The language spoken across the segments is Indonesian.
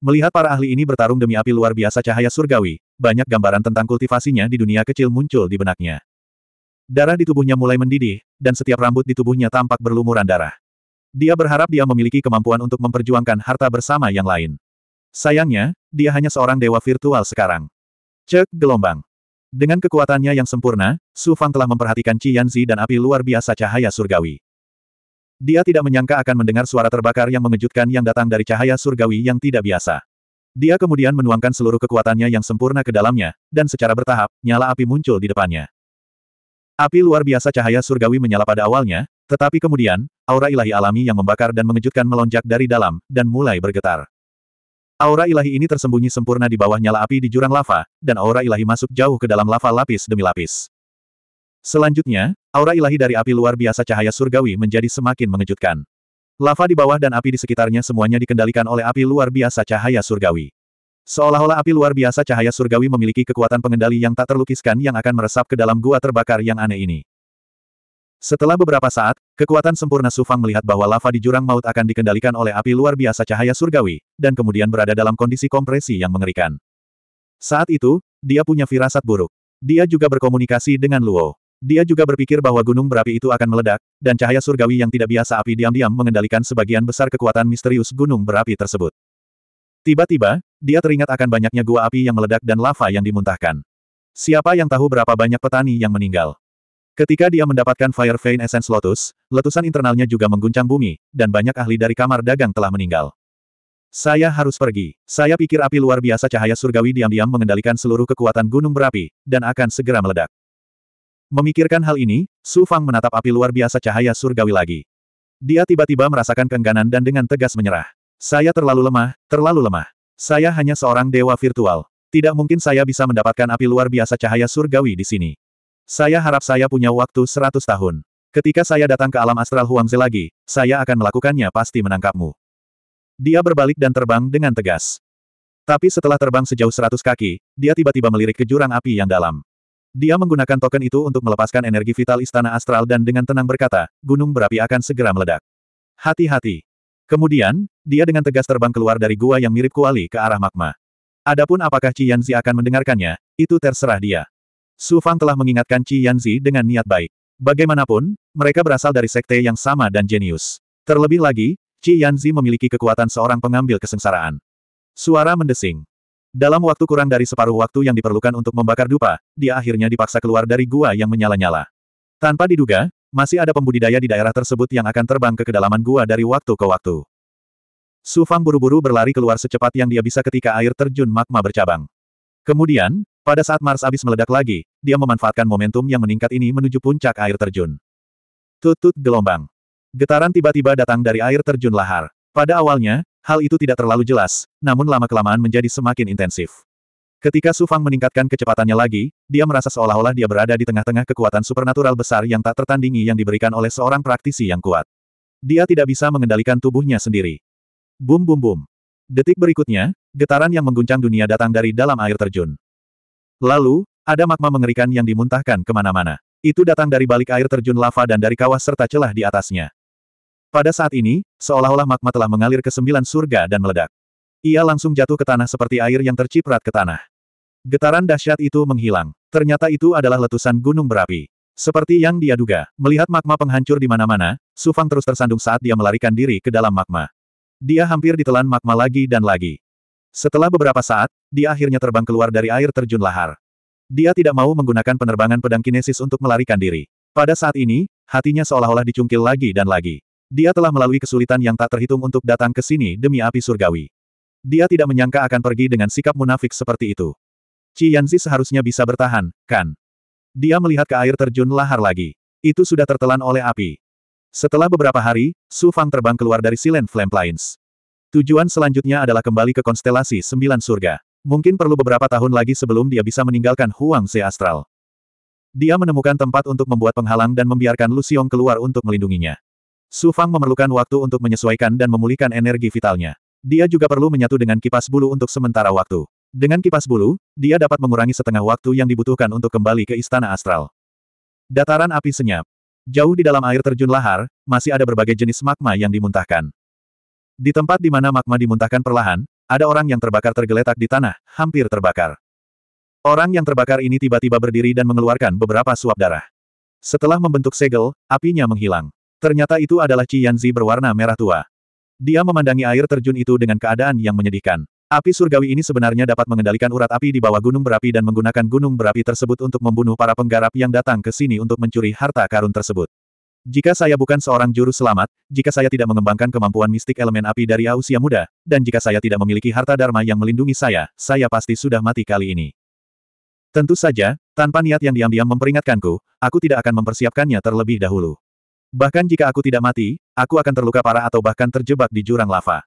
Melihat para ahli ini bertarung demi api luar biasa cahaya surgawi, banyak gambaran tentang kultivasinya di dunia kecil muncul di benaknya. Darah di tubuhnya mulai mendidih, dan setiap rambut di tubuhnya tampak berlumuran darah. Dia berharap dia memiliki kemampuan untuk memperjuangkan harta bersama yang lain. Sayangnya, dia hanya seorang dewa virtual sekarang. Cek gelombang. Dengan kekuatannya yang sempurna, Su Fang telah memperhatikan Qi Yanzi dan api luar biasa cahaya surgawi. Dia tidak menyangka akan mendengar suara terbakar yang mengejutkan yang datang dari cahaya surgawi yang tidak biasa. Dia kemudian menuangkan seluruh kekuatannya yang sempurna ke dalamnya, dan secara bertahap, nyala api muncul di depannya. Api luar biasa cahaya surgawi menyala pada awalnya, tetapi kemudian, aura ilahi alami yang membakar dan mengejutkan melonjak dari dalam, dan mulai bergetar. Aura ilahi ini tersembunyi sempurna di bawah nyala api di jurang lava, dan aura ilahi masuk jauh ke dalam lava lapis demi lapis. Selanjutnya, aura ilahi dari api luar biasa cahaya surgawi menjadi semakin mengejutkan. Lava di bawah dan api di sekitarnya semuanya dikendalikan oleh api luar biasa cahaya surgawi. Seolah-olah api luar biasa cahaya surgawi memiliki kekuatan pengendali yang tak terlukiskan yang akan meresap ke dalam gua terbakar yang aneh ini. Setelah beberapa saat, kekuatan sempurna Sufang melihat bahwa lava di jurang maut akan dikendalikan oleh api luar biasa cahaya surgawi, dan kemudian berada dalam kondisi kompresi yang mengerikan. Saat itu, dia punya firasat buruk. Dia juga berkomunikasi dengan Luo. Dia juga berpikir bahwa gunung berapi itu akan meledak, dan cahaya surgawi yang tidak biasa api diam-diam mengendalikan sebagian besar kekuatan misterius gunung berapi tersebut. Tiba-tiba, dia teringat akan banyaknya gua api yang meledak dan lava yang dimuntahkan. Siapa yang tahu berapa banyak petani yang meninggal? Ketika dia mendapatkan Fire Vein Essence Lotus, letusan internalnya juga mengguncang bumi, dan banyak ahli dari kamar dagang telah meninggal. Saya harus pergi. Saya pikir api luar biasa cahaya surgawi diam-diam mengendalikan seluruh kekuatan gunung berapi, dan akan segera meledak. Memikirkan hal ini, Su Fang menatap api luar biasa cahaya surgawi lagi. Dia tiba-tiba merasakan kengganan dan dengan tegas menyerah. Saya terlalu lemah, terlalu lemah. Saya hanya seorang dewa virtual. Tidak mungkin saya bisa mendapatkan api luar biasa cahaya surgawi di sini. Saya harap saya punya waktu 100 tahun. Ketika saya datang ke alam astral Huangzi lagi, saya akan melakukannya pasti menangkapmu. Dia berbalik dan terbang dengan tegas. Tapi setelah terbang sejauh 100 kaki, dia tiba-tiba melirik ke jurang api yang dalam. Dia menggunakan token itu untuk melepaskan energi vital istana astral dan dengan tenang berkata, gunung berapi akan segera meledak. Hati-hati. Kemudian, dia dengan tegas terbang keluar dari gua yang mirip kuali ke arah magma. Adapun apakah Qi Yanzi akan mendengarkannya, itu terserah dia. Su Fang telah mengingatkan Qi Yanzi dengan niat baik. Bagaimanapun, mereka berasal dari sekte yang sama dan jenius. Terlebih lagi, Qi Yanzi memiliki kekuatan seorang pengambil kesengsaraan. Suara mendesing. Dalam waktu kurang dari separuh waktu yang diperlukan untuk membakar dupa, dia akhirnya dipaksa keluar dari gua yang menyala-nyala. Tanpa diduga, masih ada pembudidaya di daerah tersebut yang akan terbang ke kedalaman gua dari waktu ke waktu. Su Fang buru-buru berlari keluar secepat yang dia bisa ketika air terjun magma bercabang. Kemudian, pada saat Mars abis meledak lagi, dia memanfaatkan momentum yang meningkat ini menuju puncak air terjun. Tutut gelombang. Getaran tiba-tiba datang dari air terjun lahar. Pada awalnya, Hal itu tidak terlalu jelas, namun lama-kelamaan menjadi semakin intensif. Ketika Su Fang meningkatkan kecepatannya lagi, dia merasa seolah-olah dia berada di tengah-tengah kekuatan supernatural besar yang tak tertandingi yang diberikan oleh seorang praktisi yang kuat. Dia tidak bisa mengendalikan tubuhnya sendiri. Bum bum bum. Detik berikutnya, getaran yang mengguncang dunia datang dari dalam air terjun. Lalu, ada magma mengerikan yang dimuntahkan kemana-mana. Itu datang dari balik air terjun lava dan dari kawah serta celah di atasnya. Pada saat ini, seolah-olah magma telah mengalir ke sembilan surga dan meledak. Ia langsung jatuh ke tanah seperti air yang terciprat ke tanah. Getaran dahsyat itu menghilang. Ternyata itu adalah letusan gunung berapi. Seperti yang dia duga, melihat magma penghancur di mana-mana, Sufang terus tersandung saat dia melarikan diri ke dalam magma. Dia hampir ditelan magma lagi dan lagi. Setelah beberapa saat, dia akhirnya terbang keluar dari air terjun lahar. Dia tidak mau menggunakan penerbangan pedang kinesis untuk melarikan diri. Pada saat ini, hatinya seolah-olah dicungkil lagi dan lagi. Dia telah melalui kesulitan yang tak terhitung untuk datang ke sini demi api surgawi. Dia tidak menyangka akan pergi dengan sikap munafik seperti itu. Qi Yanzi seharusnya bisa bertahan, kan? Dia melihat ke air terjun lahar lagi. Itu sudah tertelan oleh api. Setelah beberapa hari, Su Fang terbang keluar dari Silent Flame Plains. Tujuan selanjutnya adalah kembali ke konstelasi Sembilan Surga. Mungkin perlu beberapa tahun lagi sebelum dia bisa meninggalkan Huang Se Astral. Dia menemukan tempat untuk membuat penghalang dan membiarkan Lu Xiong keluar untuk melindunginya. Su Fang memerlukan waktu untuk menyesuaikan dan memulihkan energi vitalnya. Dia juga perlu menyatu dengan kipas bulu untuk sementara waktu. Dengan kipas bulu, dia dapat mengurangi setengah waktu yang dibutuhkan untuk kembali ke Istana Astral. Dataran api senyap. Jauh di dalam air terjun lahar, masih ada berbagai jenis magma yang dimuntahkan. Di tempat di mana magma dimuntahkan perlahan, ada orang yang terbakar tergeletak di tanah, hampir terbakar. Orang yang terbakar ini tiba-tiba berdiri dan mengeluarkan beberapa suap darah. Setelah membentuk segel, apinya menghilang. Ternyata itu adalah Qianzi berwarna merah tua. Dia memandangi air terjun itu dengan keadaan yang menyedihkan. Api surgawi ini sebenarnya dapat mengendalikan urat api di bawah gunung berapi dan menggunakan gunung berapi tersebut untuk membunuh para penggarap yang datang ke sini untuk mencuri harta karun tersebut. Jika saya bukan seorang juru selamat, jika saya tidak mengembangkan kemampuan mistik elemen api dari usia muda, dan jika saya tidak memiliki harta dharma yang melindungi saya, saya pasti sudah mati kali ini. Tentu saja, tanpa niat yang diam-diam memperingatkanku, aku tidak akan mempersiapkannya terlebih dahulu. Bahkan jika aku tidak mati, aku akan terluka parah atau bahkan terjebak di jurang lava.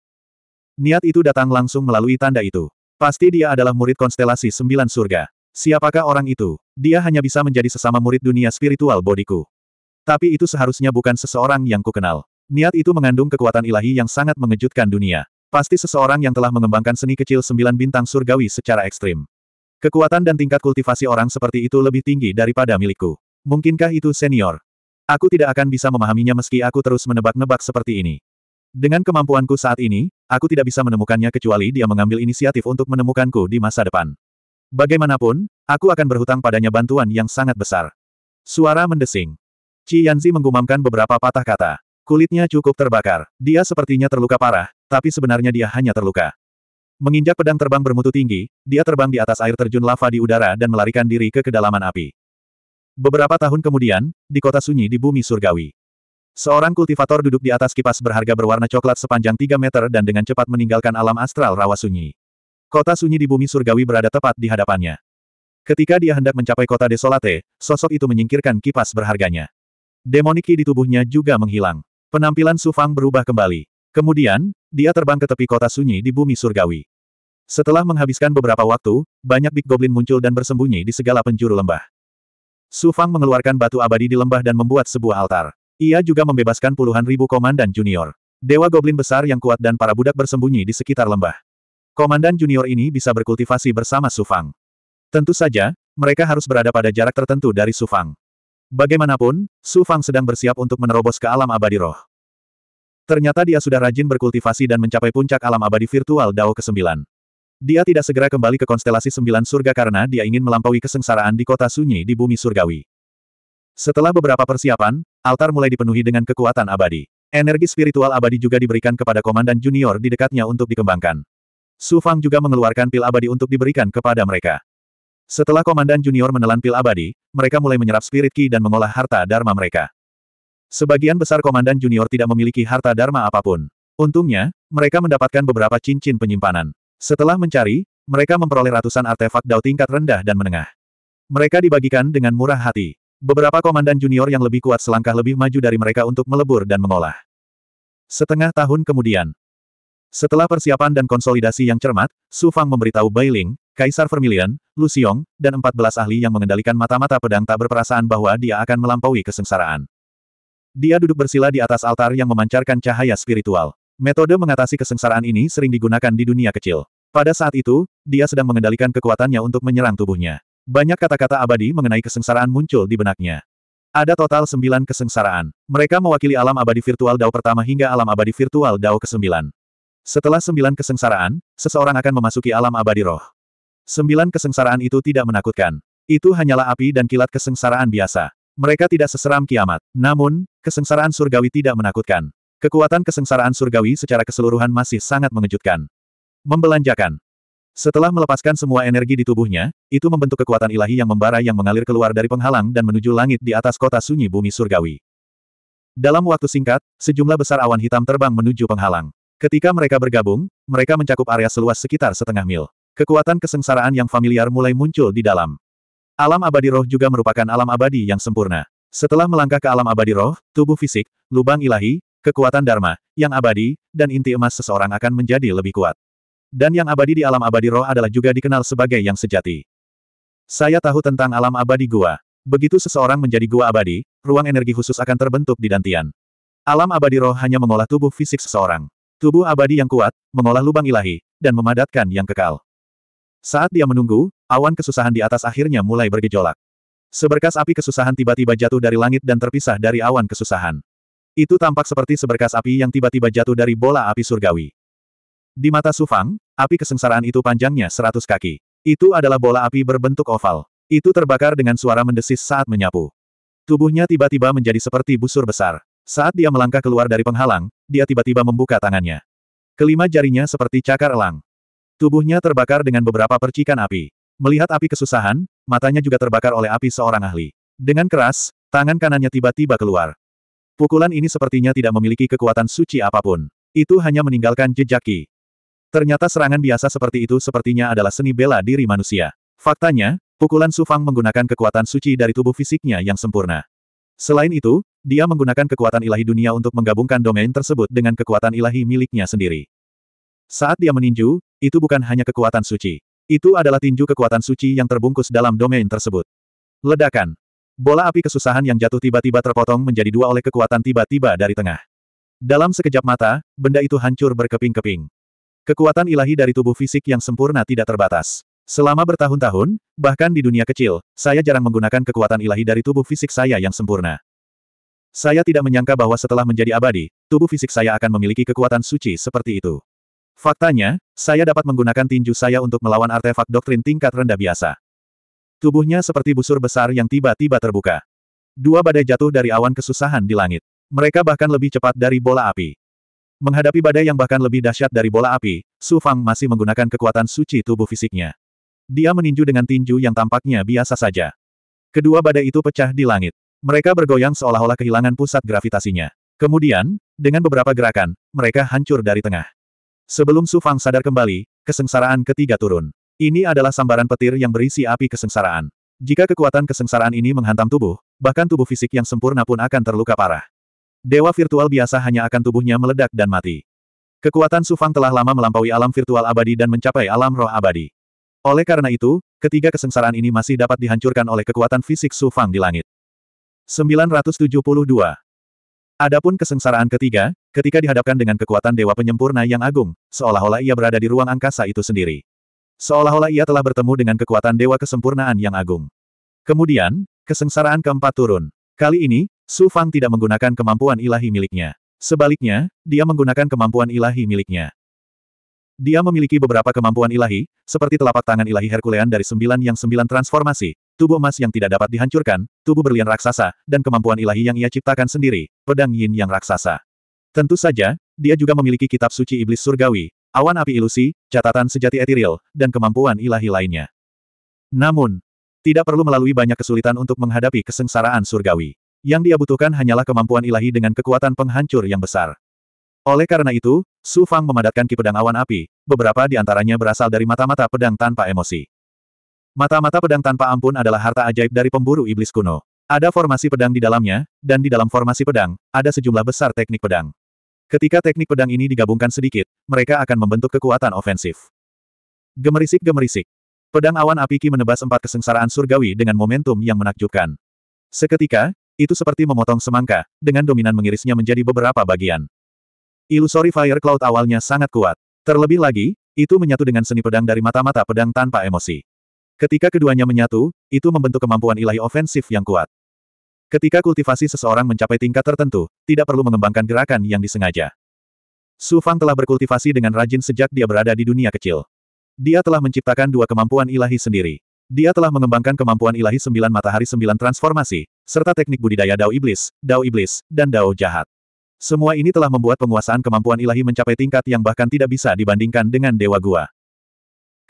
Niat itu datang langsung melalui tanda itu. Pasti dia adalah murid konstelasi sembilan surga. Siapakah orang itu? Dia hanya bisa menjadi sesama murid dunia spiritual bodiku. Tapi itu seharusnya bukan seseorang yang kukenal. Niat itu mengandung kekuatan ilahi yang sangat mengejutkan dunia. Pasti seseorang yang telah mengembangkan seni kecil sembilan bintang surgawi secara ekstrim. Kekuatan dan tingkat kultivasi orang seperti itu lebih tinggi daripada milikku. Mungkinkah itu senior? Aku tidak akan bisa memahaminya meski aku terus menebak-nebak seperti ini. Dengan kemampuanku saat ini, aku tidak bisa menemukannya kecuali dia mengambil inisiatif untuk menemukanku di masa depan. Bagaimanapun, aku akan berhutang padanya bantuan yang sangat besar. Suara mendesing. Qi Yanzi menggumamkan beberapa patah kata. Kulitnya cukup terbakar. Dia sepertinya terluka parah, tapi sebenarnya dia hanya terluka. Menginjak pedang terbang bermutu tinggi, dia terbang di atas air terjun lava di udara dan melarikan diri ke kedalaman api. Beberapa tahun kemudian, di kota sunyi di bumi surgawi. Seorang kultivator duduk di atas kipas berharga berwarna coklat sepanjang 3 meter dan dengan cepat meninggalkan alam astral rawa sunyi. Kota sunyi di bumi surgawi berada tepat di hadapannya. Ketika dia hendak mencapai kota desolate, sosok itu menyingkirkan kipas berharganya. Demoniki di tubuhnya juga menghilang. Penampilan Sufang berubah kembali. Kemudian, dia terbang ke tepi kota sunyi di bumi surgawi. Setelah menghabiskan beberapa waktu, banyak Big Goblin muncul dan bersembunyi di segala penjuru lembah. Su Fang mengeluarkan batu abadi di lembah dan membuat sebuah altar. Ia juga membebaskan puluhan ribu komandan junior. Dewa goblin besar yang kuat dan para budak bersembunyi di sekitar lembah. Komandan junior ini bisa berkultivasi bersama Su Fang. Tentu saja, mereka harus berada pada jarak tertentu dari Su Fang. Bagaimanapun, Su Fang sedang bersiap untuk menerobos ke alam abadi roh. Ternyata dia sudah rajin berkultivasi dan mencapai puncak alam abadi virtual Dao ke-9. Dia tidak segera kembali ke konstelasi sembilan surga karena dia ingin melampaui kesengsaraan di kota sunyi di bumi surgawi. Setelah beberapa persiapan, altar mulai dipenuhi dengan kekuatan abadi. Energi spiritual abadi juga diberikan kepada komandan junior di dekatnya untuk dikembangkan. Su Fang juga mengeluarkan pil abadi untuk diberikan kepada mereka. Setelah komandan junior menelan pil abadi, mereka mulai menyerap spirit ki dan mengolah harta dharma mereka. Sebagian besar komandan junior tidak memiliki harta dharma apapun. Untungnya, mereka mendapatkan beberapa cincin penyimpanan. Setelah mencari, mereka memperoleh ratusan artefak dao tingkat rendah dan menengah. Mereka dibagikan dengan murah hati. Beberapa komandan junior yang lebih kuat selangkah lebih maju dari mereka untuk melebur dan mengolah. Setengah tahun kemudian. Setelah persiapan dan konsolidasi yang cermat, Su Fang memberitahu Bailing, Kaisar Vermilion, Lu Xiong, dan 14 ahli yang mengendalikan mata-mata pedang tak berperasaan bahwa dia akan melampaui kesengsaraan. Dia duduk bersila di atas altar yang memancarkan cahaya spiritual. Metode mengatasi kesengsaraan ini sering digunakan di dunia kecil. Pada saat itu, dia sedang mengendalikan kekuatannya untuk menyerang tubuhnya. Banyak kata-kata abadi mengenai kesengsaraan muncul di benaknya. Ada total sembilan kesengsaraan. Mereka mewakili alam abadi virtual Dao pertama hingga alam abadi virtual Dao ke-9. Setelah sembilan kesengsaraan, seseorang akan memasuki alam abadi roh. Sembilan kesengsaraan itu tidak menakutkan. Itu hanyalah api dan kilat kesengsaraan biasa. Mereka tidak seseram kiamat. Namun, kesengsaraan surgawi tidak menakutkan. Kekuatan kesengsaraan surgawi secara keseluruhan masih sangat mengejutkan. Membelanjakan. Setelah melepaskan semua energi di tubuhnya, itu membentuk kekuatan ilahi yang membara yang mengalir keluar dari penghalang dan menuju langit di atas kota sunyi bumi surgawi. Dalam waktu singkat, sejumlah besar awan hitam terbang menuju penghalang. Ketika mereka bergabung, mereka mencakup area seluas sekitar setengah mil. Kekuatan kesengsaraan yang familiar mulai muncul di dalam. Alam abadi roh juga merupakan alam abadi yang sempurna. Setelah melangkah ke alam abadi roh, tubuh fisik, lubang ilahi, kekuatan dharma, yang abadi, dan inti emas seseorang akan menjadi lebih kuat. Dan yang abadi di alam abadi roh adalah juga dikenal sebagai yang sejati. Saya tahu tentang alam abadi gua. Begitu seseorang menjadi gua abadi, ruang energi khusus akan terbentuk di dantian. Alam abadi roh hanya mengolah tubuh fisik seseorang. Tubuh abadi yang kuat, mengolah lubang ilahi, dan memadatkan yang kekal. Saat dia menunggu, awan kesusahan di atas akhirnya mulai bergejolak. Seberkas api kesusahan tiba-tiba jatuh dari langit dan terpisah dari awan kesusahan. Itu tampak seperti seberkas api yang tiba-tiba jatuh dari bola api surgawi. Di mata Sufang, api kesengsaraan itu panjangnya seratus kaki. Itu adalah bola api berbentuk oval. Itu terbakar dengan suara mendesis saat menyapu. Tubuhnya tiba-tiba menjadi seperti busur besar. Saat dia melangkah keluar dari penghalang, dia tiba-tiba membuka tangannya. Kelima jarinya seperti cakar elang. Tubuhnya terbakar dengan beberapa percikan api. Melihat api kesusahan, matanya juga terbakar oleh api seorang ahli. Dengan keras, tangan kanannya tiba-tiba keluar. Pukulan ini sepertinya tidak memiliki kekuatan suci apapun. Itu hanya meninggalkan jejaki. Ternyata serangan biasa seperti itu sepertinya adalah seni bela diri manusia. Faktanya, pukulan Sufang menggunakan kekuatan suci dari tubuh fisiknya yang sempurna. Selain itu, dia menggunakan kekuatan ilahi dunia untuk menggabungkan domain tersebut dengan kekuatan ilahi miliknya sendiri. Saat dia meninju, itu bukan hanya kekuatan suci. Itu adalah tinju kekuatan suci yang terbungkus dalam domain tersebut. Ledakan. Bola api kesusahan yang jatuh tiba-tiba terpotong menjadi dua oleh kekuatan tiba-tiba dari tengah. Dalam sekejap mata, benda itu hancur berkeping-keping. Kekuatan ilahi dari tubuh fisik yang sempurna tidak terbatas. Selama bertahun-tahun, bahkan di dunia kecil, saya jarang menggunakan kekuatan ilahi dari tubuh fisik saya yang sempurna. Saya tidak menyangka bahwa setelah menjadi abadi, tubuh fisik saya akan memiliki kekuatan suci seperti itu. Faktanya, saya dapat menggunakan tinju saya untuk melawan artefak doktrin tingkat rendah biasa. Tubuhnya seperti busur besar yang tiba-tiba terbuka. Dua badai jatuh dari awan kesusahan di langit. Mereka bahkan lebih cepat dari bola api. Menghadapi badai yang bahkan lebih dahsyat dari bola api, Su Fang masih menggunakan kekuatan suci tubuh fisiknya. Dia meninju dengan tinju yang tampaknya biasa saja. Kedua badai itu pecah di langit. Mereka bergoyang seolah-olah kehilangan pusat gravitasinya. Kemudian, dengan beberapa gerakan, mereka hancur dari tengah. Sebelum Su Fang sadar kembali, kesengsaraan ketiga turun. Ini adalah sambaran petir yang berisi api kesengsaraan. Jika kekuatan kesengsaraan ini menghantam tubuh, bahkan tubuh fisik yang sempurna pun akan terluka parah. Dewa virtual biasa hanya akan tubuhnya meledak dan mati. Kekuatan Sufang telah lama melampaui alam virtual abadi dan mencapai alam roh abadi. Oleh karena itu, ketiga kesengsaraan ini masih dapat dihancurkan oleh kekuatan fisik Sufang di langit. 972. Adapun kesengsaraan ketiga, ketika dihadapkan dengan kekuatan Dewa Penyempurna yang agung, seolah-olah ia berada di ruang angkasa itu sendiri. Seolah-olah ia telah bertemu dengan kekuatan Dewa Kesempurnaan yang agung. Kemudian, kesengsaraan keempat turun. Kali ini, Su Fang tidak menggunakan kemampuan ilahi miliknya. Sebaliknya, dia menggunakan kemampuan ilahi miliknya. Dia memiliki beberapa kemampuan ilahi, seperti telapak tangan ilahi Herculean dari sembilan yang sembilan transformasi, tubuh emas yang tidak dapat dihancurkan, tubuh berlian raksasa, dan kemampuan ilahi yang ia ciptakan sendiri, pedang yin yang raksasa. Tentu saja, dia juga memiliki kitab suci iblis surgawi, awan api ilusi, catatan sejati etiril, dan kemampuan ilahi lainnya. Namun, tidak perlu melalui banyak kesulitan untuk menghadapi kesengsaraan surgawi. Yang dia butuhkan hanyalah kemampuan ilahi dengan kekuatan penghancur yang besar. Oleh karena itu, Su Fang memadatkan ki pedang awan api, beberapa di antaranya berasal dari mata-mata pedang tanpa emosi. Mata-mata pedang tanpa ampun adalah harta ajaib dari pemburu iblis kuno. Ada formasi pedang di dalamnya, dan di dalam formasi pedang, ada sejumlah besar teknik pedang. Ketika teknik pedang ini digabungkan sedikit, mereka akan membentuk kekuatan ofensif. Gemerisik-gemerisik, Pedang awan api Ki menebas empat kesengsaraan surgawi dengan momentum yang menakjubkan. Seketika, itu seperti memotong semangka, dengan dominan mengirisnya menjadi beberapa bagian. Ilusori Fire Cloud awalnya sangat kuat. Terlebih lagi, itu menyatu dengan seni pedang dari mata-mata pedang tanpa emosi. Ketika keduanya menyatu, itu membentuk kemampuan ilahi ofensif yang kuat. Ketika kultivasi seseorang mencapai tingkat tertentu, tidak perlu mengembangkan gerakan yang disengaja. Su Fang telah berkultivasi dengan rajin sejak dia berada di dunia kecil. Dia telah menciptakan dua kemampuan ilahi sendiri. Dia telah mengembangkan kemampuan ilahi sembilan matahari sembilan transformasi, serta teknik budidaya Dao Iblis, Dao Iblis, dan Dao Jahat. Semua ini telah membuat penguasaan kemampuan ilahi mencapai tingkat yang bahkan tidak bisa dibandingkan dengan Dewa Gua.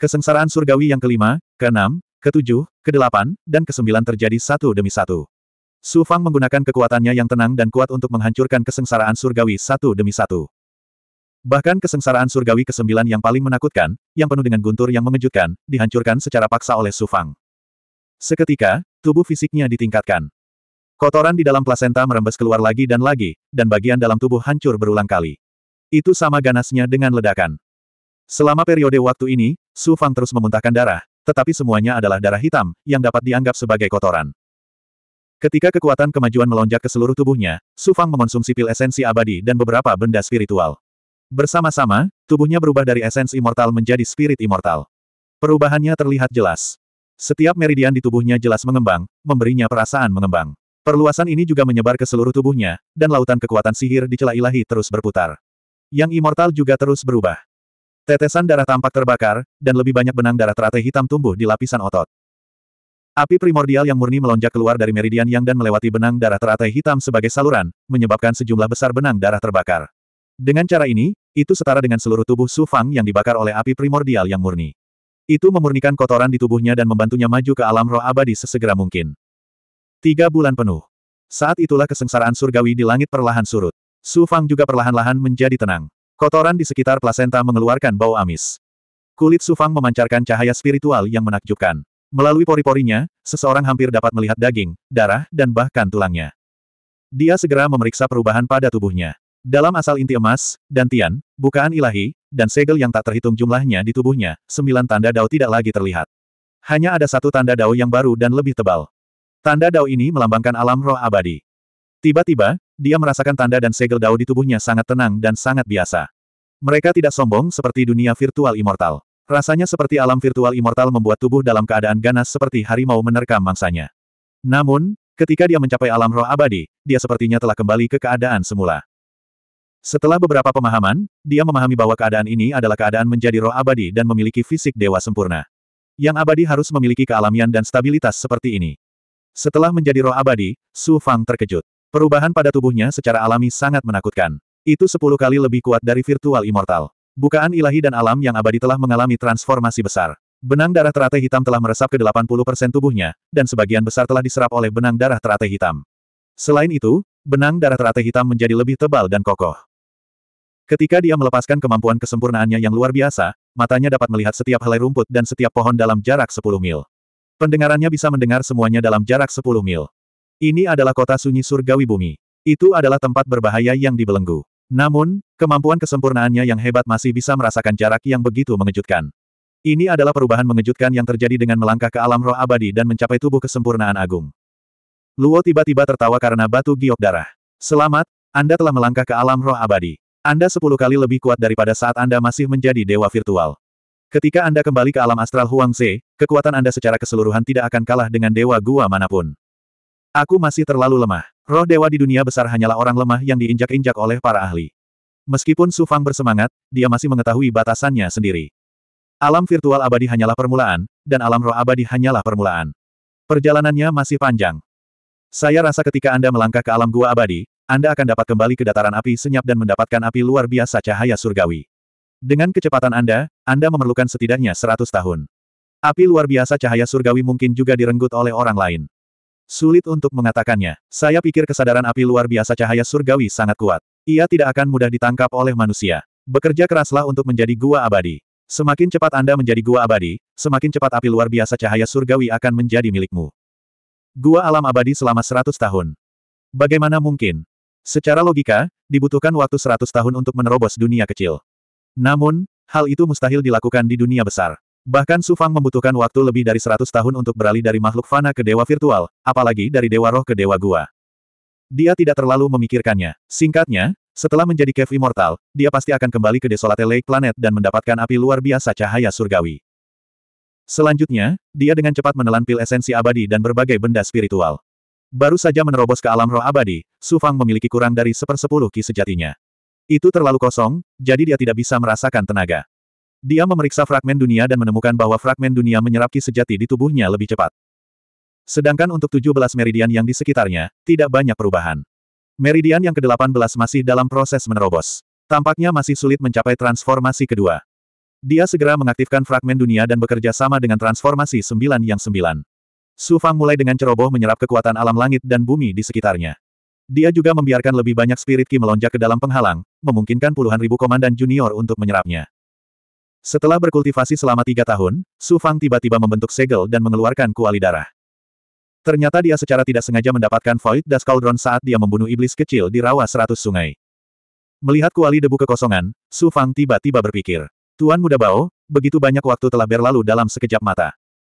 Kesengsaraan surgawi yang kelima, keenam, ketujuh, kedelapan, dan kesembilan terjadi satu demi satu. Su Fang menggunakan kekuatannya yang tenang dan kuat untuk menghancurkan kesengsaraan surgawi satu demi satu. Bahkan kesengsaraan surgawi ke-9 yang paling menakutkan, yang penuh dengan guntur yang mengejutkan, dihancurkan secara paksa oleh Sufang. Seketika, tubuh fisiknya ditingkatkan. Kotoran di dalam plasenta merembes keluar lagi dan lagi, dan bagian dalam tubuh hancur berulang kali. Itu sama ganasnya dengan ledakan. Selama periode waktu ini, Su Fang terus memuntahkan darah, tetapi semuanya adalah darah hitam, yang dapat dianggap sebagai kotoran. Ketika kekuatan kemajuan melonjak ke seluruh tubuhnya, Su Fang mengonsumsi pil esensi abadi dan beberapa benda spiritual. Bersama-sama, tubuhnya berubah dari esens immortal menjadi spirit immortal. Perubahannya terlihat jelas. Setiap meridian di tubuhnya jelas mengembang, memberinya perasaan mengembang. Perluasan ini juga menyebar ke seluruh tubuhnya, dan lautan kekuatan sihir di celah ilahi terus berputar. Yang immortal juga terus berubah. Tetesan darah tampak terbakar, dan lebih banyak benang darah teratai hitam tumbuh di lapisan otot. Api primordial yang murni melonjak keluar dari meridian yang dan melewati benang darah teratai hitam sebagai saluran, menyebabkan sejumlah besar benang darah terbakar. Dengan cara ini, itu setara dengan seluruh tubuh Su Fang yang dibakar oleh api primordial yang murni. Itu memurnikan kotoran di tubuhnya dan membantunya maju ke alam roh abadi sesegera mungkin. Tiga bulan penuh. Saat itulah kesengsaraan surgawi di langit perlahan surut. Su Fang juga perlahan-lahan menjadi tenang. Kotoran di sekitar plasenta mengeluarkan bau amis. Kulit Su Fang memancarkan cahaya spiritual yang menakjubkan. Melalui pori-porinya, seseorang hampir dapat melihat daging, darah, dan bahkan tulangnya. Dia segera memeriksa perubahan pada tubuhnya. Dalam asal inti emas, dan tian, bukaan ilahi, dan segel yang tak terhitung jumlahnya di tubuhnya, sembilan tanda dao tidak lagi terlihat. Hanya ada satu tanda dao yang baru dan lebih tebal. Tanda dao ini melambangkan alam roh abadi. Tiba-tiba, dia merasakan tanda dan segel dao di tubuhnya sangat tenang dan sangat biasa. Mereka tidak sombong seperti dunia virtual immortal. Rasanya seperti alam virtual immortal membuat tubuh dalam keadaan ganas seperti harimau menerkam mangsanya. Namun, ketika dia mencapai alam roh abadi, dia sepertinya telah kembali ke keadaan semula. Setelah beberapa pemahaman, dia memahami bahwa keadaan ini adalah keadaan menjadi roh abadi dan memiliki fisik dewa sempurna. Yang abadi harus memiliki kealamian dan stabilitas seperti ini. Setelah menjadi roh abadi, Su Fang terkejut. Perubahan pada tubuhnya secara alami sangat menakutkan. Itu sepuluh kali lebih kuat dari virtual immortal. Bukaan ilahi dan alam yang abadi telah mengalami transformasi besar. Benang darah teratai hitam telah meresap ke 80% tubuhnya, dan sebagian besar telah diserap oleh benang darah teratai hitam. Selain itu, benang darah teratai hitam menjadi lebih tebal dan kokoh. Ketika dia melepaskan kemampuan kesempurnaannya yang luar biasa, matanya dapat melihat setiap helai rumput dan setiap pohon dalam jarak 10 mil. Pendengarannya bisa mendengar semuanya dalam jarak 10 mil. Ini adalah kota sunyi surgawi bumi. Itu adalah tempat berbahaya yang dibelenggu. Namun, kemampuan kesempurnaannya yang hebat masih bisa merasakan jarak yang begitu mengejutkan. Ini adalah perubahan mengejutkan yang terjadi dengan melangkah ke alam roh abadi dan mencapai tubuh kesempurnaan agung. Luo tiba-tiba tertawa karena batu giok darah. Selamat, Anda telah melangkah ke alam roh abadi. Anda sepuluh kali lebih kuat daripada saat Anda masih menjadi dewa virtual. Ketika Anda kembali ke alam astral Huangze, kekuatan Anda secara keseluruhan tidak akan kalah dengan dewa gua manapun. Aku masih terlalu lemah. Roh dewa di dunia besar hanyalah orang lemah yang diinjak-injak oleh para ahli. Meskipun Su Fang bersemangat, dia masih mengetahui batasannya sendiri. Alam virtual abadi hanyalah permulaan, dan alam roh abadi hanyalah permulaan. Perjalanannya masih panjang. Saya rasa ketika Anda melangkah ke alam gua abadi, anda akan dapat kembali ke dataran api senyap dan mendapatkan api luar biasa cahaya surgawi. Dengan kecepatan Anda, Anda memerlukan setidaknya 100 tahun. Api luar biasa cahaya surgawi mungkin juga direnggut oleh orang lain. Sulit untuk mengatakannya. Saya pikir kesadaran api luar biasa cahaya surgawi sangat kuat. Ia tidak akan mudah ditangkap oleh manusia. Bekerja keraslah untuk menjadi gua abadi. Semakin cepat Anda menjadi gua abadi, semakin cepat api luar biasa cahaya surgawi akan menjadi milikmu. Gua alam abadi selama 100 tahun. Bagaimana mungkin? Secara logika, dibutuhkan waktu 100 tahun untuk menerobos dunia kecil. Namun, hal itu mustahil dilakukan di dunia besar. Bahkan Sufang membutuhkan waktu lebih dari 100 tahun untuk beralih dari makhluk fana ke dewa virtual, apalagi dari dewa roh ke dewa gua. Dia tidak terlalu memikirkannya. Singkatnya, setelah menjadi kev immortal, dia pasti akan kembali ke Desolate Lake Planet dan mendapatkan api luar biasa cahaya surgawi. Selanjutnya, dia dengan cepat menelan pil esensi abadi dan berbagai benda spiritual. Baru saja menerobos ke alam roh abadi, Su Fang memiliki kurang dari sepersepuluh ki sejatinya. Itu terlalu kosong, jadi dia tidak bisa merasakan tenaga. Dia memeriksa fragmen dunia dan menemukan bahwa fragmen dunia menyerap ki sejati di tubuhnya lebih cepat. Sedangkan untuk 17 meridian yang di sekitarnya, tidak banyak perubahan. Meridian yang ke-18 masih dalam proses menerobos. Tampaknya masih sulit mencapai transformasi kedua. Dia segera mengaktifkan fragmen dunia dan bekerja sama dengan transformasi sembilan yang sembilan. Su Fang mulai dengan ceroboh menyerap kekuatan alam langit dan bumi di sekitarnya. Dia juga membiarkan lebih banyak spirit ki melonjak ke dalam penghalang, memungkinkan puluhan ribu komandan junior untuk menyerapnya. Setelah berkultivasi selama tiga tahun, Su Fang tiba-tiba membentuk segel dan mengeluarkan kuali darah. Ternyata dia secara tidak sengaja mendapatkan Void Das Cauldron saat dia membunuh iblis kecil di rawa seratus sungai. Melihat kuali debu kekosongan, Su Fang tiba-tiba berpikir. Tuan Muda Bao, begitu banyak waktu telah berlalu dalam sekejap mata.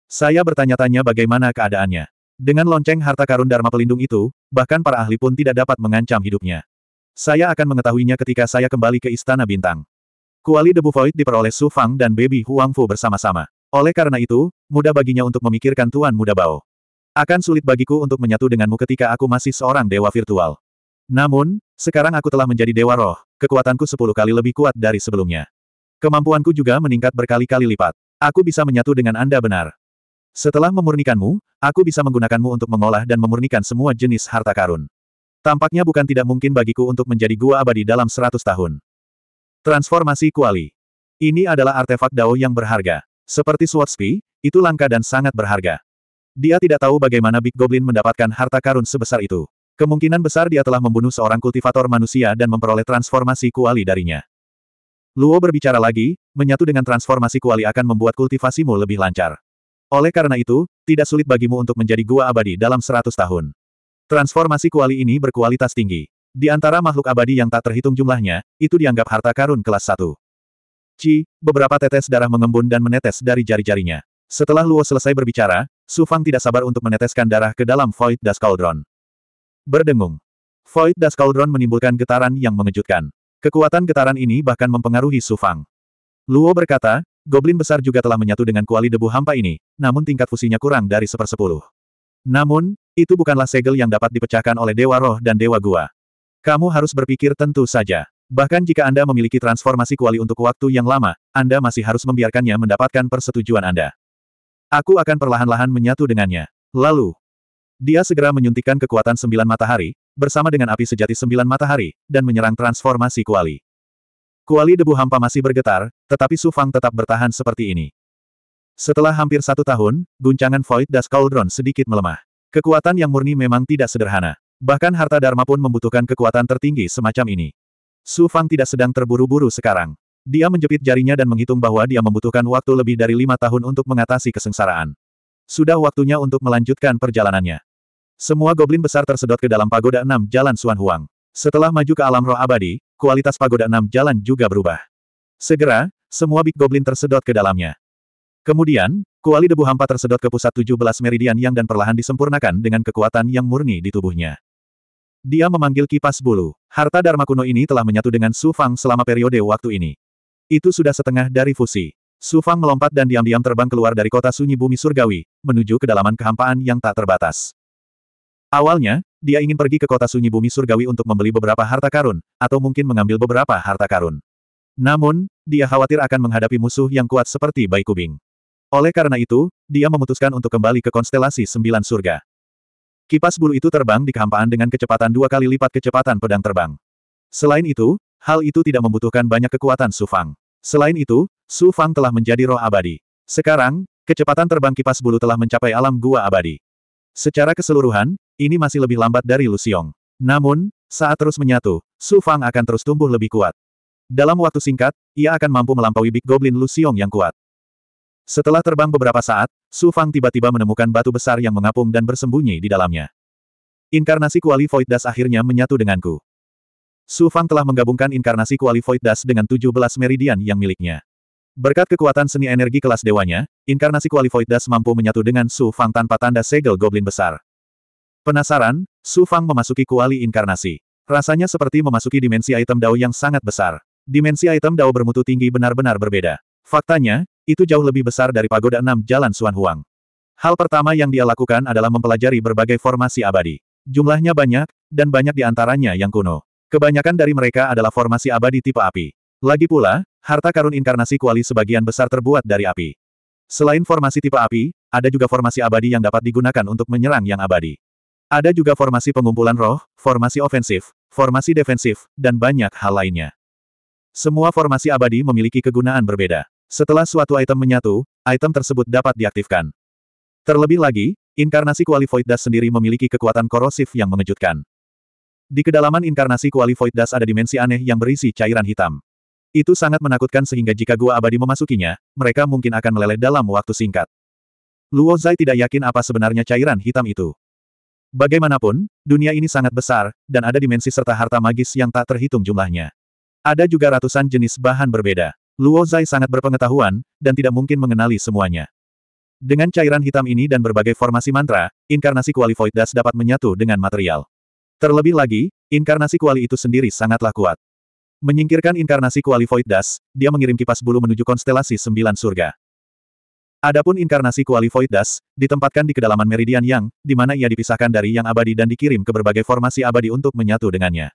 Saya bertanya-tanya bagaimana keadaannya. Dengan lonceng harta karun Dharma Pelindung itu, bahkan para ahli pun tidak dapat mengancam hidupnya. Saya akan mengetahuinya ketika saya kembali ke Istana Bintang. Kuali debu void diperoleh Su Fang dan Baby Huang Fu bersama-sama. Oleh karena itu, mudah baginya untuk memikirkan Tuan Muda Bao. Akan sulit bagiku untuk menyatu denganmu ketika aku masih seorang dewa virtual. Namun, sekarang aku telah menjadi dewa roh, kekuatanku sepuluh kali lebih kuat dari sebelumnya. Kemampuanku juga meningkat berkali-kali lipat. Aku bisa menyatu dengan Anda benar. Setelah memurnikanmu, aku bisa menggunakanmu untuk mengolah dan memurnikan semua jenis harta karun. Tampaknya bukan tidak mungkin bagiku untuk menjadi gua abadi dalam seratus tahun. Transformasi Kuali Ini adalah artefak Dao yang berharga. Seperti Swatspi, itu langka dan sangat berharga. Dia tidak tahu bagaimana Big Goblin mendapatkan harta karun sebesar itu. Kemungkinan besar dia telah membunuh seorang kultivator manusia dan memperoleh transformasi kuali darinya. Luo berbicara lagi, menyatu dengan transformasi kuali akan membuat kultivasimu lebih lancar. Oleh karena itu, tidak sulit bagimu untuk menjadi gua abadi dalam seratus tahun. Transformasi kuali ini berkualitas tinggi. Di antara makhluk abadi yang tak terhitung jumlahnya, itu dianggap harta karun kelas satu. Ci, beberapa tetes darah mengembun dan menetes dari jari-jarinya. Setelah Luo selesai berbicara, Su Fang tidak sabar untuk meneteskan darah ke dalam Void Das Cauldron. Berdengung. Void Das Cauldron menimbulkan getaran yang mengejutkan. Kekuatan getaran ini bahkan mempengaruhi Su Fang. Luo berkata, Goblin besar juga telah menyatu dengan kuali debu hampa ini, namun tingkat fusinya kurang dari sepersepuluh. Namun, itu bukanlah segel yang dapat dipecahkan oleh Dewa Roh dan Dewa Gua. Kamu harus berpikir tentu saja. Bahkan jika Anda memiliki transformasi kuali untuk waktu yang lama, Anda masih harus membiarkannya mendapatkan persetujuan Anda. Aku akan perlahan-lahan menyatu dengannya. Lalu, dia segera menyuntikkan kekuatan sembilan matahari, bersama dengan api sejati sembilan matahari, dan menyerang transformasi kuali. Kuali debu hampa masih bergetar, tetapi Su Fang tetap bertahan seperti ini. Setelah hampir satu tahun, guncangan Void Das Cauldron sedikit melemah. Kekuatan yang murni memang tidak sederhana. Bahkan harta Dharma pun membutuhkan kekuatan tertinggi semacam ini. Su Fang tidak sedang terburu-buru sekarang. Dia menjepit jarinya dan menghitung bahwa dia membutuhkan waktu lebih dari lima tahun untuk mengatasi kesengsaraan. Sudah waktunya untuk melanjutkan perjalanannya. Semua goblin besar tersedot ke dalam pagoda enam Jalan Suan Huang. Setelah maju ke alam roh abadi, kualitas pagoda enam jalan juga berubah. Segera, semua Big Goblin tersedot ke dalamnya. Kemudian, kuali debu hampa tersedot ke pusat 17 meridian yang dan perlahan disempurnakan dengan kekuatan yang murni di tubuhnya. Dia memanggil kipas bulu. Harta Dharma kuno ini telah menyatu dengan Su Fang selama periode waktu ini. Itu sudah setengah dari fusi. Su Fang melompat dan diam-diam terbang keluar dari kota sunyi bumi surgawi, menuju kedalaman kehampaan yang tak terbatas. Awalnya, dia ingin pergi ke kota sunyi bumi surgawi untuk membeli beberapa harta karun, atau mungkin mengambil beberapa harta karun. Namun, dia khawatir akan menghadapi musuh yang kuat seperti Bai Kubing. Oleh karena itu, dia memutuskan untuk kembali ke konstelasi sembilan surga. Kipas bulu itu terbang di kehampaan dengan kecepatan dua kali lipat kecepatan pedang terbang. Selain itu, hal itu tidak membutuhkan banyak kekuatan Su Fang. Selain itu, Su Fang telah menjadi roh abadi. Sekarang, kecepatan terbang kipas bulu telah mencapai alam gua abadi. Secara keseluruhan, ini masih lebih lambat dari Xiong. Namun, saat terus menyatu, Su Fang akan terus tumbuh lebih kuat. Dalam waktu singkat, ia akan mampu melampaui Big Goblin Xiong yang kuat. Setelah terbang beberapa saat, Su Fang tiba-tiba menemukan batu besar yang mengapung dan bersembunyi di dalamnya. Inkarnasi Kuali Void Das akhirnya menyatu denganku. Su Fang telah menggabungkan inkarnasi Kuali Void Das dengan 17 meridian yang miliknya. Berkat kekuatan seni energi kelas dewanya, inkarnasi Kuali Void Das mampu menyatu dengan Su Fang tanpa tanda segel Goblin besar. Penasaran, Su Fang memasuki kuali inkarnasi. Rasanya seperti memasuki dimensi item Dao yang sangat besar. Dimensi item Dao bermutu tinggi benar-benar berbeda. Faktanya, itu jauh lebih besar dari pagoda enam Jalan Suan Huang. Hal pertama yang dia lakukan adalah mempelajari berbagai formasi abadi. Jumlahnya banyak, dan banyak di antaranya yang kuno. Kebanyakan dari mereka adalah formasi abadi tipe api. Lagi pula, harta karun inkarnasi kuali sebagian besar terbuat dari api. Selain formasi tipe api, ada juga formasi abadi yang dapat digunakan untuk menyerang yang abadi. Ada juga formasi pengumpulan roh, formasi ofensif, formasi defensif, dan banyak hal lainnya. Semua formasi abadi memiliki kegunaan berbeda. Setelah suatu item menyatu, item tersebut dapat diaktifkan. Terlebih lagi, inkarnasi Qualified Das sendiri memiliki kekuatan korosif yang mengejutkan. Di kedalaman inkarnasi Qualified Das ada dimensi aneh yang berisi cairan hitam. Itu sangat menakutkan sehingga jika gua abadi memasukinya, mereka mungkin akan meleleh dalam waktu singkat. Luo Zai tidak yakin apa sebenarnya cairan hitam itu. Bagaimanapun, dunia ini sangat besar, dan ada dimensi serta harta magis yang tak terhitung jumlahnya. Ada juga ratusan jenis bahan berbeda. Luo Zai sangat berpengetahuan, dan tidak mungkin mengenali semuanya. Dengan cairan hitam ini dan berbagai formasi mantra, inkarnasi kuali Void Dust dapat menyatu dengan material. Terlebih lagi, inkarnasi kuali itu sendiri sangatlah kuat. Menyingkirkan inkarnasi kuali Void Dust, dia mengirim kipas bulu menuju konstelasi sembilan surga. Adapun inkarnasi Kuali Void Das, ditempatkan di kedalaman meridian yang, di mana ia dipisahkan dari yang abadi dan dikirim ke berbagai formasi abadi untuk menyatu dengannya.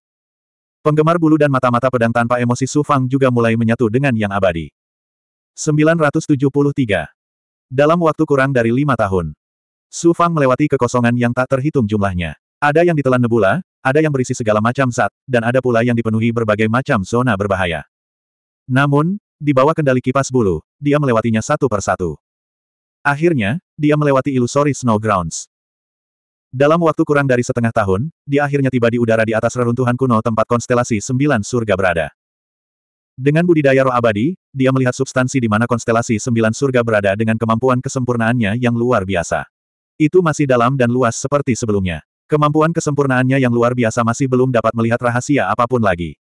Penggemar bulu dan mata-mata pedang tanpa emosi Su Fang juga mulai menyatu dengan yang abadi. 973. Dalam waktu kurang dari lima tahun, Su Fang melewati kekosongan yang tak terhitung jumlahnya. Ada yang ditelan nebula, ada yang berisi segala macam zat, dan ada pula yang dipenuhi berbagai macam zona berbahaya. Namun, di bawah kendali kipas bulu, dia melewatinya satu persatu. Akhirnya, dia melewati ilusori snow grounds. Dalam waktu kurang dari setengah tahun, dia akhirnya tiba di udara di atas reruntuhan kuno tempat konstelasi sembilan surga berada. Dengan budidaya roh abadi, dia melihat substansi di mana konstelasi sembilan surga berada dengan kemampuan kesempurnaannya yang luar biasa. Itu masih dalam dan luas seperti sebelumnya. Kemampuan kesempurnaannya yang luar biasa masih belum dapat melihat rahasia apapun lagi.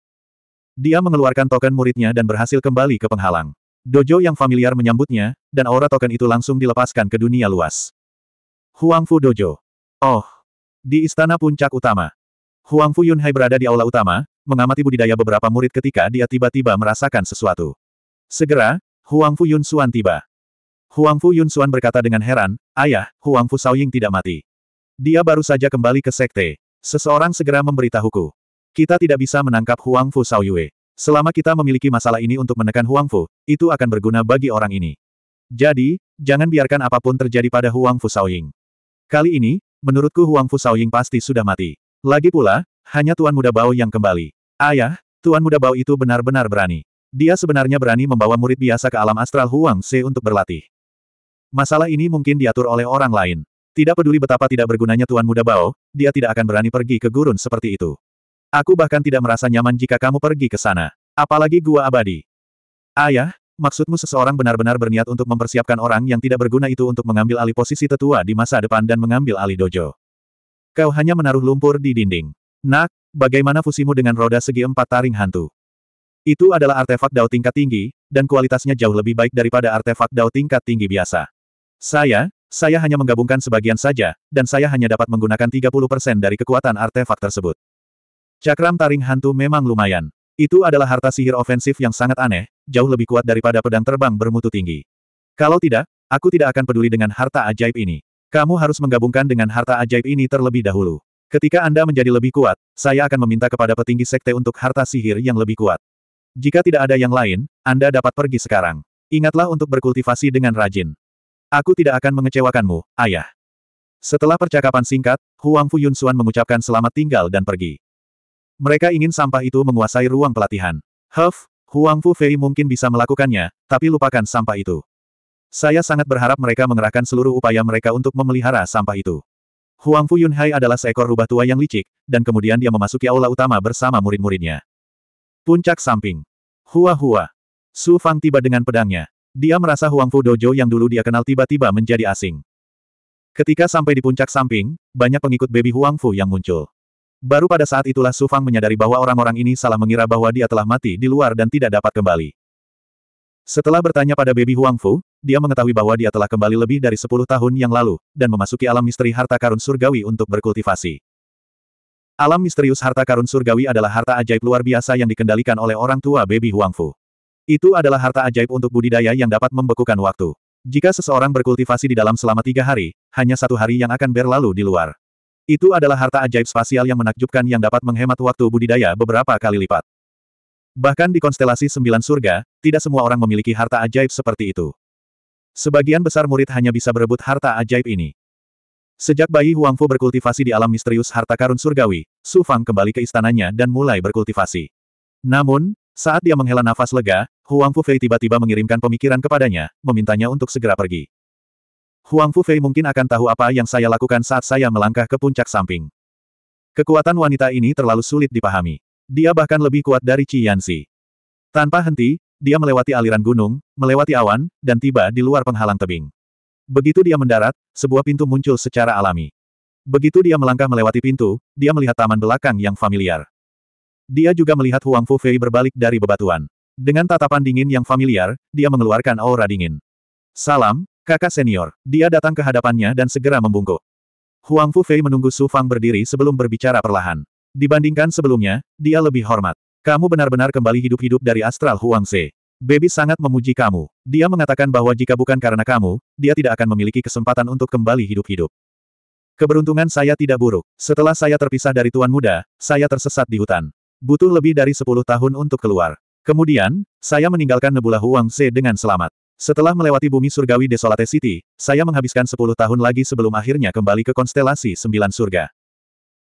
Dia mengeluarkan token muridnya dan berhasil kembali ke penghalang. Dojo yang familiar menyambutnya, dan aura token itu langsung dilepaskan ke dunia luas. Huangfu Dojo. Oh. Di istana puncak utama. Huangfu Yunhai berada di aula utama, mengamati budidaya beberapa murid ketika dia tiba-tiba merasakan sesuatu. Segera, Huangfu Yun Suan tiba. Huangfu Yun Suan berkata dengan heran, Ayah, Huangfu Saoying tidak mati. Dia baru saja kembali ke sekte. Seseorang segera memberitahuku. Kita tidak bisa menangkap Huangfu Saoyue. Selama kita memiliki masalah ini untuk menekan Huang Fu, itu akan berguna bagi orang ini. Jadi, jangan biarkan apapun terjadi pada Huang Fu Shaoying. Kali ini, menurutku Huang Fu Shaoying pasti sudah mati. Lagi pula, hanya Tuan Muda Bao yang kembali. Ayah, Tuan Muda Bao itu benar-benar berani. Dia sebenarnya berani membawa murid biasa ke alam astral Huang Se untuk berlatih. Masalah ini mungkin diatur oleh orang lain. Tidak peduli betapa tidak bergunanya Tuan Muda Bao, dia tidak akan berani pergi ke gurun seperti itu. Aku bahkan tidak merasa nyaman jika kamu pergi ke sana. Apalagi gua abadi. Ayah, maksudmu seseorang benar-benar berniat untuk mempersiapkan orang yang tidak berguna itu untuk mengambil alih posisi tetua di masa depan dan mengambil alih dojo. Kau hanya menaruh lumpur di dinding. Nak, bagaimana fusimu dengan roda segi empat taring hantu? Itu adalah artefak dao tingkat tinggi, dan kualitasnya jauh lebih baik daripada artefak dao tingkat tinggi biasa. Saya, saya hanya menggabungkan sebagian saja, dan saya hanya dapat menggunakan 30% dari kekuatan artefak tersebut. Cakram taring hantu memang lumayan. Itu adalah harta sihir ofensif yang sangat aneh, jauh lebih kuat daripada pedang terbang bermutu tinggi. Kalau tidak, aku tidak akan peduli dengan harta ajaib ini. Kamu harus menggabungkan dengan harta ajaib ini terlebih dahulu. Ketika Anda menjadi lebih kuat, saya akan meminta kepada petinggi sekte untuk harta sihir yang lebih kuat. Jika tidak ada yang lain, Anda dapat pergi sekarang. Ingatlah untuk berkultivasi dengan rajin. Aku tidak akan mengecewakanmu, ayah. Setelah percakapan singkat, Huang Fu Xuan mengucapkan selamat tinggal dan pergi. Mereka ingin sampah itu menguasai ruang pelatihan. Huff, Huang Fu Fei mungkin bisa melakukannya, tapi lupakan sampah itu. Saya sangat berharap mereka mengerahkan seluruh upaya mereka untuk memelihara sampah itu. Huang Fu Yunhai adalah seekor rubah tua yang licik, dan kemudian dia memasuki aula utama bersama murid-muridnya. Puncak samping. Hua Hua. Su Fang tiba dengan pedangnya. Dia merasa Huang Fu Dojo yang dulu dia kenal tiba-tiba menjadi asing. Ketika sampai di puncak samping, banyak pengikut baby Huang Fu yang muncul. Baru pada saat itulah Su Fang menyadari bahwa orang-orang ini salah mengira bahwa dia telah mati di luar dan tidak dapat kembali. Setelah bertanya pada baby Huang Fu, dia mengetahui bahwa dia telah kembali lebih dari 10 tahun yang lalu, dan memasuki alam misteri harta karun surgawi untuk berkultivasi. Alam misterius harta karun surgawi adalah harta ajaib luar biasa yang dikendalikan oleh orang tua baby Huang Fu. Itu adalah harta ajaib untuk budidaya yang dapat membekukan waktu. Jika seseorang berkultivasi di dalam selama tiga hari, hanya satu hari yang akan berlalu di luar. Itu adalah harta ajaib spasial yang menakjubkan yang dapat menghemat waktu budidaya beberapa kali lipat. Bahkan di konstelasi sembilan surga, tidak semua orang memiliki harta ajaib seperti itu. Sebagian besar murid hanya bisa berebut harta ajaib ini. Sejak bayi Huangfu berkultivasi di alam misterius harta karun surgawi, Su Fang kembali ke istananya dan mulai berkultivasi. Namun, saat dia menghela nafas lega, Huangfu Fei tiba-tiba mengirimkan pemikiran kepadanya, memintanya untuk segera pergi. Huang Fu Fei mungkin akan tahu apa yang saya lakukan saat saya melangkah ke puncak samping. Kekuatan wanita ini terlalu sulit dipahami. Dia bahkan lebih kuat dari Qi Yanxi. Tanpa henti, dia melewati aliran gunung, melewati awan, dan tiba di luar penghalang tebing. Begitu dia mendarat, sebuah pintu muncul secara alami. Begitu dia melangkah melewati pintu, dia melihat taman belakang yang familiar. Dia juga melihat Huang Fu Fei berbalik dari bebatuan. Dengan tatapan dingin yang familiar, dia mengeluarkan aura dingin. Salam, Kakak senior, dia datang ke hadapannya dan segera membungkuk. Huang Fufei menunggu Su Fang berdiri sebelum berbicara perlahan. Dibandingkan sebelumnya, dia lebih hormat. Kamu benar-benar kembali hidup-hidup dari astral Huang Se. Baby sangat memuji kamu. Dia mengatakan bahwa jika bukan karena kamu, dia tidak akan memiliki kesempatan untuk kembali hidup-hidup. Keberuntungan saya tidak buruk. Setelah saya terpisah dari tuan muda, saya tersesat di hutan. Butuh lebih dari 10 tahun untuk keluar. Kemudian, saya meninggalkan nebula Huang Se dengan selamat. Setelah melewati bumi surgawi Desolate City, saya menghabiskan 10 tahun lagi sebelum akhirnya kembali ke konstelasi sembilan surga.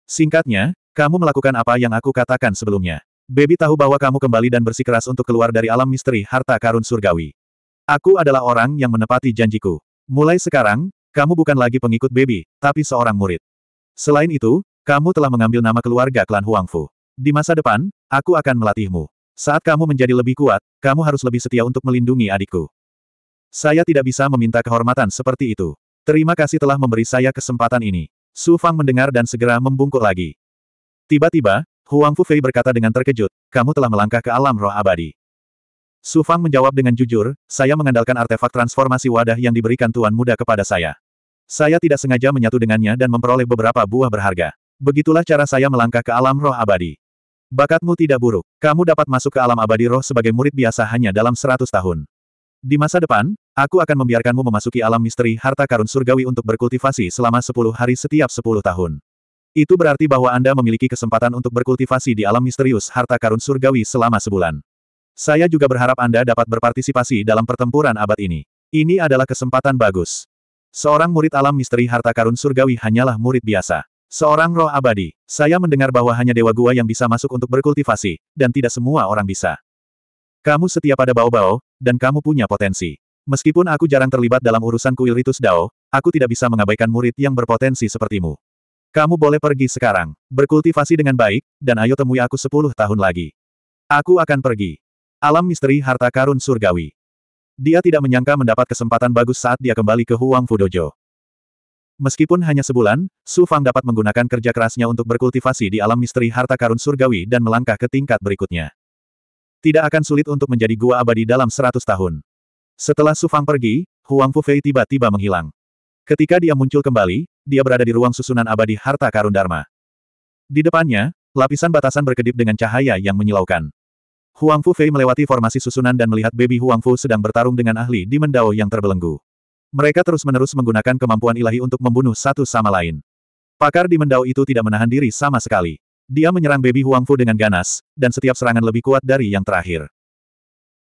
Singkatnya, kamu melakukan apa yang aku katakan sebelumnya. Baby tahu bahwa kamu kembali dan bersikeras untuk keluar dari alam misteri harta karun surgawi. Aku adalah orang yang menepati janjiku. Mulai sekarang, kamu bukan lagi pengikut Baby, tapi seorang murid. Selain itu, kamu telah mengambil nama keluarga klan Huangfu. Di masa depan, aku akan melatihmu. Saat kamu menjadi lebih kuat, kamu harus lebih setia untuk melindungi adikku. Saya tidak bisa meminta kehormatan seperti itu. Terima kasih telah memberi saya kesempatan ini. Su Fang mendengar dan segera membungkuk lagi. Tiba-tiba, Huang Fu Fei berkata dengan terkejut, kamu telah melangkah ke alam roh abadi. Su Fang menjawab dengan jujur, saya mengandalkan artefak transformasi wadah yang diberikan Tuan Muda kepada saya. Saya tidak sengaja menyatu dengannya dan memperoleh beberapa buah berharga. Begitulah cara saya melangkah ke alam roh abadi. Bakatmu tidak buruk. Kamu dapat masuk ke alam abadi roh sebagai murid biasa hanya dalam seratus tahun. Di masa depan, Aku akan membiarkanmu memasuki alam misteri harta karun surgawi untuk berkultivasi selama sepuluh hari setiap sepuluh tahun. Itu berarti bahwa Anda memiliki kesempatan untuk berkultivasi di alam misterius harta karun surgawi selama sebulan. Saya juga berharap Anda dapat berpartisipasi dalam pertempuran abad ini. Ini adalah kesempatan bagus. Seorang murid alam misteri harta karun surgawi hanyalah murid biasa. Seorang roh abadi. Saya mendengar bahwa hanya dewa gua yang bisa masuk untuk berkultivasi, dan tidak semua orang bisa. Kamu setia pada bau-bau, dan kamu punya potensi. Meskipun aku jarang terlibat dalam urusan kuil Ritus Dao, aku tidak bisa mengabaikan murid yang berpotensi sepertimu. Kamu boleh pergi sekarang, berkultivasi dengan baik, dan ayo temui aku sepuluh tahun lagi. Aku akan pergi. Alam misteri harta karun surgawi. Dia tidak menyangka mendapat kesempatan bagus saat dia kembali ke Huang Fudojo. Meskipun hanya sebulan, Su Fang dapat menggunakan kerja kerasnya untuk berkultivasi di alam misteri harta karun surgawi dan melangkah ke tingkat berikutnya. Tidak akan sulit untuk menjadi gua abadi dalam seratus tahun. Setelah Su Fang pergi, Huang Fufei tiba-tiba menghilang. Ketika dia muncul kembali, dia berada di ruang susunan abadi harta karun Dharma. Di depannya, lapisan batasan berkedip dengan cahaya yang menyilaukan. Huang Fu Fei melewati formasi susunan dan melihat baby Huang Fu sedang bertarung dengan ahli di Mendao yang terbelenggu. Mereka terus-menerus menggunakan kemampuan ilahi untuk membunuh satu sama lain. Pakar di Mendao itu tidak menahan diri sama sekali. Dia menyerang baby Huang Fu dengan ganas, dan setiap serangan lebih kuat dari yang terakhir.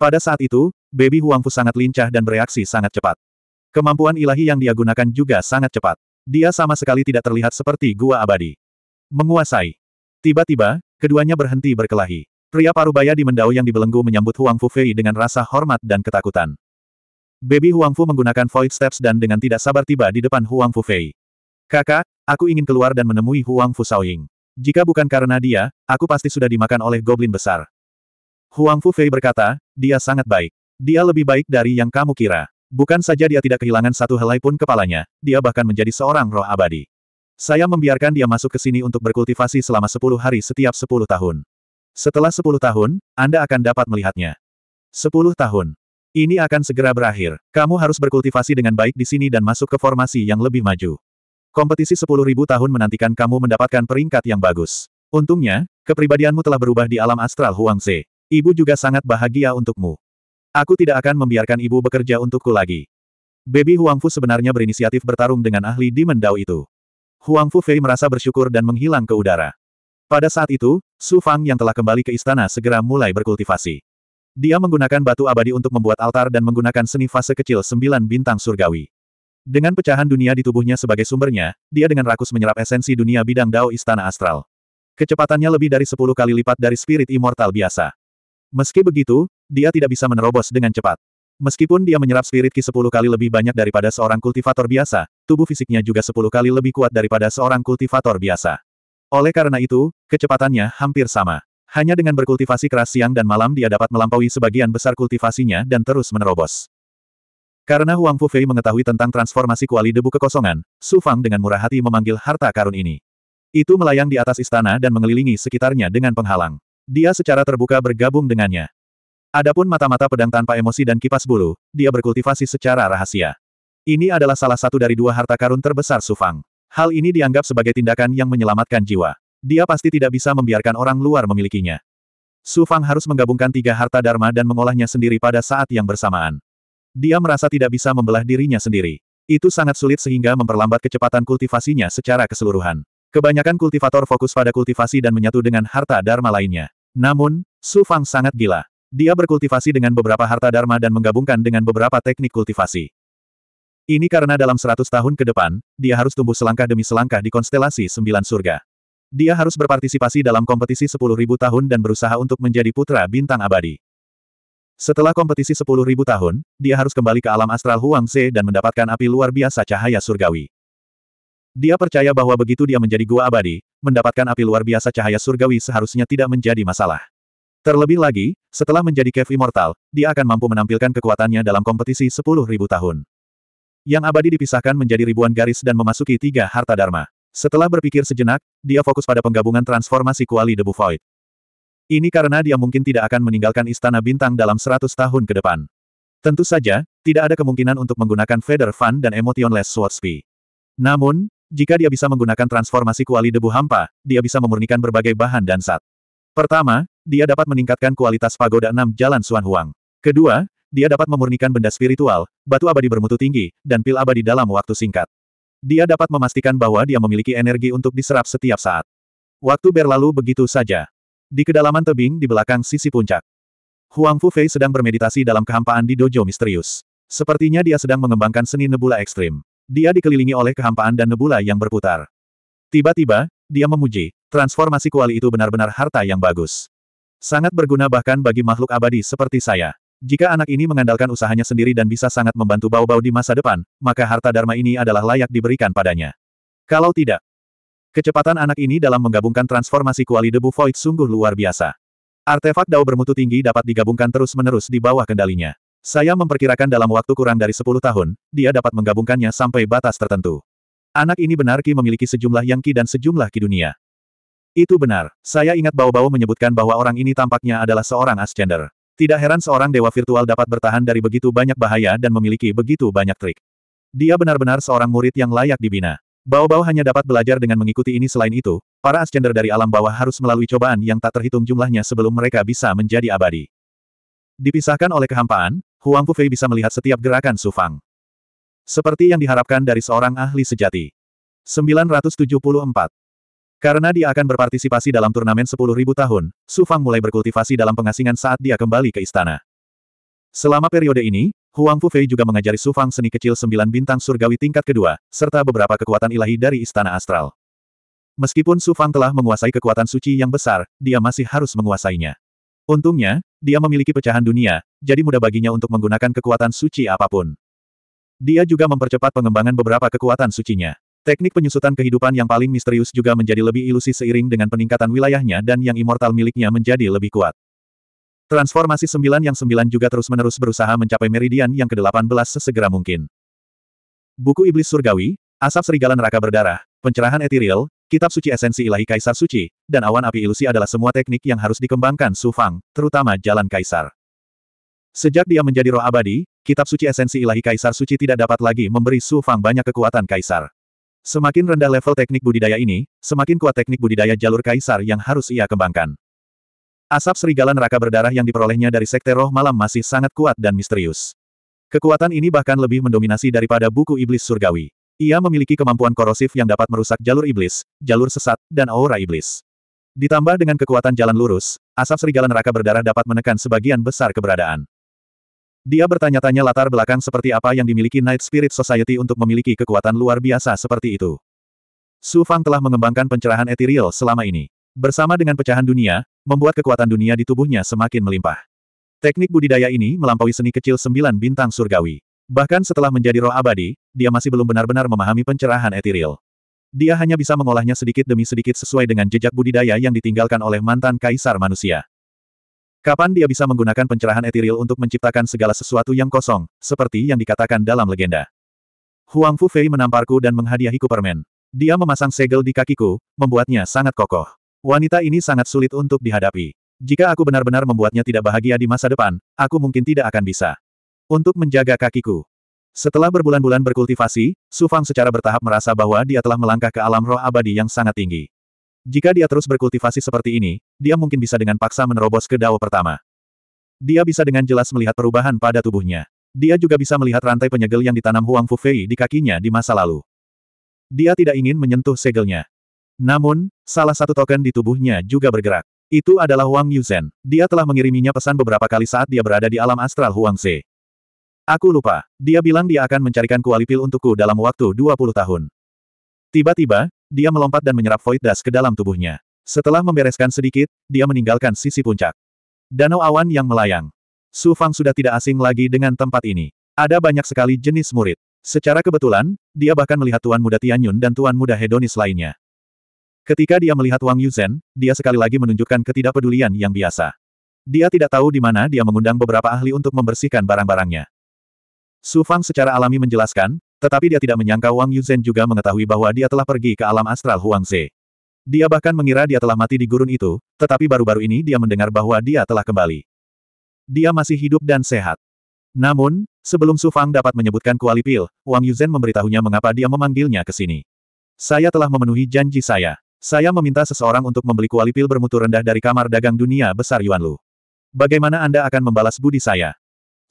Pada saat itu, baby Huangfu sangat lincah dan bereaksi sangat cepat. Kemampuan ilahi yang dia gunakan juga sangat cepat. Dia sama sekali tidak terlihat seperti gua abadi. Menguasai. Tiba-tiba, keduanya berhenti berkelahi. Pria parubaya di Mendau yang dibelenggu menyambut Huangfu Fei dengan rasa hormat dan ketakutan. Baby Huangfu menggunakan void steps dan dengan tidak sabar tiba di depan Huangfu Fei. Kakak, aku ingin keluar dan menemui Huangfu Saoying. Jika bukan karena dia, aku pasti sudah dimakan oleh goblin besar. Huang Fufei berkata, dia sangat baik. Dia lebih baik dari yang kamu kira. Bukan saja dia tidak kehilangan satu helai pun kepalanya, dia bahkan menjadi seorang roh abadi. Saya membiarkan dia masuk ke sini untuk berkultivasi selama 10 hari setiap 10 tahun. Setelah 10 tahun, Anda akan dapat melihatnya. 10 tahun. Ini akan segera berakhir. Kamu harus berkultivasi dengan baik di sini dan masuk ke formasi yang lebih maju. Kompetisi 10.000 tahun menantikan kamu mendapatkan peringkat yang bagus. Untungnya, kepribadianmu telah berubah di alam astral Huang Huangze. Ibu juga sangat bahagia untukmu. Aku tidak akan membiarkan ibu bekerja untukku lagi. Baby Huangfu sebenarnya berinisiatif bertarung dengan ahli di Mendao itu. Huangfu Fei merasa bersyukur dan menghilang ke udara. Pada saat itu, Su Fang yang telah kembali ke istana segera mulai berkultivasi. Dia menggunakan batu abadi untuk membuat altar dan menggunakan seni fase kecil sembilan bintang surgawi. Dengan pecahan dunia di tubuhnya sebagai sumbernya, dia dengan rakus menyerap esensi dunia bidang Dao Istana Astral. Kecepatannya lebih dari sepuluh kali lipat dari spirit immortal biasa. Meski begitu, dia tidak bisa menerobos dengan cepat. Meskipun dia menyerap spirit ki 10 kali lebih banyak daripada seorang kultivator biasa, tubuh fisiknya juga 10 kali lebih kuat daripada seorang kultivator biasa. Oleh karena itu, kecepatannya hampir sama. Hanya dengan berkultivasi keras siang dan malam dia dapat melampaui sebagian besar kultivasinya dan terus menerobos. Karena Huang Fufei mengetahui tentang transformasi kuali debu kekosongan, Su Fang dengan murah hati memanggil harta karun ini. Itu melayang di atas istana dan mengelilingi sekitarnya dengan penghalang. Dia secara terbuka bergabung dengannya. Adapun mata-mata pedang tanpa emosi dan kipas bulu, dia berkultivasi secara rahasia. Ini adalah salah satu dari dua harta karun terbesar Sufang. Hal ini dianggap sebagai tindakan yang menyelamatkan jiwa. Dia pasti tidak bisa membiarkan orang luar memilikinya. Sufang harus menggabungkan tiga harta dharma dan mengolahnya sendiri pada saat yang bersamaan. Dia merasa tidak bisa membelah dirinya sendiri. Itu sangat sulit sehingga memperlambat kecepatan kultivasinya secara keseluruhan. Kebanyakan kultivator fokus pada kultivasi dan menyatu dengan harta dharma lainnya. Namun, Su Fang sangat gila. Dia berkultivasi dengan beberapa harta dharma dan menggabungkan dengan beberapa teknik kultivasi. Ini karena dalam 100 tahun ke depan, dia harus tumbuh selangkah demi selangkah di konstelasi sembilan surga. Dia harus berpartisipasi dalam kompetisi 10.000 tahun dan berusaha untuk menjadi putra bintang abadi. Setelah kompetisi 10.000 tahun, dia harus kembali ke alam astral Huang Ze dan mendapatkan api luar biasa cahaya surgawi. Dia percaya bahwa begitu dia menjadi gua abadi, mendapatkan api luar biasa cahaya surgawi seharusnya tidak menjadi masalah. Terlebih lagi, setelah menjadi kev Immortal, dia akan mampu menampilkan kekuatannya dalam kompetisi 10.000 tahun. Yang abadi dipisahkan menjadi ribuan garis dan memasuki tiga harta dharma. Setelah berpikir sejenak, dia fokus pada penggabungan transformasi kuali debu void. Ini karena dia mungkin tidak akan meninggalkan istana bintang dalam 100 tahun ke depan. Tentu saja, tidak ada kemungkinan untuk menggunakan Feather fan dan Emotionless Sword Namun, jika dia bisa menggunakan transformasi kuali debu hampa, dia bisa memurnikan berbagai bahan dan zat. Pertama, dia dapat meningkatkan kualitas pagoda enam Jalan Suan Huang. Kedua, dia dapat memurnikan benda spiritual, batu abadi bermutu tinggi, dan pil abadi dalam waktu singkat. Dia dapat memastikan bahwa dia memiliki energi untuk diserap setiap saat. Waktu berlalu begitu saja. Di kedalaman tebing di belakang sisi puncak. Huang Fei sedang bermeditasi dalam kehampaan di dojo misterius. Sepertinya dia sedang mengembangkan seni nebula ekstrim. Dia dikelilingi oleh kehampaan dan nebula yang berputar. Tiba-tiba, dia memuji, transformasi kuali itu benar-benar harta yang bagus. Sangat berguna bahkan bagi makhluk abadi seperti saya. Jika anak ini mengandalkan usahanya sendiri dan bisa sangat membantu bau-bau di masa depan, maka harta Dharma ini adalah layak diberikan padanya. Kalau tidak, kecepatan anak ini dalam menggabungkan transformasi kuali debu void sungguh luar biasa. Artefak dao bermutu tinggi dapat digabungkan terus-menerus di bawah kendalinya. Saya memperkirakan dalam waktu kurang dari 10 tahun, dia dapat menggabungkannya sampai batas tertentu. Anak ini benar Ki memiliki sejumlah yang Ki dan sejumlah Ki dunia. Itu benar, saya ingat bau-bau menyebutkan bahwa orang ini tampaknya adalah seorang Ascender. Tidak heran seorang dewa virtual dapat bertahan dari begitu banyak bahaya dan memiliki begitu banyak trik. Dia benar-benar seorang murid yang layak dibina. Bau-bau hanya dapat belajar dengan mengikuti ini selain itu, para ascender dari alam bawah harus melalui cobaan yang tak terhitung jumlahnya sebelum mereka bisa menjadi abadi. Dipisahkan oleh kehampaan, Huang Fufei bisa melihat setiap gerakan Su Fang. Seperti yang diharapkan dari seorang ahli sejati. 974. Karena dia akan berpartisipasi dalam turnamen 10.000 tahun, Su Fang mulai berkultivasi dalam pengasingan saat dia kembali ke istana. Selama periode ini, Huang Fufei juga mengajari Su Fang seni kecil sembilan bintang surgawi tingkat kedua, serta beberapa kekuatan ilahi dari istana astral. Meskipun Su Fang telah menguasai kekuatan suci yang besar, dia masih harus menguasainya. Untungnya, dia memiliki pecahan dunia, jadi mudah baginya untuk menggunakan kekuatan suci apapun. Dia juga mempercepat pengembangan beberapa kekuatan sucinya. Teknik penyusutan kehidupan yang paling misterius juga menjadi lebih ilusi seiring dengan peningkatan wilayahnya dan yang immortal miliknya menjadi lebih kuat. Transformasi sembilan yang sembilan juga terus-menerus berusaha mencapai meridian yang ke-18 sesegera mungkin. Buku Iblis Surgawi, Asap Serigala Neraka Berdarah, Pencerahan Etiril, Kitab suci esensi ilahi Kaisar Suci, dan awan api ilusi adalah semua teknik yang harus dikembangkan Su Fang, terutama jalan Kaisar. Sejak dia menjadi roh abadi, kitab suci esensi ilahi Kaisar Suci tidak dapat lagi memberi Su Fang banyak kekuatan Kaisar. Semakin rendah level teknik budidaya ini, semakin kuat teknik budidaya jalur Kaisar yang harus ia kembangkan. Asap serigala neraka berdarah yang diperolehnya dari Sekte Roh Malam masih sangat kuat dan misterius. Kekuatan ini bahkan lebih mendominasi daripada buku iblis surgawi. Ia memiliki kemampuan korosif yang dapat merusak jalur iblis, jalur sesat, dan aura iblis. Ditambah dengan kekuatan jalan lurus, asap serigala neraka berdarah dapat menekan sebagian besar keberadaan. Dia bertanya-tanya latar belakang seperti apa yang dimiliki Night Spirit Society untuk memiliki kekuatan luar biasa seperti itu. Su Fang telah mengembangkan pencerahan etiril selama ini. Bersama dengan pecahan dunia, membuat kekuatan dunia di tubuhnya semakin melimpah. Teknik budidaya ini melampaui seni kecil sembilan bintang surgawi. Bahkan setelah menjadi roh abadi, dia masih belum benar-benar memahami pencerahan etiril. Dia hanya bisa mengolahnya sedikit demi sedikit sesuai dengan jejak budidaya yang ditinggalkan oleh mantan kaisar manusia. Kapan dia bisa menggunakan pencerahan etiril untuk menciptakan segala sesuatu yang kosong, seperti yang dikatakan dalam legenda. Huang Fu Fei menamparku dan menghadiahiku permen. Dia memasang segel di kakiku, membuatnya sangat kokoh. Wanita ini sangat sulit untuk dihadapi. Jika aku benar-benar membuatnya tidak bahagia di masa depan, aku mungkin tidak akan bisa. Untuk menjaga kakiku. Setelah berbulan-bulan berkultivasi, Su Fang secara bertahap merasa bahwa dia telah melangkah ke alam roh abadi yang sangat tinggi. Jika dia terus berkultivasi seperti ini, dia mungkin bisa dengan paksa menerobos ke dao pertama. Dia bisa dengan jelas melihat perubahan pada tubuhnya. Dia juga bisa melihat rantai penyegel yang ditanam Huang Fu Fei di kakinya di masa lalu. Dia tidak ingin menyentuh segelnya. Namun, salah satu token di tubuhnya juga bergerak. Itu adalah Huang Yuzhen. Dia telah mengiriminya pesan beberapa kali saat dia berada di alam astral Huang Zhe. Aku lupa. Dia bilang dia akan mencarikan kuali pil untukku dalam waktu 20 tahun. Tiba-tiba, dia melompat dan menyerap void dust ke dalam tubuhnya. Setelah membereskan sedikit, dia meninggalkan sisi puncak. Danau awan yang melayang. Su Fang sudah tidak asing lagi dengan tempat ini. Ada banyak sekali jenis murid. Secara kebetulan, dia bahkan melihat Tuan Muda Tianyun dan Tuan Muda Hedonis lainnya. Ketika dia melihat Wang Yuzhen, dia sekali lagi menunjukkan ketidakpedulian yang biasa. Dia tidak tahu di mana dia mengundang beberapa ahli untuk membersihkan barang-barangnya. Su Fang secara alami menjelaskan, tetapi dia tidak menyangka Wang Yuzhen juga mengetahui bahwa dia telah pergi ke alam astral Huang Ze. Dia bahkan mengira dia telah mati di gurun itu, tetapi baru-baru ini dia mendengar bahwa dia telah kembali. Dia masih hidup dan sehat. Namun, sebelum Su Fang dapat menyebutkan kuali pil, Wang Yuzhen memberitahunya mengapa dia memanggilnya ke sini. Saya telah memenuhi janji saya. Saya meminta seseorang untuk membeli kuali pil bermutu rendah dari kamar dagang dunia besar Yuan Lu. Bagaimana Anda akan membalas budi saya?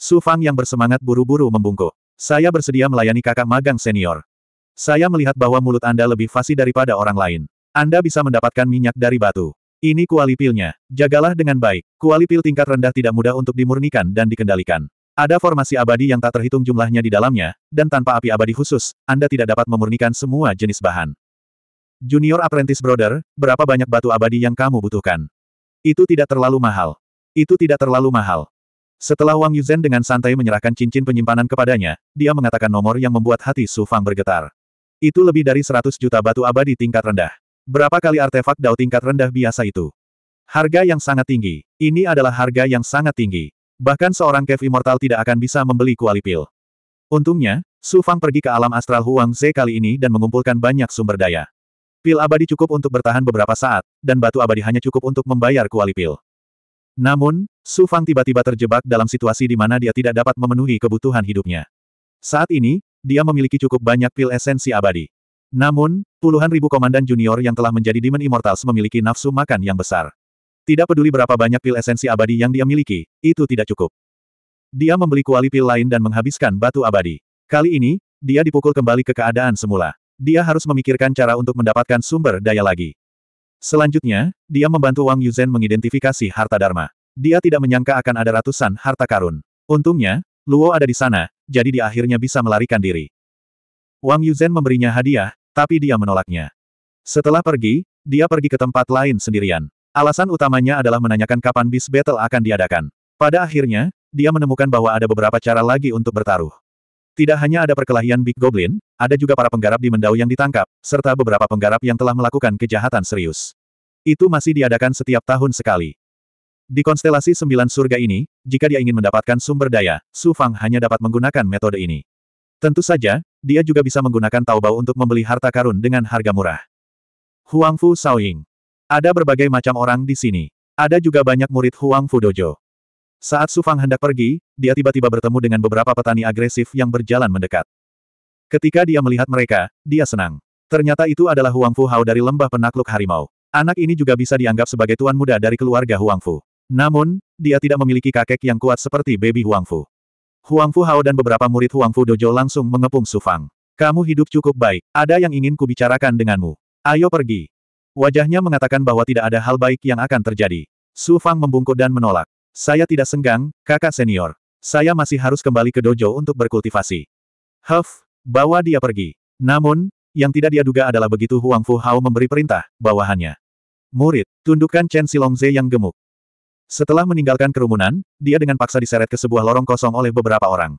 Su Fang yang bersemangat buru-buru membungkuk. Saya bersedia melayani kakak magang senior. Saya melihat bahwa mulut Anda lebih fasih daripada orang lain. Anda bisa mendapatkan minyak dari batu. Ini kuali pilnya. Jagalah dengan baik. Kuali pil tingkat rendah tidak mudah untuk dimurnikan dan dikendalikan. Ada formasi abadi yang tak terhitung jumlahnya di dalamnya, dan tanpa api abadi khusus, Anda tidak dapat memurnikan semua jenis bahan. Junior Apprentice Brother, berapa banyak batu abadi yang kamu butuhkan? Itu tidak terlalu mahal. Itu tidak terlalu mahal. Setelah Wang Yuzhen dengan santai menyerahkan cincin penyimpanan kepadanya, dia mengatakan nomor yang membuat hati Su Fang bergetar. Itu lebih dari 100 juta batu abadi tingkat rendah. Berapa kali artefak dao tingkat rendah biasa itu? Harga yang sangat tinggi. Ini adalah harga yang sangat tinggi. Bahkan seorang Kev Immortal tidak akan bisa membeli Kuali Pil. Untungnya, Su Fang pergi ke alam astral Huang Ze kali ini dan mengumpulkan banyak sumber daya. Pil abadi cukup untuk bertahan beberapa saat, dan batu abadi hanya cukup untuk membayar Kuali Pil. Namun, Su Fang tiba-tiba terjebak dalam situasi di mana dia tidak dapat memenuhi kebutuhan hidupnya. Saat ini, dia memiliki cukup banyak pil esensi abadi. Namun, puluhan ribu komandan junior yang telah menjadi Demon Immortals memiliki nafsu makan yang besar. Tidak peduli berapa banyak pil esensi abadi yang dia miliki, itu tidak cukup. Dia membeli kuali pil lain dan menghabiskan batu abadi. Kali ini, dia dipukul kembali ke keadaan semula. Dia harus memikirkan cara untuk mendapatkan sumber daya lagi. Selanjutnya, dia membantu Wang Yuzhen mengidentifikasi harta Dharma. Dia tidak menyangka akan ada ratusan harta karun. Untungnya, Luo ada di sana, jadi dia akhirnya bisa melarikan diri. Wang Yuzhen memberinya hadiah, tapi dia menolaknya. Setelah pergi, dia pergi ke tempat lain sendirian. Alasan utamanya adalah menanyakan kapan bis battle akan diadakan. Pada akhirnya, dia menemukan bahwa ada beberapa cara lagi untuk bertaruh. Tidak hanya ada perkelahian Big Goblin, ada juga para penggarap di Mendau yang ditangkap, serta beberapa penggarap yang telah melakukan kejahatan serius. Itu masih diadakan setiap tahun sekali. Di konstelasi sembilan surga ini, jika dia ingin mendapatkan sumber daya, Su Fang hanya dapat menggunakan metode ini. Tentu saja, dia juga bisa menggunakan Taobao untuk membeli harta karun dengan harga murah. Huangfu Saoying. Ada berbagai macam orang di sini. Ada juga banyak murid Huang Fu Dojo. Saat Sufang hendak pergi, dia tiba-tiba bertemu dengan beberapa petani agresif yang berjalan mendekat. Ketika dia melihat mereka, dia senang. Ternyata itu adalah Huang Fu Hao dari lembah penakluk harimau. Anak ini juga bisa dianggap sebagai tuan muda dari keluarga Huang Fu. Namun, dia tidak memiliki kakek yang kuat seperti baby Huang Fu. Huang Fu Hao dan beberapa murid Huang Fu Dojo langsung mengepung Sufang. Kamu hidup cukup baik, ada yang ingin kubicarakan denganmu. Ayo pergi. Wajahnya mengatakan bahwa tidak ada hal baik yang akan terjadi. Su Fang membungkuk dan menolak. Saya tidak senggang, kakak senior. Saya masih harus kembali ke dojo untuk berkultivasi. Huff, bawa dia pergi. Namun, yang tidak dia duga adalah begitu Huang Fu Hao memberi perintah, bawahannya. Murid, tundukkan Chen Silongze yang gemuk. Setelah meninggalkan kerumunan, dia dengan paksa diseret ke sebuah lorong kosong oleh beberapa orang.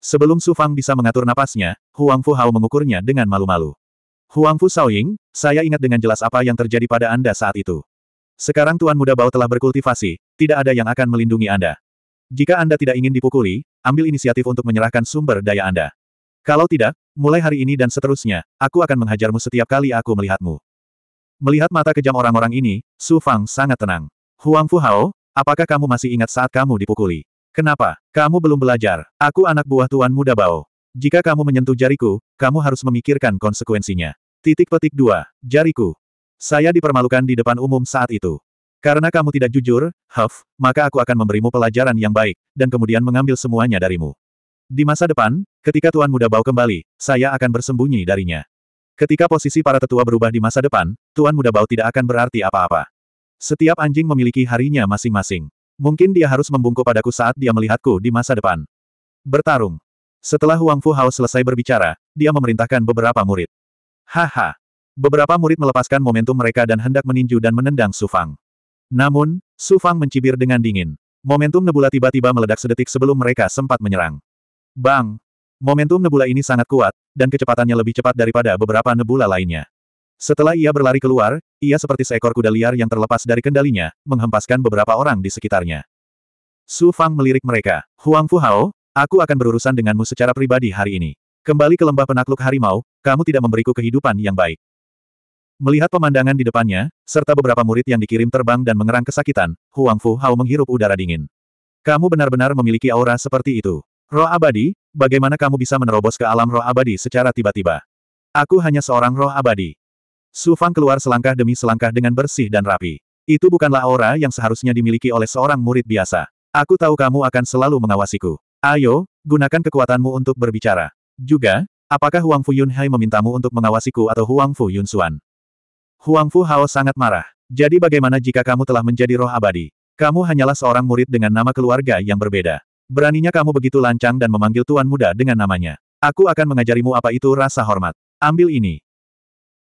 Sebelum Su Fang bisa mengatur napasnya, Huang Fu Hao mengukurnya dengan malu-malu. Huang Fu Shaoying, saya ingat dengan jelas apa yang terjadi pada Anda saat itu. Sekarang Tuan Muda Bao telah berkultivasi, tidak ada yang akan melindungi Anda. Jika Anda tidak ingin dipukuli, ambil inisiatif untuk menyerahkan sumber daya Anda. Kalau tidak, mulai hari ini dan seterusnya, aku akan menghajarmu setiap kali aku melihatmu. Melihat mata kejam orang-orang ini, Su Fang sangat tenang. Huang Fu Hao, apakah kamu masih ingat saat kamu dipukuli? Kenapa? Kamu belum belajar. Aku anak buah Tuan Muda Bao. Jika kamu menyentuh jariku, kamu harus memikirkan konsekuensinya. Titik petik DUA, Jariku. Saya dipermalukan di depan umum saat itu. Karena kamu tidak jujur, Huff, maka aku akan memberimu pelajaran yang baik, dan kemudian mengambil semuanya darimu. Di masa depan, ketika Tuan Muda Bau kembali, saya akan bersembunyi darinya. Ketika posisi para tetua berubah di masa depan, Tuan Muda Bau tidak akan berarti apa-apa. Setiap anjing memiliki harinya masing-masing. Mungkin dia harus membungkuk padaku saat dia melihatku di masa depan. Bertarung. Setelah Huang Fu Hao selesai berbicara, dia memerintahkan beberapa murid. Haha, Beberapa murid melepaskan momentum mereka dan hendak meninju dan menendang Sufang. Namun, Sufang mencibir dengan dingin. Momentum nebula tiba-tiba meledak sedetik sebelum mereka sempat menyerang. Bang! Momentum nebula ini sangat kuat, dan kecepatannya lebih cepat daripada beberapa nebula lainnya. Setelah ia berlari keluar, ia seperti seekor kuda liar yang terlepas dari kendalinya, menghempaskan beberapa orang di sekitarnya. Su Fang melirik mereka. Huang Fu Hao, aku akan berurusan denganmu secara pribadi hari ini. Kembali ke lembah penakluk harimau, kamu tidak memberiku kehidupan yang baik. Melihat pemandangan di depannya, serta beberapa murid yang dikirim terbang dan mengerang kesakitan, Huang Fu Hao menghirup udara dingin. Kamu benar-benar memiliki aura seperti itu. Roh abadi, bagaimana kamu bisa menerobos ke alam roh abadi secara tiba-tiba? Aku hanya seorang roh abadi. Su Fang keluar selangkah demi selangkah dengan bersih dan rapi. Itu bukanlah aura yang seharusnya dimiliki oleh seorang murid biasa. Aku tahu kamu akan selalu mengawasiku. Ayo, gunakan kekuatanmu untuk berbicara. Juga, apakah Huang Fu Yun Hai memintamu untuk mengawasiku atau Huang Fu Yun Xuan? Huang Fu Hao sangat marah. Jadi bagaimana jika kamu telah menjadi roh abadi? Kamu hanyalah seorang murid dengan nama keluarga yang berbeda. Beraninya kamu begitu lancang dan memanggil tuan muda dengan namanya. Aku akan mengajarimu apa itu rasa hormat. Ambil ini.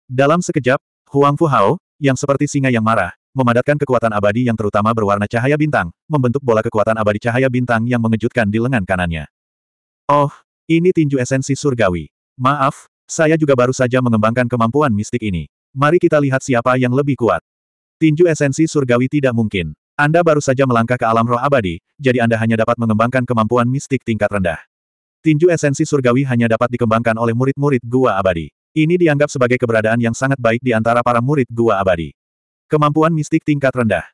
Dalam sekejap, Huang Fu Hao, yang seperti singa yang marah, memadatkan kekuatan abadi yang terutama berwarna cahaya bintang, membentuk bola kekuatan abadi cahaya bintang yang mengejutkan di lengan kanannya. Oh, ini tinju esensi surgawi. Maaf, saya juga baru saja mengembangkan kemampuan mistik ini. Mari kita lihat siapa yang lebih kuat. Tinju esensi surgawi tidak mungkin. Anda baru saja melangkah ke alam roh abadi, jadi Anda hanya dapat mengembangkan kemampuan mistik tingkat rendah. Tinju esensi surgawi hanya dapat dikembangkan oleh murid-murid gua abadi. Ini dianggap sebagai keberadaan yang sangat baik di antara para murid gua abadi. Kemampuan mistik tingkat rendah.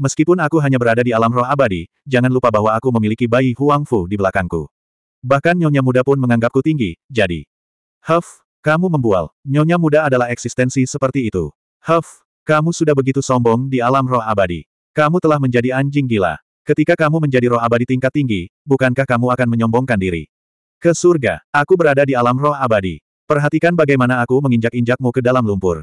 Meskipun aku hanya berada di alam roh abadi, jangan lupa bahwa aku memiliki bayi Huangfu di belakangku. Bahkan nyonya muda pun menganggapku tinggi, jadi. Huff, kamu membual. Nyonya muda adalah eksistensi seperti itu. Huff, kamu sudah begitu sombong di alam roh abadi. Kamu telah menjadi anjing gila. Ketika kamu menjadi roh abadi tingkat tinggi, bukankah kamu akan menyombongkan diri? Ke surga, aku berada di alam roh abadi. Perhatikan bagaimana aku menginjak-injakmu ke dalam lumpur.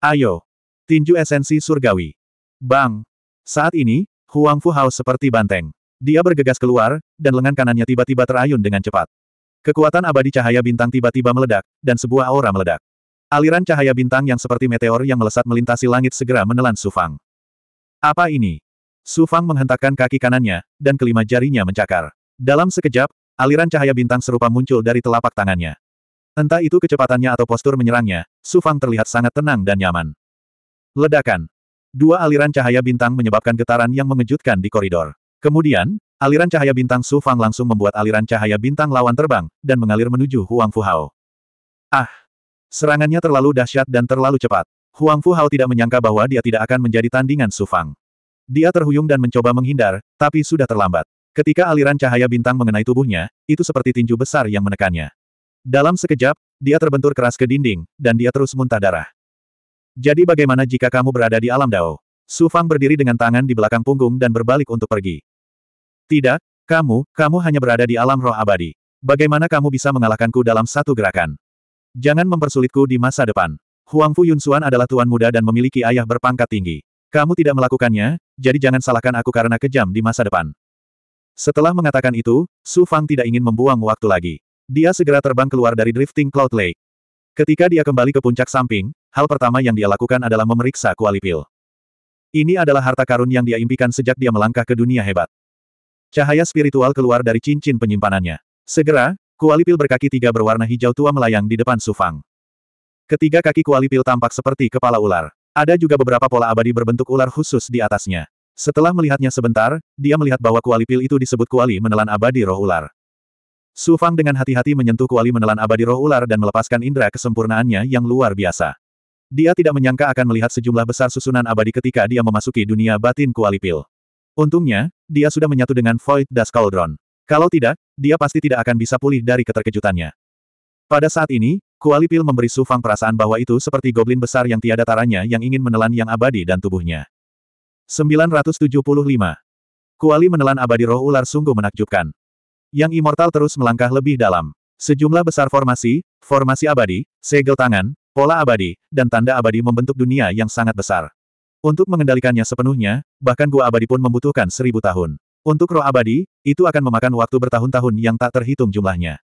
Ayo. Tinju esensi surgawi. Bang. Saat ini, Huang Fu Hao seperti banteng. Dia bergegas keluar, dan lengan kanannya tiba-tiba terayun dengan cepat. Kekuatan abadi cahaya bintang tiba-tiba meledak, dan sebuah aura meledak. Aliran cahaya bintang yang seperti meteor yang melesat melintasi langit segera menelan Sufang. Apa ini? Sufang menghentakkan kaki kanannya, dan kelima jarinya mencakar. Dalam sekejap, aliran cahaya bintang serupa muncul dari telapak tangannya. Entah itu kecepatannya atau postur menyerangnya, Sufang terlihat sangat tenang dan nyaman. Ledakan. Dua aliran cahaya bintang menyebabkan getaran yang mengejutkan di koridor. Kemudian, Aliran cahaya bintang Su Fang langsung membuat aliran cahaya bintang lawan terbang, dan mengalir menuju Huang Fu Hao. Ah! Serangannya terlalu dahsyat dan terlalu cepat. Huang Fu Hao tidak menyangka bahwa dia tidak akan menjadi tandingan Su Fang. Dia terhuyung dan mencoba menghindar, tapi sudah terlambat. Ketika aliran cahaya bintang mengenai tubuhnya, itu seperti tinju besar yang menekannya. Dalam sekejap, dia terbentur keras ke dinding, dan dia terus muntah darah. Jadi bagaimana jika kamu berada di alam Dao? Su Fang berdiri dengan tangan di belakang punggung dan berbalik untuk pergi. Tidak, kamu, kamu hanya berada di alam roh abadi. Bagaimana kamu bisa mengalahkanku dalam satu gerakan? Jangan mempersulitku di masa depan. Huang Fu Yunsuan adalah tuan muda dan memiliki ayah berpangkat tinggi. Kamu tidak melakukannya, jadi jangan salahkan aku karena kejam di masa depan. Setelah mengatakan itu, Su Fang tidak ingin membuang waktu lagi. Dia segera terbang keluar dari drifting Cloud Lake. Ketika dia kembali ke puncak samping, hal pertama yang dia lakukan adalah memeriksa kuali pil. Ini adalah harta karun yang dia impikan sejak dia melangkah ke dunia hebat. Cahaya spiritual keluar dari cincin penyimpanannya. Segera, kualipil berkaki tiga berwarna hijau tua melayang di depan Sufang. Ketiga kaki kualipil tampak seperti kepala ular. Ada juga beberapa pola abadi berbentuk ular khusus di atasnya. Setelah melihatnya sebentar, dia melihat bahwa kualipil itu disebut kuali menelan abadi roh ular. Sufang dengan hati-hati menyentuh kuali menelan abadi roh ular dan melepaskan indera kesempurnaannya yang luar biasa. Dia tidak menyangka akan melihat sejumlah besar susunan abadi ketika dia memasuki dunia batin kualipil. Untungnya, dia sudah menyatu dengan Void Das Cauldron. Kalau tidak, dia pasti tidak akan bisa pulih dari keterkejutannya. Pada saat ini, Kuali pil memberi Sufang perasaan bahwa itu seperti goblin besar yang tiada taranya yang ingin menelan yang abadi dan tubuhnya. 975. Kuali menelan abadi roh ular sungguh menakjubkan. Yang immortal terus melangkah lebih dalam. Sejumlah besar formasi, formasi abadi, segel tangan, pola abadi, dan tanda abadi membentuk dunia yang sangat besar. Untuk mengendalikannya sepenuhnya, bahkan gua abadi pun membutuhkan seribu tahun. Untuk roh abadi, itu akan memakan waktu bertahun-tahun yang tak terhitung jumlahnya.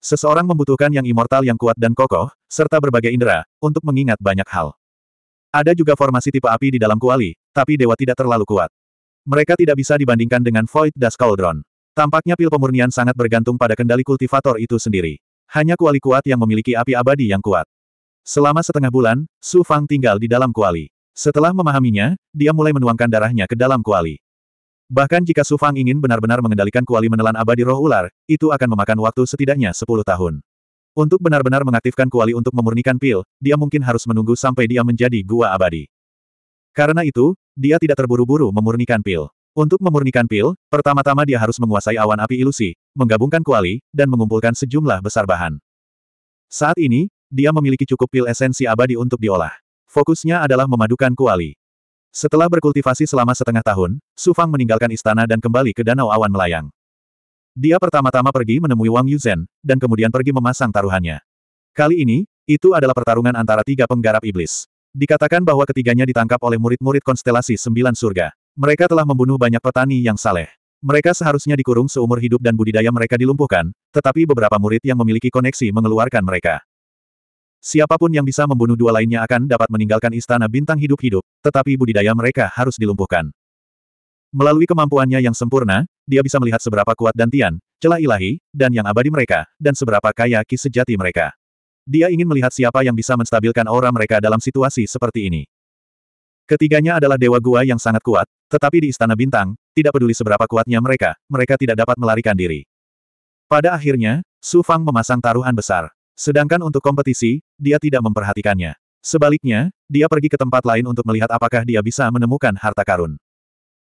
Seseorang membutuhkan yang immortal yang kuat dan kokoh, serta berbagai indera, untuk mengingat banyak hal. Ada juga formasi tipe api di dalam kuali, tapi dewa tidak terlalu kuat. Mereka tidak bisa dibandingkan dengan Void Dust Cauldron. Tampaknya pil pemurnian sangat bergantung pada kendali kultivator itu sendiri. Hanya kuali kuat yang memiliki api abadi yang kuat. Selama setengah bulan, Su Fang tinggal di dalam kuali. Setelah memahaminya, dia mulai menuangkan darahnya ke dalam kuali. Bahkan jika Su Fang ingin benar-benar mengendalikan kuali menelan abadi roh ular, itu akan memakan waktu setidaknya 10 tahun. Untuk benar-benar mengaktifkan kuali untuk memurnikan pil, dia mungkin harus menunggu sampai dia menjadi gua abadi. Karena itu, dia tidak terburu-buru memurnikan pil. Untuk memurnikan pil, pertama-tama dia harus menguasai awan api ilusi, menggabungkan kuali, dan mengumpulkan sejumlah besar bahan. Saat ini, dia memiliki cukup pil esensi abadi untuk diolah. Fokusnya adalah memadukan kuali. Setelah berkultivasi selama setengah tahun, Su Fang meninggalkan istana dan kembali ke Danau Awan Melayang. Dia pertama-tama pergi menemui Wang Yuzhen, dan kemudian pergi memasang taruhannya. Kali ini, itu adalah pertarungan antara tiga penggarap iblis. Dikatakan bahwa ketiganya ditangkap oleh murid-murid konstelasi sembilan surga. Mereka telah membunuh banyak petani yang saleh. Mereka seharusnya dikurung seumur hidup dan budidaya mereka dilumpuhkan, tetapi beberapa murid yang memiliki koneksi mengeluarkan mereka. Siapapun yang bisa membunuh dua lainnya akan dapat meninggalkan istana bintang hidup-hidup, tetapi budidaya mereka harus dilumpuhkan. Melalui kemampuannya yang sempurna, dia bisa melihat seberapa kuat Dantian, celah ilahi, dan yang abadi mereka, dan seberapa kaya ki sejati mereka. Dia ingin melihat siapa yang bisa menstabilkan aura mereka dalam situasi seperti ini. Ketiganya adalah dewa gua yang sangat kuat, tetapi di istana bintang, tidak peduli seberapa kuatnya mereka, mereka tidak dapat melarikan diri. Pada akhirnya, Su Fang memasang taruhan besar. Sedangkan untuk kompetisi, dia tidak memperhatikannya. Sebaliknya, dia pergi ke tempat lain untuk melihat apakah dia bisa menemukan harta karun.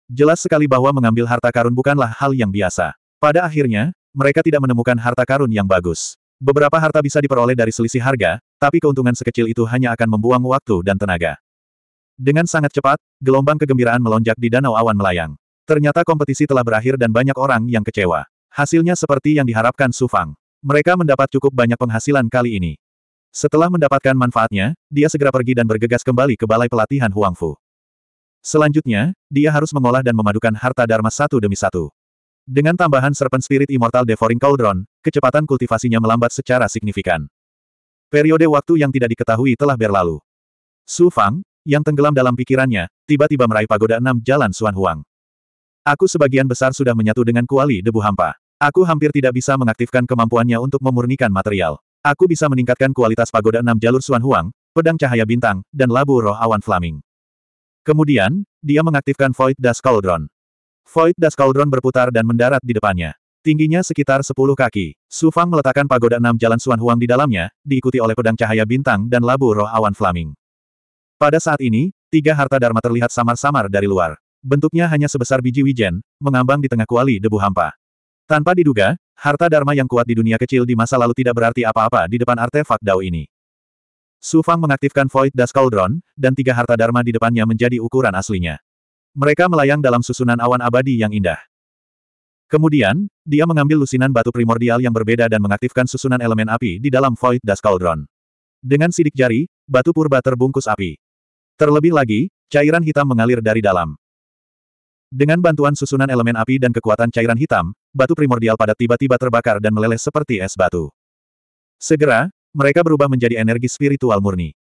Jelas sekali bahwa mengambil harta karun bukanlah hal yang biasa. Pada akhirnya, mereka tidak menemukan harta karun yang bagus. Beberapa harta bisa diperoleh dari selisih harga, tapi keuntungan sekecil itu hanya akan membuang waktu dan tenaga. Dengan sangat cepat, gelombang kegembiraan melonjak di danau awan melayang. Ternyata kompetisi telah berakhir dan banyak orang yang kecewa. Hasilnya seperti yang diharapkan Sufang. Mereka mendapat cukup banyak penghasilan kali ini. Setelah mendapatkan manfaatnya, dia segera pergi dan bergegas kembali ke balai pelatihan Huangfu. Selanjutnya, dia harus mengolah dan memadukan harta Dharma satu demi satu. Dengan tambahan Serpent Spirit Immortal Devouring Cauldron, kecepatan kultivasinya melambat secara signifikan. Periode waktu yang tidak diketahui telah berlalu. Su Fang, yang tenggelam dalam pikirannya, tiba-tiba meraih pagoda enam jalan Suan Huang. Aku sebagian besar sudah menyatu dengan kuali debu hampa. Aku hampir tidak bisa mengaktifkan kemampuannya untuk memurnikan material. Aku bisa meningkatkan kualitas pagoda enam jalur Suan Huang, pedang cahaya bintang, dan labu roh awan flaming. Kemudian, dia mengaktifkan Void Dust Cauldron. Void Dust Cauldron berputar dan mendarat di depannya. Tingginya sekitar 10 kaki. Su Fang meletakkan pagoda enam jalan Suan Huang di dalamnya, diikuti oleh pedang cahaya bintang dan labu roh awan flaming. Pada saat ini, tiga harta Dharma terlihat samar-samar dari luar. Bentuknya hanya sebesar biji wijen, mengambang di tengah kuali debu hampa. Tanpa diduga, harta Dharma yang kuat di dunia kecil di masa lalu tidak berarti apa-apa di depan artefak Dao ini. Su Fang mengaktifkan Void Dust Cauldron, dan tiga harta Dharma di depannya menjadi ukuran aslinya. Mereka melayang dalam susunan awan abadi yang indah. Kemudian, dia mengambil lusinan batu primordial yang berbeda dan mengaktifkan susunan elemen api di dalam Void Dust Cauldron. Dengan sidik jari, batu purba terbungkus api. Terlebih lagi, cairan hitam mengalir dari dalam. Dengan bantuan susunan elemen api dan kekuatan cairan hitam, batu primordial padat tiba-tiba terbakar dan meleleh seperti es batu. Segera, mereka berubah menjadi energi spiritual murni.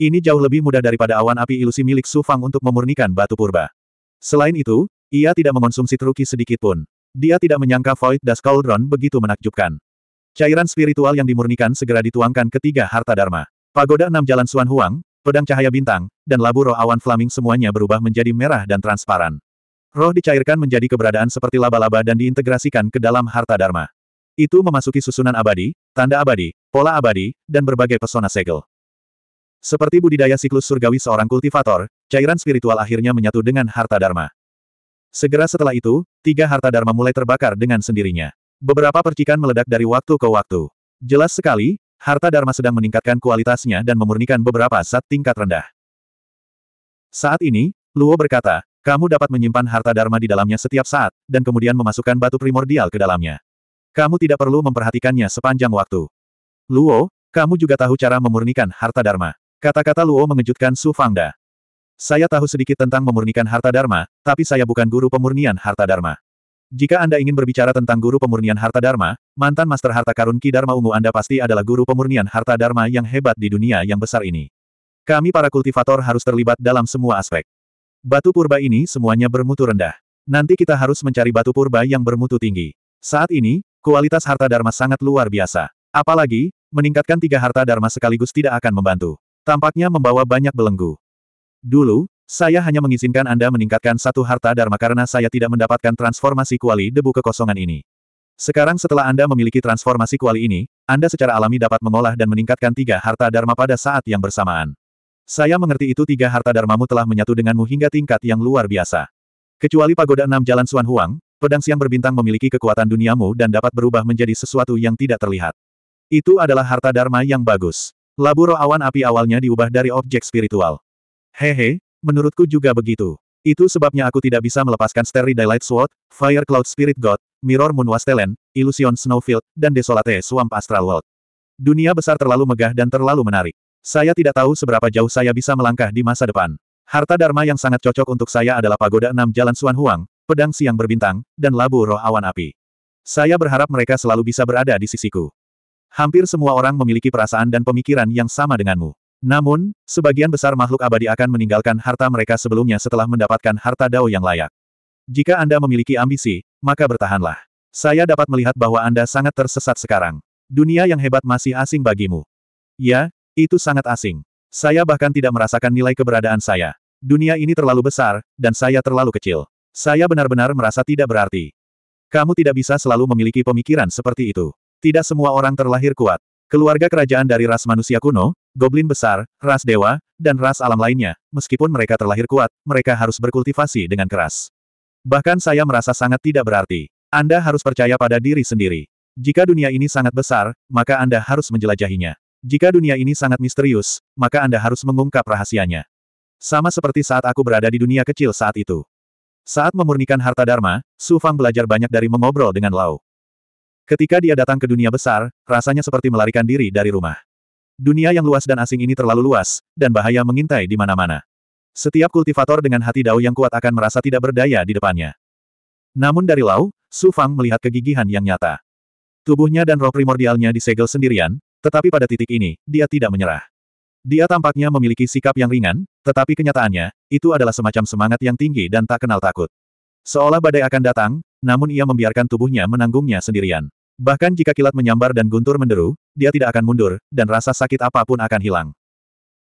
Ini jauh lebih mudah daripada awan api ilusi milik Su Fang untuk memurnikan batu purba. Selain itu, ia tidak mengonsumsi truki sedikit pun. Dia tidak menyangka Void Das Cauldron begitu menakjubkan. Cairan spiritual yang dimurnikan segera dituangkan ke tiga harta dharma. Pagoda enam jalan Suan Huang, pedang cahaya bintang, dan labu roh awan flaming semuanya berubah menjadi merah dan transparan. Roh dicairkan menjadi keberadaan seperti laba-laba dan diintegrasikan ke dalam harta dharma. Itu memasuki susunan abadi, tanda abadi, pola abadi, dan berbagai pesona segel. Seperti budidaya siklus surgawi seorang kultivator, cairan spiritual akhirnya menyatu dengan harta dharma. Segera setelah itu, tiga harta dharma mulai terbakar dengan sendirinya. Beberapa percikan meledak dari waktu ke waktu. Jelas sekali, harta dharma sedang meningkatkan kualitasnya dan memurnikan beberapa zat tingkat rendah. Saat ini, Luo berkata, kamu dapat menyimpan harta Dharma di dalamnya setiap saat, dan kemudian memasukkan batu primordial ke dalamnya. Kamu tidak perlu memperhatikannya sepanjang waktu. Luo, kamu juga tahu cara memurnikan harta Dharma. Kata-kata Luo mengejutkan Su Fangda. Saya tahu sedikit tentang memurnikan harta Dharma, tapi saya bukan guru pemurnian harta Dharma. Jika Anda ingin berbicara tentang guru pemurnian harta Dharma, mantan Master Harta Karun Ki Dharma Ungu Anda pasti adalah guru pemurnian harta Dharma yang hebat di dunia yang besar ini. Kami para kultivator harus terlibat dalam semua aspek. Batu purba ini semuanya bermutu rendah. Nanti kita harus mencari batu purba yang bermutu tinggi. Saat ini, kualitas harta Dharma sangat luar biasa. Apalagi, meningkatkan tiga harta Dharma sekaligus tidak akan membantu. Tampaknya membawa banyak belenggu. Dulu, saya hanya mengizinkan Anda meningkatkan satu harta Dharma karena saya tidak mendapatkan transformasi kuali debu kekosongan ini. Sekarang setelah Anda memiliki transformasi kuali ini, Anda secara alami dapat mengolah dan meningkatkan tiga harta Dharma pada saat yang bersamaan. Saya mengerti itu tiga harta dharmamu telah menyatu denganmu hingga tingkat yang luar biasa. Kecuali pagoda enam jalan Suan Huang, pedang siang berbintang memiliki kekuatan duniamu dan dapat berubah menjadi sesuatu yang tidak terlihat. Itu adalah harta dharma yang bagus. Labu roh awan api awalnya diubah dari objek spiritual. Hehe, menurutku juga begitu. Itu sebabnya aku tidak bisa melepaskan Starry Daylight Sword, Fire Cloud Spirit God, Mirror Moon Wastelen, Illusion Snowfield, dan Desolate Swamp Astral World. Dunia besar terlalu megah dan terlalu menarik. Saya tidak tahu seberapa jauh saya bisa melangkah di masa depan. Harta Dharma yang sangat cocok untuk saya adalah pagoda enam jalan Suan Huang, pedang siang berbintang, dan labu roh awan api. Saya berharap mereka selalu bisa berada di sisiku. Hampir semua orang memiliki perasaan dan pemikiran yang sama denganmu. Namun, sebagian besar makhluk abadi akan meninggalkan harta mereka sebelumnya setelah mendapatkan harta dao yang layak. Jika Anda memiliki ambisi, maka bertahanlah. Saya dapat melihat bahwa Anda sangat tersesat sekarang. Dunia yang hebat masih asing bagimu. Ya, itu sangat asing. Saya bahkan tidak merasakan nilai keberadaan saya. Dunia ini terlalu besar, dan saya terlalu kecil. Saya benar-benar merasa tidak berarti. Kamu tidak bisa selalu memiliki pemikiran seperti itu. Tidak semua orang terlahir kuat. Keluarga kerajaan dari ras manusia kuno, goblin besar, ras dewa, dan ras alam lainnya, meskipun mereka terlahir kuat, mereka harus berkultivasi dengan keras. Bahkan saya merasa sangat tidak berarti. Anda harus percaya pada diri sendiri. Jika dunia ini sangat besar, maka Anda harus menjelajahinya. Jika dunia ini sangat misterius, maka Anda harus mengungkap rahasianya. Sama seperti saat aku berada di dunia kecil saat itu. Saat memurnikan harta Dharma, Su Fang belajar banyak dari mengobrol dengan Lau. Ketika dia datang ke dunia besar, rasanya seperti melarikan diri dari rumah. Dunia yang luas dan asing ini terlalu luas, dan bahaya mengintai di mana-mana. Setiap kultivator dengan hati dao yang kuat akan merasa tidak berdaya di depannya. Namun dari Lau, Su Fang melihat kegigihan yang nyata. Tubuhnya dan roh primordialnya disegel sendirian, tetapi pada titik ini, dia tidak menyerah. Dia tampaknya memiliki sikap yang ringan, tetapi kenyataannya, itu adalah semacam semangat yang tinggi dan tak kenal takut. Seolah badai akan datang, namun ia membiarkan tubuhnya menanggungnya sendirian. Bahkan jika kilat menyambar dan guntur menderu, dia tidak akan mundur, dan rasa sakit apapun akan hilang.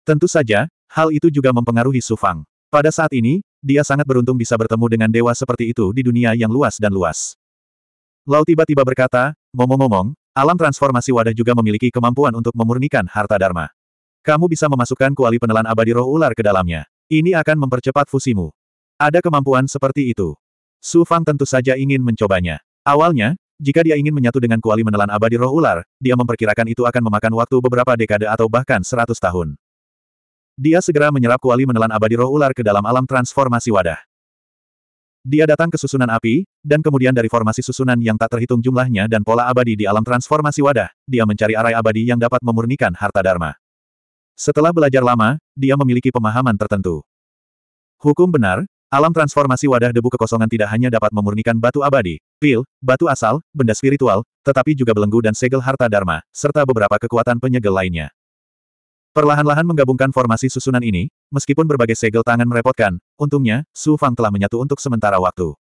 Tentu saja, hal itu juga mempengaruhi Sufang. Pada saat ini, dia sangat beruntung bisa bertemu dengan dewa seperti itu di dunia yang luas dan luas. Lau tiba-tiba berkata, ngomong-ngomong, Alam transformasi wadah juga memiliki kemampuan untuk memurnikan harta dharma. Kamu bisa memasukkan kuali penelan abadi roh ular ke dalamnya. Ini akan mempercepat fusimu. Ada kemampuan seperti itu. Su Fang tentu saja ingin mencobanya. Awalnya, jika dia ingin menyatu dengan kuali menelan abadi roh ular, dia memperkirakan itu akan memakan waktu beberapa dekade atau bahkan seratus tahun. Dia segera menyerap kuali menelan abadi roh ular ke dalam alam transformasi wadah. Dia datang ke susunan api, dan kemudian dari formasi susunan yang tak terhitung jumlahnya dan pola abadi di alam transformasi wadah, dia mencari arai abadi yang dapat memurnikan harta dharma. Setelah belajar lama, dia memiliki pemahaman tertentu. Hukum benar, alam transformasi wadah debu kekosongan tidak hanya dapat memurnikan batu abadi, pil, batu asal, benda spiritual, tetapi juga belenggu dan segel harta dharma, serta beberapa kekuatan penyegel lainnya. Perlahan-lahan menggabungkan formasi susunan ini, meskipun berbagai segel tangan merepotkan, untungnya, Su Fang telah menyatu untuk sementara waktu.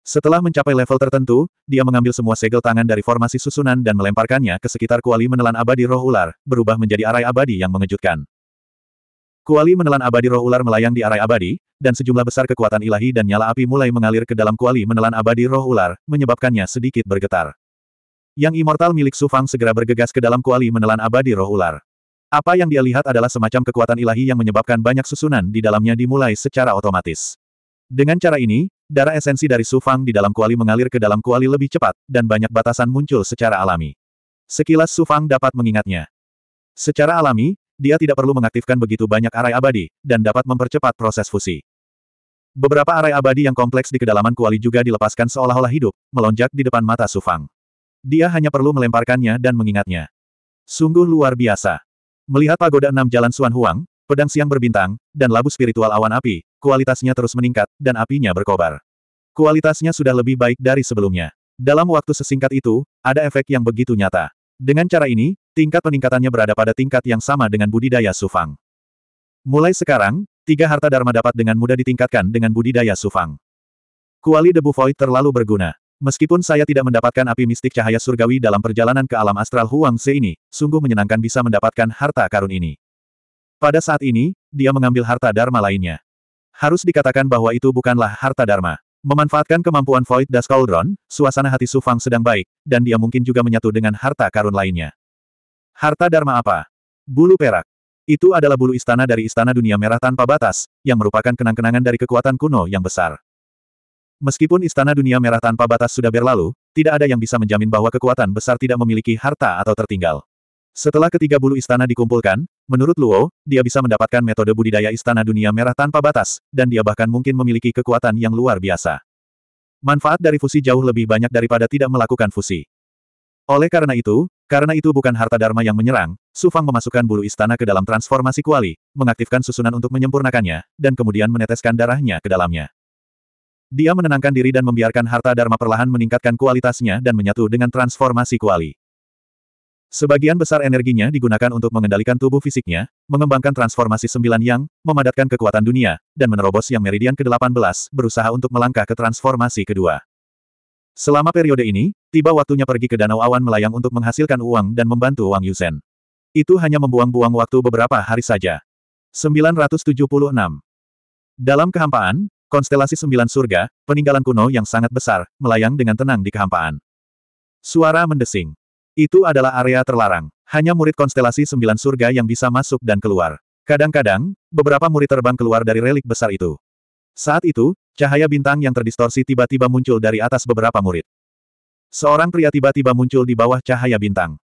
Setelah mencapai level tertentu, dia mengambil semua segel tangan dari formasi susunan dan melemparkannya ke sekitar kuali menelan abadi roh ular, berubah menjadi arai abadi yang mengejutkan. Kuali menelan abadi roh ular melayang di arai abadi, dan sejumlah besar kekuatan ilahi dan nyala api mulai mengalir ke dalam kuali menelan abadi roh ular, menyebabkannya sedikit bergetar. Yang immortal milik Sufang segera bergegas ke dalam kuali menelan abadi roh ular. Apa yang dia lihat adalah semacam kekuatan ilahi yang menyebabkan banyak susunan di dalamnya dimulai secara otomatis. Dengan cara ini, darah esensi dari Sufang di dalam kuali mengalir ke dalam kuali lebih cepat, dan banyak batasan muncul secara alami. Sekilas Sufang dapat mengingatnya. Secara alami, dia tidak perlu mengaktifkan begitu banyak arai abadi, dan dapat mempercepat proses fusi. Beberapa arai abadi yang kompleks di kedalaman kuali juga dilepaskan seolah-olah hidup, melonjak di depan mata Sufang. Dia hanya perlu melemparkannya dan mengingatnya. Sungguh luar biasa. Melihat pagoda enam jalan Suan Huang, pedang siang berbintang, dan labu spiritual awan api, kualitasnya terus meningkat, dan apinya berkobar. Kualitasnya sudah lebih baik dari sebelumnya. Dalam waktu sesingkat itu, ada efek yang begitu nyata. Dengan cara ini, tingkat peningkatannya berada pada tingkat yang sama dengan budidaya Sufang. Mulai sekarang, tiga harta dharma dapat dengan mudah ditingkatkan dengan budidaya Sufang. Kuali debu void terlalu berguna. Meskipun saya tidak mendapatkan api mistik cahaya surgawi dalam perjalanan ke alam astral Huang Se ini, sungguh menyenangkan bisa mendapatkan harta karun ini. Pada saat ini, dia mengambil harta dharma lainnya. Harus dikatakan bahwa itu bukanlah harta dharma. Memanfaatkan kemampuan Void Das Cauldron, suasana hati Su Fang sedang baik, dan dia mungkin juga menyatu dengan harta karun lainnya. Harta dharma apa? Bulu perak. Itu adalah bulu istana dari Istana Dunia Merah Tanpa Batas, yang merupakan kenang-kenangan dari kekuatan kuno yang besar. Meskipun istana dunia merah tanpa batas sudah berlalu, tidak ada yang bisa menjamin bahwa kekuatan besar tidak memiliki harta atau tertinggal. Setelah ketiga bulu istana dikumpulkan, menurut Luo, dia bisa mendapatkan metode budidaya istana dunia merah tanpa batas, dan dia bahkan mungkin memiliki kekuatan yang luar biasa. Manfaat dari fusi jauh lebih banyak daripada tidak melakukan fusi. Oleh karena itu, karena itu bukan harta dharma yang menyerang, Su Fang memasukkan bulu istana ke dalam transformasi kuali, mengaktifkan susunan untuk menyempurnakannya, dan kemudian meneteskan darahnya ke dalamnya. Dia menenangkan diri dan membiarkan harta Dharma perlahan meningkatkan kualitasnya dan menyatu dengan transformasi kuali. Sebagian besar energinya digunakan untuk mengendalikan tubuh fisiknya, mengembangkan transformasi sembilan yang, memadatkan kekuatan dunia, dan menerobos yang meridian ke-18, berusaha untuk melangkah ke transformasi kedua. Selama periode ini, tiba waktunya pergi ke Danau Awan Melayang untuk menghasilkan uang dan membantu Wang Yuzhen. Itu hanya membuang-buang waktu beberapa hari saja. 976. Dalam kehampaan, Konstelasi sembilan surga, peninggalan kuno yang sangat besar, melayang dengan tenang di kehampaan. Suara mendesing. Itu adalah area terlarang. Hanya murid konstelasi sembilan surga yang bisa masuk dan keluar. Kadang-kadang, beberapa murid terbang keluar dari relik besar itu. Saat itu, cahaya bintang yang terdistorsi tiba-tiba muncul dari atas beberapa murid. Seorang pria tiba-tiba muncul di bawah cahaya bintang.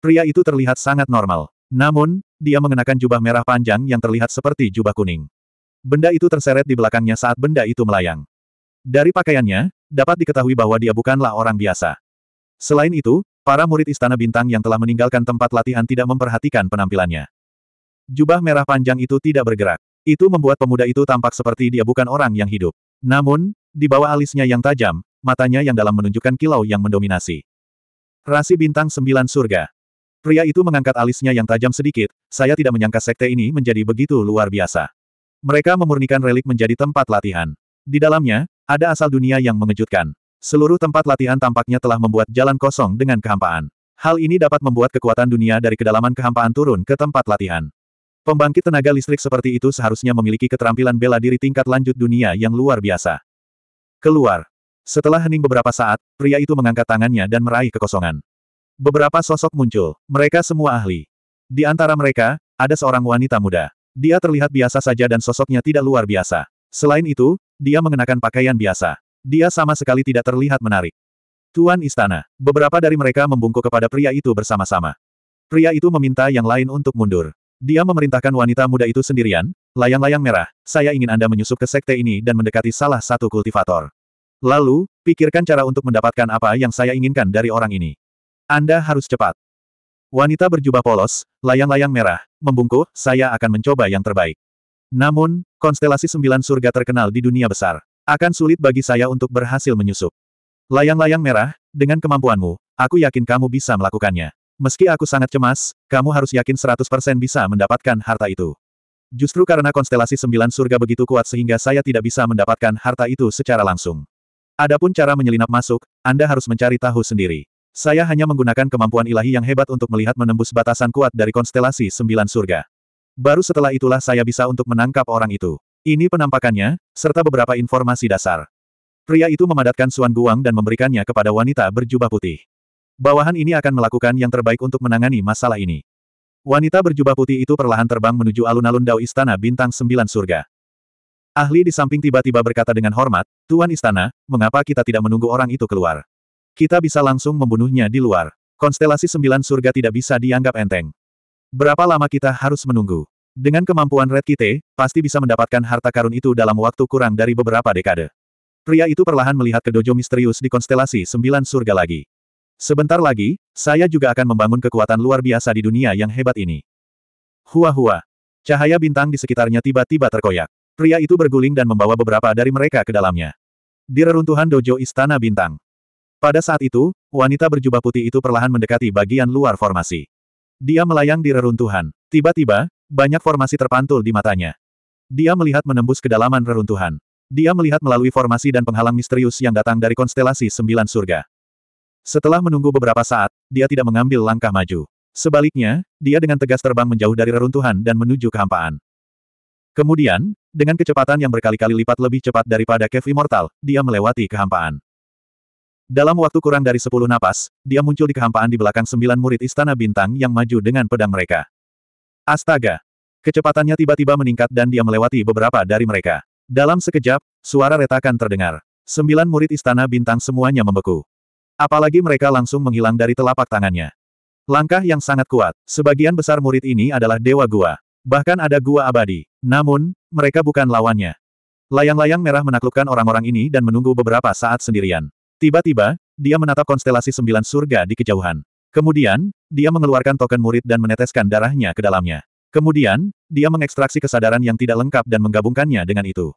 Pria itu terlihat sangat normal. Namun, dia mengenakan jubah merah panjang yang terlihat seperti jubah kuning. Benda itu terseret di belakangnya saat benda itu melayang. Dari pakaiannya, dapat diketahui bahwa dia bukanlah orang biasa. Selain itu, para murid Istana Bintang yang telah meninggalkan tempat latihan tidak memperhatikan penampilannya. Jubah merah panjang itu tidak bergerak. Itu membuat pemuda itu tampak seperti dia bukan orang yang hidup. Namun, di bawah alisnya yang tajam, matanya yang dalam menunjukkan kilau yang mendominasi. Rasi bintang sembilan surga. Pria itu mengangkat alisnya yang tajam sedikit, saya tidak menyangka sekte ini menjadi begitu luar biasa. Mereka memurnikan relik menjadi tempat latihan. Di dalamnya, ada asal dunia yang mengejutkan. Seluruh tempat latihan tampaknya telah membuat jalan kosong dengan kehampaan. Hal ini dapat membuat kekuatan dunia dari kedalaman kehampaan turun ke tempat latihan. Pembangkit tenaga listrik seperti itu seharusnya memiliki keterampilan bela diri tingkat lanjut dunia yang luar biasa. Keluar. Setelah hening beberapa saat, pria itu mengangkat tangannya dan meraih kekosongan. Beberapa sosok muncul. Mereka semua ahli. Di antara mereka, ada seorang wanita muda. Dia terlihat biasa saja dan sosoknya tidak luar biasa. Selain itu, dia mengenakan pakaian biasa. Dia sama sekali tidak terlihat menarik. Tuan Istana, beberapa dari mereka membungkuk kepada pria itu bersama-sama. Pria itu meminta yang lain untuk mundur. Dia memerintahkan wanita muda itu sendirian, layang-layang merah, saya ingin Anda menyusup ke sekte ini dan mendekati salah satu kultivator. Lalu, pikirkan cara untuk mendapatkan apa yang saya inginkan dari orang ini. Anda harus cepat. Wanita berjubah polos, layang-layang merah, membungkuk, saya akan mencoba yang terbaik. Namun, konstelasi sembilan surga terkenal di dunia besar. Akan sulit bagi saya untuk berhasil menyusup. Layang-layang merah, dengan kemampuanmu, aku yakin kamu bisa melakukannya. Meski aku sangat cemas, kamu harus yakin 100% bisa mendapatkan harta itu. Justru karena konstelasi sembilan surga begitu kuat sehingga saya tidak bisa mendapatkan harta itu secara langsung. Adapun cara menyelinap masuk, Anda harus mencari tahu sendiri. Saya hanya menggunakan kemampuan ilahi yang hebat untuk melihat menembus batasan kuat dari konstelasi sembilan surga. Baru setelah itulah saya bisa untuk menangkap orang itu. Ini penampakannya, serta beberapa informasi dasar. Pria itu memadatkan Suan Guang dan memberikannya kepada wanita berjubah putih. Bawahan ini akan melakukan yang terbaik untuk menangani masalah ini. Wanita berjubah putih itu perlahan terbang menuju alun-alun Dao Istana Bintang Sembilan Surga. Ahli di samping tiba-tiba berkata dengan hormat, Tuan Istana, mengapa kita tidak menunggu orang itu keluar? Kita bisa langsung membunuhnya di luar. Konstelasi sembilan surga tidak bisa dianggap enteng. Berapa lama kita harus menunggu? Dengan kemampuan Red Kite, pasti bisa mendapatkan harta karun itu dalam waktu kurang dari beberapa dekade. Pria itu perlahan melihat ke dojo misterius di konstelasi sembilan surga lagi. Sebentar lagi, saya juga akan membangun kekuatan luar biasa di dunia yang hebat ini. Hua-hua. Cahaya bintang di sekitarnya tiba-tiba terkoyak. Pria itu berguling dan membawa beberapa dari mereka ke dalamnya. Di reruntuhan dojo istana bintang, pada saat itu, wanita berjubah putih itu perlahan mendekati bagian luar formasi. Dia melayang di reruntuhan. Tiba-tiba, banyak formasi terpantul di matanya. Dia melihat menembus kedalaman reruntuhan. Dia melihat melalui formasi dan penghalang misterius yang datang dari konstelasi sembilan surga. Setelah menunggu beberapa saat, dia tidak mengambil langkah maju. Sebaliknya, dia dengan tegas terbang menjauh dari reruntuhan dan menuju kehampaan. Kemudian, dengan kecepatan yang berkali-kali lipat lebih cepat daripada Kev Immortal, dia melewati kehampaan. Dalam waktu kurang dari sepuluh napas, dia muncul di kehampaan di belakang sembilan murid Istana Bintang yang maju dengan pedang mereka. Astaga! Kecepatannya tiba-tiba meningkat dan dia melewati beberapa dari mereka. Dalam sekejap, suara retakan terdengar. Sembilan murid Istana Bintang semuanya membeku. Apalagi mereka langsung menghilang dari telapak tangannya. Langkah yang sangat kuat, sebagian besar murid ini adalah Dewa Gua. Bahkan ada Gua Abadi. Namun, mereka bukan lawannya. Layang-layang merah menaklukkan orang-orang ini dan menunggu beberapa saat sendirian. Tiba-tiba, dia menatap konstelasi sembilan surga di kejauhan. Kemudian, dia mengeluarkan token murid dan meneteskan darahnya ke dalamnya. Kemudian, dia mengekstraksi kesadaran yang tidak lengkap dan menggabungkannya dengan itu.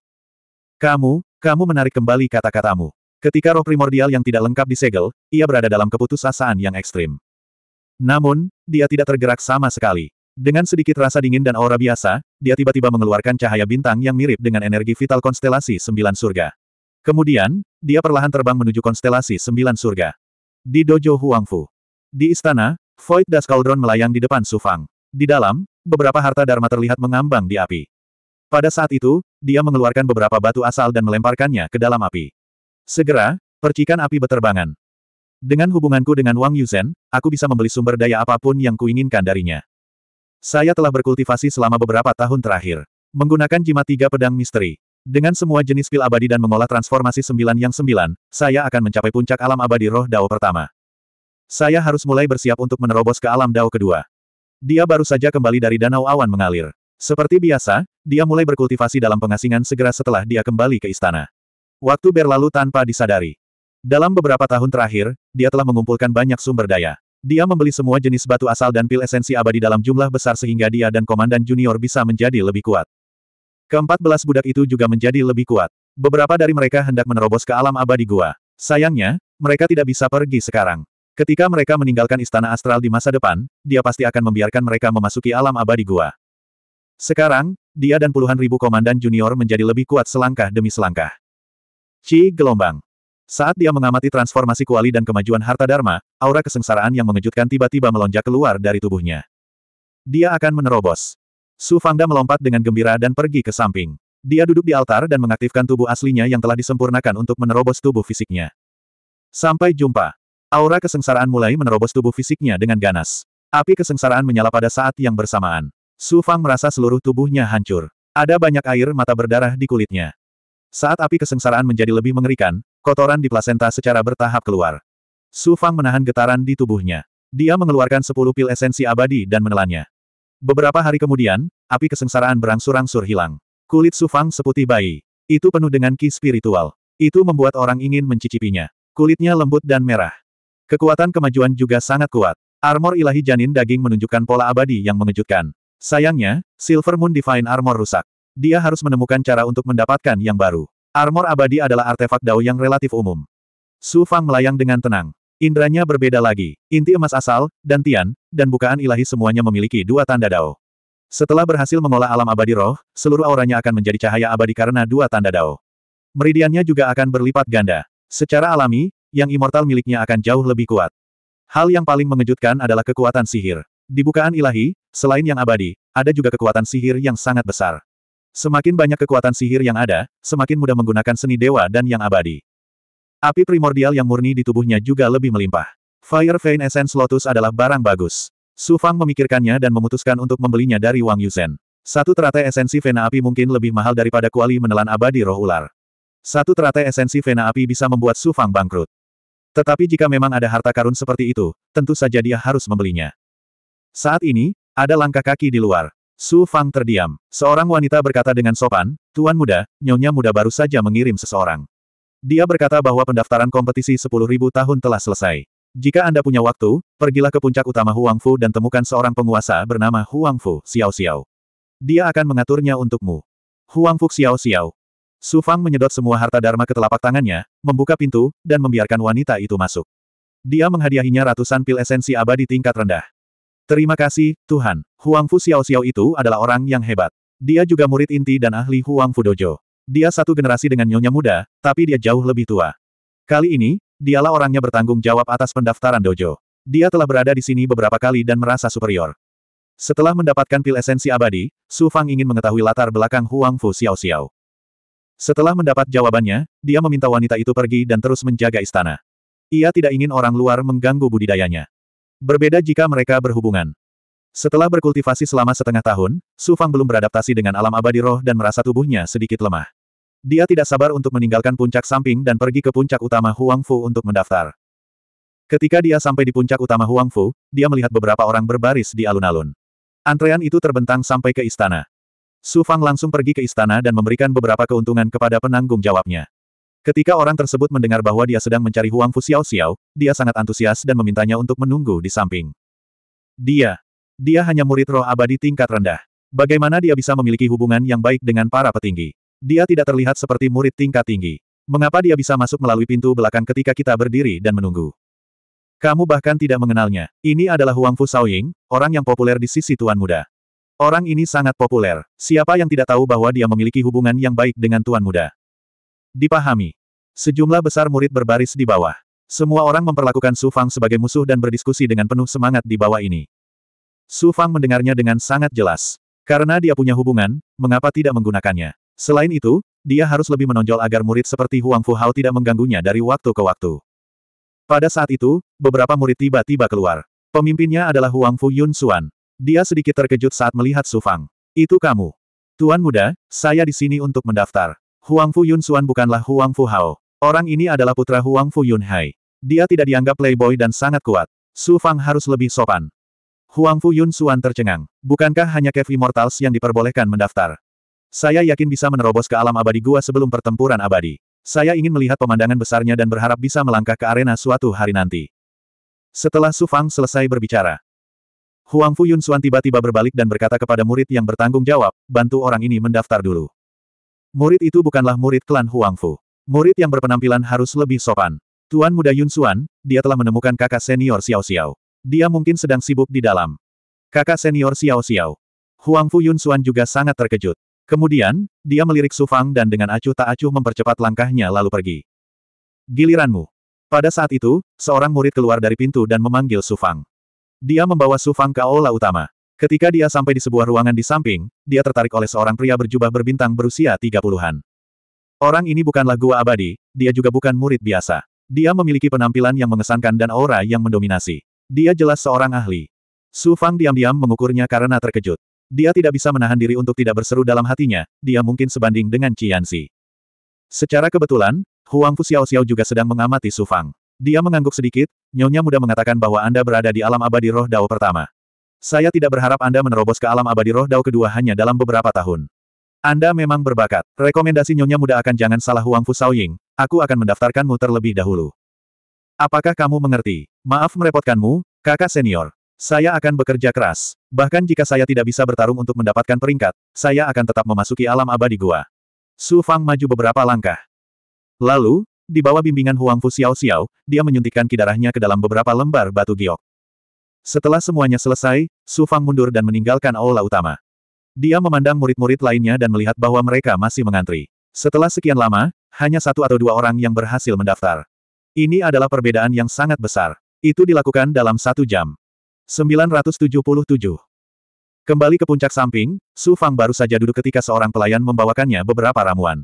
Kamu, kamu menarik kembali kata-katamu. Ketika roh primordial yang tidak lengkap disegel, ia berada dalam keputusasaan yang ekstrim. Namun, dia tidak tergerak sama sekali. Dengan sedikit rasa dingin dan aura biasa, dia tiba-tiba mengeluarkan cahaya bintang yang mirip dengan energi vital konstelasi sembilan surga. Kemudian, dia perlahan terbang menuju konstelasi sembilan surga. Di dojo Huangfu. Di istana, Void Das Cauldron melayang di depan Sufang. Di dalam, beberapa harta Dharma terlihat mengambang di api. Pada saat itu, dia mengeluarkan beberapa batu asal dan melemparkannya ke dalam api. Segera, percikan api beterbangan. Dengan hubunganku dengan Wang Yuzhen, aku bisa membeli sumber daya apapun yang kuinginkan darinya. Saya telah berkultivasi selama beberapa tahun terakhir. Menggunakan jimat tiga pedang misteri. Dengan semua jenis pil abadi dan mengolah transformasi sembilan yang sembilan, saya akan mencapai puncak alam abadi roh Dao pertama. Saya harus mulai bersiap untuk menerobos ke alam Dao kedua. Dia baru saja kembali dari danau awan mengalir. Seperti biasa, dia mulai berkultivasi dalam pengasingan segera setelah dia kembali ke istana. Waktu berlalu tanpa disadari. Dalam beberapa tahun terakhir, dia telah mengumpulkan banyak sumber daya. Dia membeli semua jenis batu asal dan pil esensi abadi dalam jumlah besar sehingga dia dan Komandan Junior bisa menjadi lebih kuat. Keempat belas budak itu juga menjadi lebih kuat. Beberapa dari mereka hendak menerobos ke alam abadi gua. Sayangnya, mereka tidak bisa pergi sekarang. Ketika mereka meninggalkan istana astral di masa depan, dia pasti akan membiarkan mereka memasuki alam abadi gua. Sekarang, dia dan puluhan ribu komandan junior menjadi lebih kuat selangkah demi selangkah. Ci gelombang. Saat dia mengamati transformasi kuali dan kemajuan harta dharma, aura kesengsaraan yang mengejutkan tiba-tiba melonjak keluar dari tubuhnya. Dia akan menerobos. Su Fangda melompat dengan gembira dan pergi ke samping. Dia duduk di altar dan mengaktifkan tubuh aslinya yang telah disempurnakan untuk menerobos tubuh fisiknya. Sampai jumpa. Aura kesengsaraan mulai menerobos tubuh fisiknya dengan ganas. Api kesengsaraan menyala pada saat yang bersamaan. Su Fang merasa seluruh tubuhnya hancur. Ada banyak air mata berdarah di kulitnya. Saat api kesengsaraan menjadi lebih mengerikan, kotoran di plasenta secara bertahap keluar. Su Fang menahan getaran di tubuhnya. Dia mengeluarkan sepuluh pil esensi abadi dan menelannya. Beberapa hari kemudian, api kesengsaraan berangsur-angsur hilang. Kulit Sufang seputih bayi. Itu penuh dengan ki spiritual. Itu membuat orang ingin mencicipinya. Kulitnya lembut dan merah. Kekuatan kemajuan juga sangat kuat. Armor ilahi janin daging menunjukkan pola abadi yang mengejutkan. Sayangnya, Silver Moon Divine Armor rusak. Dia harus menemukan cara untuk mendapatkan yang baru. Armor abadi adalah artefak dao yang relatif umum. Su Fang melayang dengan tenang. Indranya berbeda lagi, inti emas asal, dan tian, dan bukaan ilahi semuanya memiliki dua tanda dao. Setelah berhasil mengolah alam abadi roh, seluruh auranya akan menjadi cahaya abadi karena dua tanda dao. Meridiannya juga akan berlipat ganda. Secara alami, yang immortal miliknya akan jauh lebih kuat. Hal yang paling mengejutkan adalah kekuatan sihir. Di bukaan ilahi, selain yang abadi, ada juga kekuatan sihir yang sangat besar. Semakin banyak kekuatan sihir yang ada, semakin mudah menggunakan seni dewa dan yang abadi. Api primordial yang murni di tubuhnya juga lebih melimpah. Fire Vein Essence Lotus adalah barang bagus. Su Fang memikirkannya dan memutuskan untuk membelinya dari Wang Yushen. Satu teratai esensi vena api mungkin lebih mahal daripada kuali menelan abadi roh ular. Satu teratai esensi vena api bisa membuat Su Fang bangkrut. Tetapi jika memang ada harta karun seperti itu, tentu saja dia harus membelinya. Saat ini, ada langkah kaki di luar. Su Fang terdiam. Seorang wanita berkata dengan sopan, Tuan muda, nyonya muda baru saja mengirim seseorang. Dia berkata bahwa pendaftaran kompetisi 10.000 tahun telah selesai. Jika Anda punya waktu, pergilah ke puncak utama Huang Fu dan temukan seorang penguasa bernama Huang Fu Xiao Xiao. Dia akan mengaturnya untukmu. Huang Fu Xiao Xiao. Su Fang menyedot semua harta Dharma ke telapak tangannya, membuka pintu, dan membiarkan wanita itu masuk. Dia menghadiahinya ratusan pil esensi abadi tingkat rendah. Terima kasih, Tuhan. Huang Fu Xiao Xiao itu adalah orang yang hebat. Dia juga murid inti dan ahli Huang Fu Dojo. Dia satu generasi dengan nyonya muda, tapi dia jauh lebih tua. Kali ini, dialah orangnya bertanggung jawab atas pendaftaran dojo. Dia telah berada di sini beberapa kali dan merasa superior. Setelah mendapatkan pil esensi abadi, Su Fang ingin mengetahui latar belakang Huang Fu Xiao Xiao. Setelah mendapat jawabannya, dia meminta wanita itu pergi dan terus menjaga istana. Ia tidak ingin orang luar mengganggu budidayanya. Berbeda jika mereka berhubungan. Setelah berkultivasi selama setengah tahun, Su Fang belum beradaptasi dengan alam abadi roh dan merasa tubuhnya sedikit lemah. Dia tidak sabar untuk meninggalkan puncak samping dan pergi ke puncak utama Huang Fu untuk mendaftar. Ketika dia sampai di puncak utama Huang Fu, dia melihat beberapa orang berbaris di alun-alun. Antrean itu terbentang sampai ke istana. Su Fang langsung pergi ke istana dan memberikan beberapa keuntungan kepada penanggung jawabnya. Ketika orang tersebut mendengar bahwa dia sedang mencari Huang Fu Xiao Xiao, dia sangat antusias dan memintanya untuk menunggu di samping. Dia. Dia hanya murid roh abadi tingkat rendah. Bagaimana dia bisa memiliki hubungan yang baik dengan para petinggi? Dia tidak terlihat seperti murid tingkat tinggi. Mengapa dia bisa masuk melalui pintu belakang ketika kita berdiri dan menunggu? Kamu bahkan tidak mengenalnya. Ini adalah Huang Fu Shaoying, orang yang populer di sisi Tuan Muda. Orang ini sangat populer. Siapa yang tidak tahu bahwa dia memiliki hubungan yang baik dengan Tuan Muda? Dipahami. Sejumlah besar murid berbaris di bawah. Semua orang memperlakukan Su Fang sebagai musuh dan berdiskusi dengan penuh semangat di bawah ini. Su Fang mendengarnya dengan sangat jelas. Karena dia punya hubungan, mengapa tidak menggunakannya? Selain itu, dia harus lebih menonjol agar murid seperti Huang Fu Hao tidak mengganggunya dari waktu ke waktu. Pada saat itu, beberapa murid tiba-tiba keluar. Pemimpinnya adalah Huang Fu Yun Xuan. Dia sedikit terkejut saat melihat Su Fang. Itu kamu. Tuan muda, saya di sini untuk mendaftar. Huang Fu Yun Xuan bukanlah Huang Fu Hao. Orang ini adalah putra Huang Fu Yun Hai. Dia tidak dianggap playboy dan sangat kuat. Su Fang harus lebih sopan. Huang Fu Yun Xuan tercengang. Bukankah hanya Cave Mortals yang diperbolehkan mendaftar? Saya yakin bisa menerobos ke alam abadi gua sebelum pertempuran abadi. Saya ingin melihat pemandangan besarnya dan berharap bisa melangkah ke arena suatu hari nanti. Setelah Su Fang selesai berbicara, Huang Fu Yun Suan tiba-tiba berbalik dan berkata kepada murid yang bertanggung jawab, bantu orang ini mendaftar dulu. Murid itu bukanlah murid klan Huang Fu. Murid yang berpenampilan harus lebih sopan. Tuan muda Yun Suan, dia telah menemukan kakak senior Xiao Xiao. Dia mungkin sedang sibuk di dalam. Kakak senior Xiao Xiao. Huang Fu Yun Suan juga sangat terkejut. Kemudian, dia melirik Sufang dan dengan acuh tak acuh mempercepat langkahnya lalu pergi. Giliranmu. Pada saat itu, seorang murid keluar dari pintu dan memanggil Sufang. Dia membawa Sufang ke aula utama. Ketika dia sampai di sebuah ruangan di samping, dia tertarik oleh seorang pria berjubah berbintang berusia tiga puluhan. Orang ini bukanlah gua abadi, dia juga bukan murid biasa. Dia memiliki penampilan yang mengesankan dan aura yang mendominasi. Dia jelas seorang ahli. Sufang diam-diam mengukurnya karena terkejut. Dia tidak bisa menahan diri untuk tidak berseru dalam hatinya, dia mungkin sebanding dengan Qianxi. Secara kebetulan, Huang Fu Xiao juga sedang mengamati Su Fang. Dia mengangguk sedikit, nyonya muda mengatakan bahwa Anda berada di alam abadi roh dao pertama. Saya tidak berharap Anda menerobos ke alam abadi roh dao kedua hanya dalam beberapa tahun. Anda memang berbakat. Rekomendasi Nyonya Muda akan jangan salah Huang Fu Ying. aku akan mendaftarkanmu terlebih dahulu. Apakah kamu mengerti? Maaf merepotkanmu, kakak senior. Saya akan bekerja keras. Bahkan jika saya tidak bisa bertarung untuk mendapatkan peringkat, saya akan tetap memasuki alam abadi gua. Su Fang maju beberapa langkah. Lalu, di bawah bimbingan Huang Fu Xiao Xiao, dia menyuntikkan kidarahnya ke dalam beberapa lembar batu giok. Setelah semuanya selesai, Su Fang mundur dan meninggalkan aula utama. Dia memandang murid-murid lainnya dan melihat bahwa mereka masih mengantri. Setelah sekian lama, hanya satu atau dua orang yang berhasil mendaftar. Ini adalah perbedaan yang sangat besar. Itu dilakukan dalam satu jam. 977. Kembali ke puncak samping, Su Fang baru saja duduk ketika seorang pelayan membawakannya beberapa ramuan.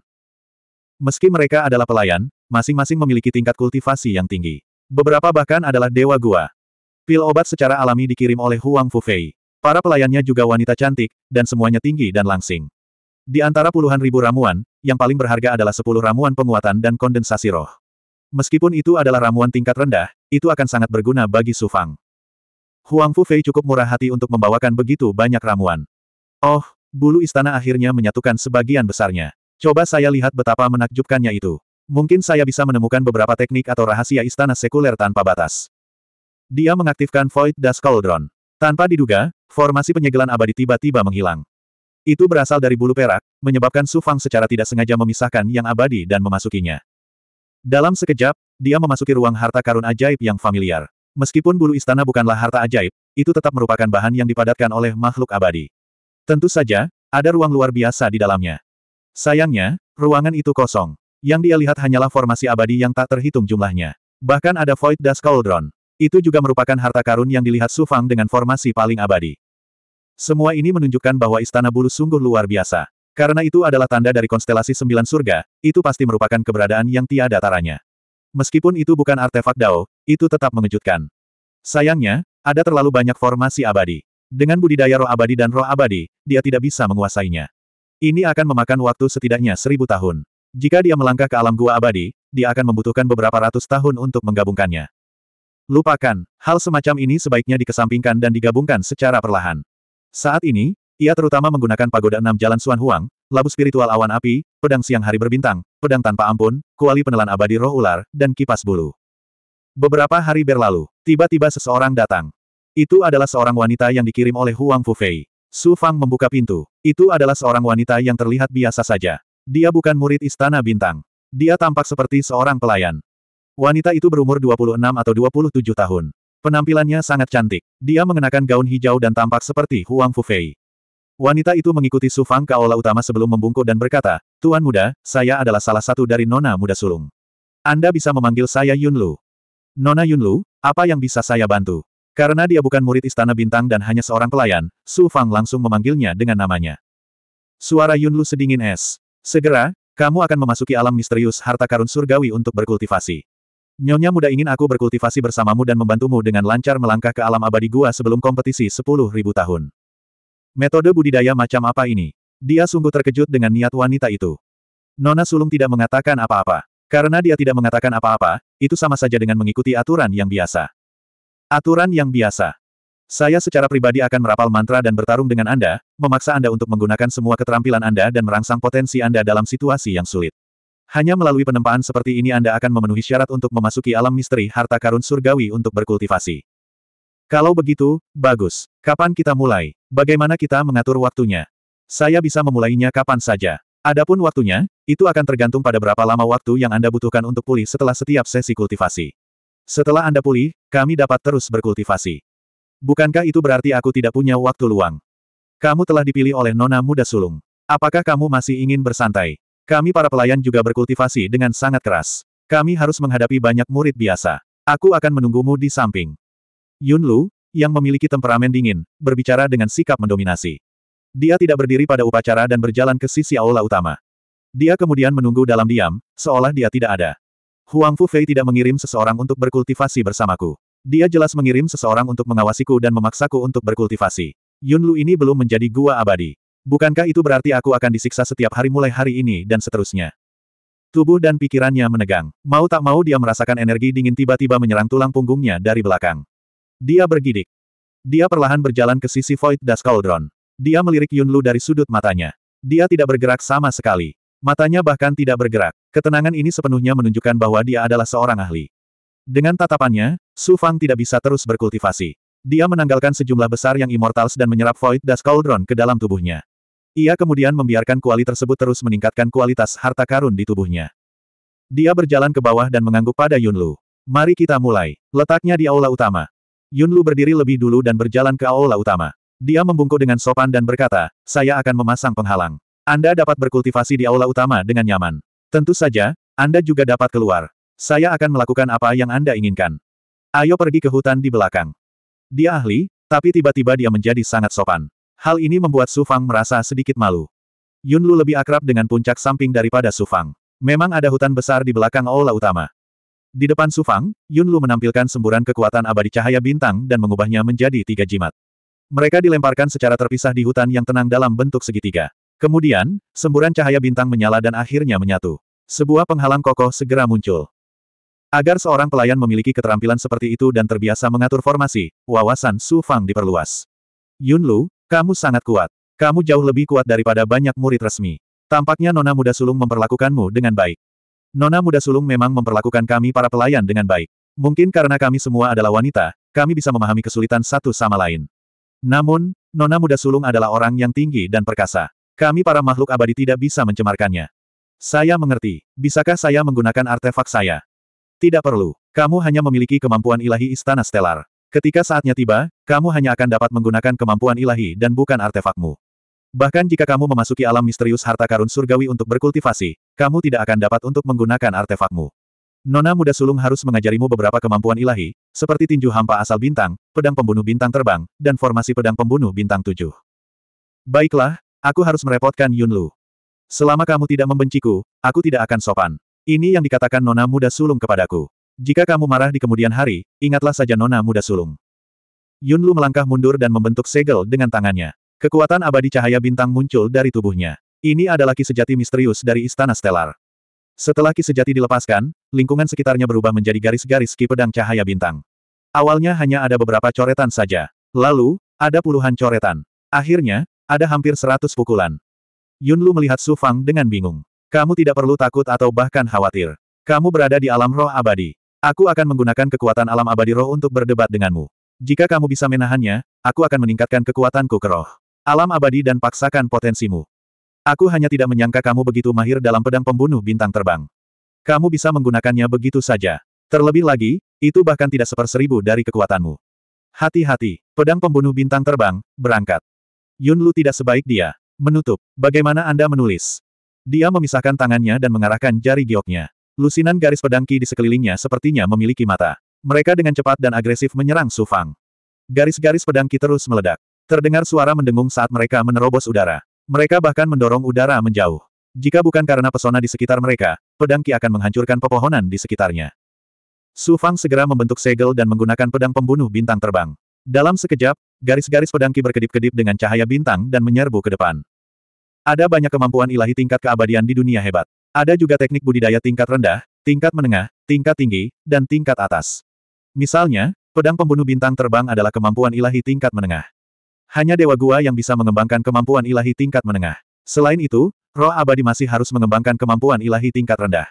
Meski mereka adalah pelayan, masing-masing memiliki tingkat kultivasi yang tinggi. Beberapa bahkan adalah dewa gua. Pil obat secara alami dikirim oleh Huang Fufei. Para pelayannya juga wanita cantik, dan semuanya tinggi dan langsing. Di antara puluhan ribu ramuan, yang paling berharga adalah sepuluh ramuan penguatan dan kondensasi roh. Meskipun itu adalah ramuan tingkat rendah, itu akan sangat berguna bagi Su Fang. Huang Fu Fei cukup murah hati untuk membawakan begitu banyak ramuan. Oh, bulu istana akhirnya menyatukan sebagian besarnya. Coba saya lihat betapa menakjubkannya itu. Mungkin saya bisa menemukan beberapa teknik atau rahasia istana sekuler tanpa batas. Dia mengaktifkan Void Dust Cauldron. Tanpa diduga, formasi penyegelan abadi tiba-tiba menghilang. Itu berasal dari bulu perak, menyebabkan Su Fang secara tidak sengaja memisahkan yang abadi dan memasukinya. Dalam sekejap, dia memasuki ruang harta karun ajaib yang familiar. Meskipun bulu istana bukanlah harta ajaib, itu tetap merupakan bahan yang dipadatkan oleh makhluk abadi. Tentu saja, ada ruang luar biasa di dalamnya. Sayangnya, ruangan itu kosong. Yang dia lihat hanyalah formasi abadi yang tak terhitung jumlahnya. Bahkan ada Void Dust Cauldron. Itu juga merupakan harta karun yang dilihat Sufang dengan formasi paling abadi. Semua ini menunjukkan bahwa istana bulu sungguh luar biasa. Karena itu adalah tanda dari konstelasi sembilan surga, itu pasti merupakan keberadaan yang tiada taranya. Meskipun itu bukan artefak Dao, itu tetap mengejutkan. Sayangnya, ada terlalu banyak formasi abadi. Dengan budidaya roh abadi dan roh abadi, dia tidak bisa menguasainya. Ini akan memakan waktu setidaknya seribu tahun. Jika dia melangkah ke alam gua abadi, dia akan membutuhkan beberapa ratus tahun untuk menggabungkannya. Lupakan, hal semacam ini sebaiknya dikesampingkan dan digabungkan secara perlahan. Saat ini, ia terutama menggunakan pagoda enam jalan Suan Huang, labu spiritual awan api, pedang siang hari berbintang, pedang tanpa ampun, kuali penelan abadi roh ular, dan kipas bulu. Beberapa hari berlalu, tiba-tiba seseorang datang. Itu adalah seorang wanita yang dikirim oleh Huang Fufei. Su Fang membuka pintu. Itu adalah seorang wanita yang terlihat biasa saja. Dia bukan murid Istana Bintang. Dia tampak seperti seorang pelayan. Wanita itu berumur 26 atau 27 tahun. Penampilannya sangat cantik. Dia mengenakan gaun hijau dan tampak seperti Huang Fufei. Wanita itu mengikuti Su Fang ke aula utama sebelum membungkuk dan berkata, Tuan muda, saya adalah salah satu dari nona muda sulung. Anda bisa memanggil saya Yun Lu. Nona Yunlu, apa yang bisa saya bantu? Karena dia bukan murid Istana Bintang dan hanya seorang pelayan, Su Fang langsung memanggilnya dengan namanya. Suara Yunlu sedingin es. Segera, kamu akan memasuki alam misterius harta karun surgawi untuk berkultivasi. Nyonya muda ingin aku berkultivasi bersamamu dan membantumu dengan lancar melangkah ke alam abadi gua sebelum kompetisi 10.000 tahun. Metode budidaya macam apa ini? Dia sungguh terkejut dengan niat wanita itu. Nona sulung tidak mengatakan apa-apa. Karena dia tidak mengatakan apa-apa, itu sama saja dengan mengikuti aturan yang biasa. Aturan yang biasa. Saya secara pribadi akan merapal mantra dan bertarung dengan Anda, memaksa Anda untuk menggunakan semua keterampilan Anda dan merangsang potensi Anda dalam situasi yang sulit. Hanya melalui penempaan seperti ini Anda akan memenuhi syarat untuk memasuki alam misteri harta karun surgawi untuk berkultivasi. Kalau begitu, bagus. Kapan kita mulai? Bagaimana kita mengatur waktunya? Saya bisa memulainya kapan saja. Adapun waktunya, itu akan tergantung pada berapa lama waktu yang Anda butuhkan untuk pulih setelah setiap sesi kultivasi. Setelah Anda pulih, kami dapat terus berkultivasi. Bukankah itu berarti aku tidak punya waktu luang? Kamu telah dipilih oleh Nona Muda Sulung. Apakah kamu masih ingin bersantai? Kami para pelayan juga berkultivasi dengan sangat keras. Kami harus menghadapi banyak murid biasa. Aku akan menunggumu di samping. Yunlu, yang memiliki temperamen dingin, berbicara dengan sikap mendominasi. Dia tidak berdiri pada upacara dan berjalan ke sisi aula utama. Dia kemudian menunggu dalam diam, seolah dia tidak ada. Huang Fu Fei tidak mengirim seseorang untuk berkultivasi bersamaku. Dia jelas mengirim seseorang untuk mengawasiku dan memaksaku untuk berkultivasi. Yunlu ini belum menjadi gua abadi. Bukankah itu berarti aku akan disiksa setiap hari mulai hari ini dan seterusnya? Tubuh dan pikirannya menegang. Mau tak mau dia merasakan energi dingin tiba-tiba menyerang tulang punggungnya dari belakang. Dia bergidik. Dia perlahan berjalan ke sisi Void Dust Cauldron. Dia melirik Yunlu dari sudut matanya. Dia tidak bergerak sama sekali. Matanya bahkan tidak bergerak. Ketenangan ini sepenuhnya menunjukkan bahwa dia adalah seorang ahli. Dengan tatapannya, Su Fang tidak bisa terus berkultivasi. Dia menanggalkan sejumlah besar yang immortals dan menyerap Void Das Cauldron ke dalam tubuhnya. Ia kemudian membiarkan kuali tersebut terus meningkatkan kualitas harta karun di tubuhnya. Dia berjalan ke bawah dan mengangguk pada Yunlu. Mari kita mulai. Letaknya di aula utama. Yunlu berdiri lebih dulu dan berjalan ke aula utama. Dia membungkuk dengan sopan dan berkata, saya akan memasang penghalang. Anda dapat berkultivasi di aula utama dengan nyaman. Tentu saja, Anda juga dapat keluar. Saya akan melakukan apa yang Anda inginkan. Ayo pergi ke hutan di belakang. Dia ahli, tapi tiba-tiba dia menjadi sangat sopan. Hal ini membuat Sufang merasa sedikit malu. Yunlu lebih akrab dengan puncak samping daripada Sufang. Memang ada hutan besar di belakang aula utama. Di depan Sufang, Yunlu menampilkan semburan kekuatan abadi cahaya bintang dan mengubahnya menjadi tiga jimat. Mereka dilemparkan secara terpisah di hutan yang tenang dalam bentuk segitiga. Kemudian, semburan cahaya bintang menyala dan akhirnya menyatu. Sebuah penghalang kokoh segera muncul. Agar seorang pelayan memiliki keterampilan seperti itu dan terbiasa mengatur formasi, wawasan Su Fang diperluas. Yun Lu, kamu sangat kuat. Kamu jauh lebih kuat daripada banyak murid resmi. Tampaknya Nona Muda Sulung memperlakukanmu dengan baik. Nona Muda Sulung memang memperlakukan kami para pelayan dengan baik. Mungkin karena kami semua adalah wanita, kami bisa memahami kesulitan satu sama lain. Namun, Nona Muda Sulung adalah orang yang tinggi dan perkasa. Kami para makhluk abadi tidak bisa mencemarkannya. Saya mengerti. Bisakah saya menggunakan artefak saya? Tidak perlu. Kamu hanya memiliki kemampuan ilahi Istana Stelar. Ketika saatnya tiba, kamu hanya akan dapat menggunakan kemampuan ilahi dan bukan artefakmu. Bahkan jika kamu memasuki alam misterius harta karun surgawi untuk berkultivasi, kamu tidak akan dapat untuk menggunakan artefakmu. Nona muda sulung harus mengajarimu beberapa kemampuan ilahi, seperti tinju hampa asal bintang, pedang pembunuh bintang terbang, dan formasi pedang pembunuh bintang tujuh. Baiklah, aku harus merepotkan Yun Lu. Selama kamu tidak membenciku, aku tidak akan sopan. Ini yang dikatakan Nona muda sulung kepadaku. Jika kamu marah di kemudian hari, ingatlah saja Nona muda sulung. Yun Lu melangkah mundur dan membentuk segel dengan tangannya. Kekuatan abadi cahaya bintang muncul dari tubuhnya. Ini adalah kisah sejati misterius dari Istana Stellar. Setelah ki sejati dilepaskan, lingkungan sekitarnya berubah menjadi garis-garis ki pedang cahaya bintang. Awalnya hanya ada beberapa coretan saja. Lalu, ada puluhan coretan. Akhirnya, ada hampir seratus pukulan. Yunlu melihat Su Fang dengan bingung. Kamu tidak perlu takut atau bahkan khawatir. Kamu berada di alam roh abadi. Aku akan menggunakan kekuatan alam abadi roh untuk berdebat denganmu. Jika kamu bisa menahannya, aku akan meningkatkan kekuatanku ke roh. Alam abadi dan paksakan potensimu. Aku hanya tidak menyangka kamu begitu mahir dalam pedang pembunuh bintang terbang. Kamu bisa menggunakannya begitu saja. Terlebih lagi, itu bahkan tidak seperseribu dari kekuatanmu. Hati-hati, pedang pembunuh bintang terbang, berangkat. Yun Lu tidak sebaik dia. Menutup, bagaimana Anda menulis? Dia memisahkan tangannya dan mengarahkan jari gioknya. Lusinan garis pedang Qi di sekelilingnya sepertinya memiliki mata. Mereka dengan cepat dan agresif menyerang Su Fang. Garis-garis pedang Qi terus meledak. Terdengar suara mendengung saat mereka menerobos udara. Mereka bahkan mendorong udara menjauh. Jika bukan karena pesona di sekitar mereka, pedang Ki akan menghancurkan pepohonan di sekitarnya. Su Fang segera membentuk segel dan menggunakan pedang pembunuh bintang terbang. Dalam sekejap, garis-garis pedang Ki berkedip-kedip dengan cahaya bintang dan menyerbu ke depan. Ada banyak kemampuan ilahi tingkat keabadian di dunia hebat. Ada juga teknik budidaya tingkat rendah, tingkat menengah, tingkat tinggi, dan tingkat atas. Misalnya, pedang pembunuh bintang terbang adalah kemampuan ilahi tingkat menengah. Hanya Dewa Gua yang bisa mengembangkan kemampuan ilahi tingkat menengah. Selain itu, roh abadi masih harus mengembangkan kemampuan ilahi tingkat rendah.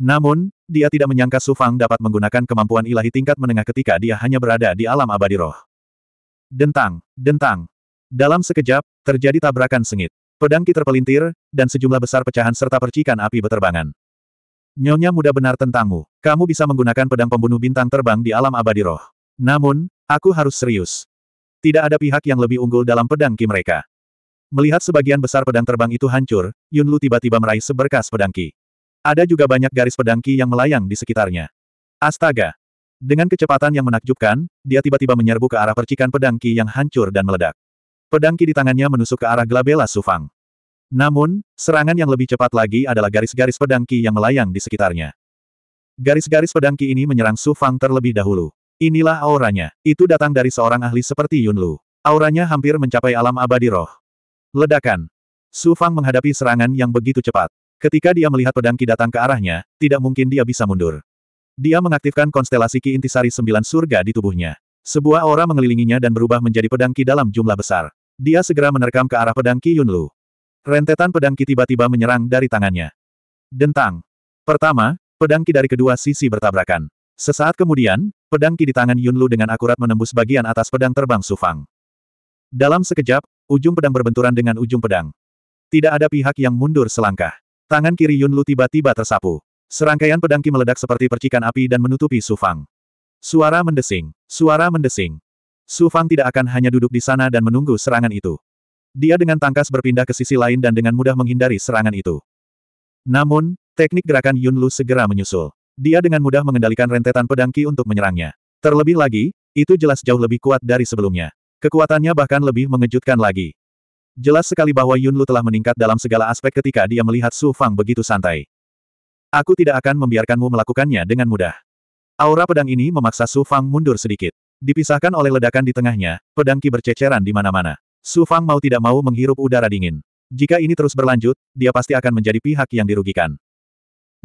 Namun, dia tidak menyangka Su Fang dapat menggunakan kemampuan ilahi tingkat menengah ketika dia hanya berada di alam abadi roh. Dentang, dentang. Dalam sekejap, terjadi tabrakan sengit. Pedang terpelintir, dan sejumlah besar pecahan serta percikan api beterbangan. Nyonya muda benar tentangmu. Kamu bisa menggunakan pedang pembunuh bintang terbang di alam abadi roh. Namun, aku harus serius. Tidak ada pihak yang lebih unggul dalam pedang Ki mereka. Melihat sebagian besar pedang terbang itu hancur, Yunlu tiba-tiba meraih seberkas pedang Ki. Ada juga banyak garis pedang Ki yang melayang di sekitarnya. Astaga! Dengan kecepatan yang menakjubkan, dia tiba-tiba menyerbu ke arah percikan pedang Ki yang hancur dan meledak. Pedang Ki di tangannya menusuk ke arah Glabella Sufang. Namun, serangan yang lebih cepat lagi adalah garis-garis pedang Ki yang melayang di sekitarnya. Garis-garis pedang Ki ini menyerang Sufang terlebih dahulu. Inilah auranya. Itu datang dari seorang ahli seperti Yunlu. Auranya hampir mencapai alam abadi roh. Ledakan. Su Fang menghadapi serangan yang begitu cepat. Ketika dia melihat pedang Ki datang ke arahnya, tidak mungkin dia bisa mundur. Dia mengaktifkan konstelasi Ki Intisari Sembilan Surga di tubuhnya. Sebuah aura mengelilinginya dan berubah menjadi pedang Ki dalam jumlah besar. Dia segera menerkam ke arah pedang Ki Yunlu. Rentetan pedang Ki tiba-tiba menyerang dari tangannya. Dentang. Pertama, pedang Ki dari kedua sisi bertabrakan. Sesaat kemudian, Pedang ki di tangan Yunlu dengan akurat menembus bagian atas pedang terbang Sufang. Dalam sekejap, ujung pedang berbenturan dengan ujung pedang. Tidak ada pihak yang mundur selangkah. Tangan kiri Yunlu tiba-tiba tersapu. Serangkaian pedang ki meledak seperti percikan api dan menutupi Sufang. Suara mendesing. Suara mendesing. Sufang tidak akan hanya duduk di sana dan menunggu serangan itu. Dia dengan tangkas berpindah ke sisi lain dan dengan mudah menghindari serangan itu. Namun, teknik gerakan Yunlu segera menyusul. Dia dengan mudah mengendalikan rentetan pedang Ki untuk menyerangnya. Terlebih lagi, itu jelas jauh lebih kuat dari sebelumnya. Kekuatannya bahkan lebih mengejutkan lagi. Jelas sekali bahwa Yunlu telah meningkat dalam segala aspek ketika dia melihat Su Fang begitu santai. Aku tidak akan membiarkanmu melakukannya dengan mudah. Aura pedang ini memaksa Su Fang mundur sedikit. Dipisahkan oleh ledakan di tengahnya, pedang Ki berceceran di mana-mana. Su Fang mau tidak mau menghirup udara dingin. Jika ini terus berlanjut, dia pasti akan menjadi pihak yang dirugikan.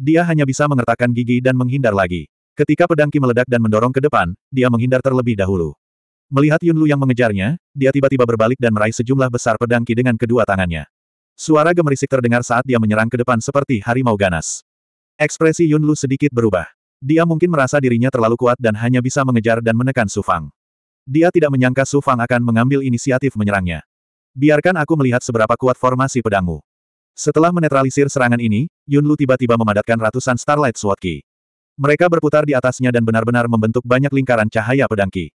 Dia hanya bisa mengertakkan gigi dan menghindar lagi. Ketika pedangki meledak dan mendorong ke depan, dia menghindar terlebih dahulu. Melihat Yunlu yang mengejarnya, dia tiba-tiba berbalik dan meraih sejumlah besar pedangki dengan kedua tangannya. Suara gemerisik terdengar saat dia menyerang ke depan seperti harimau ganas. Ekspresi Yunlu sedikit berubah. Dia mungkin merasa dirinya terlalu kuat dan hanya bisa mengejar dan menekan Sufang. Dia tidak menyangka Sufang akan mengambil inisiatif menyerangnya. Biarkan aku melihat seberapa kuat formasi pedangmu. Setelah menetralisir serangan ini, Yunlu tiba-tiba memadatkan ratusan Starlight Sword Ki. Mereka berputar di atasnya dan benar-benar membentuk banyak lingkaran cahaya pedang Ki.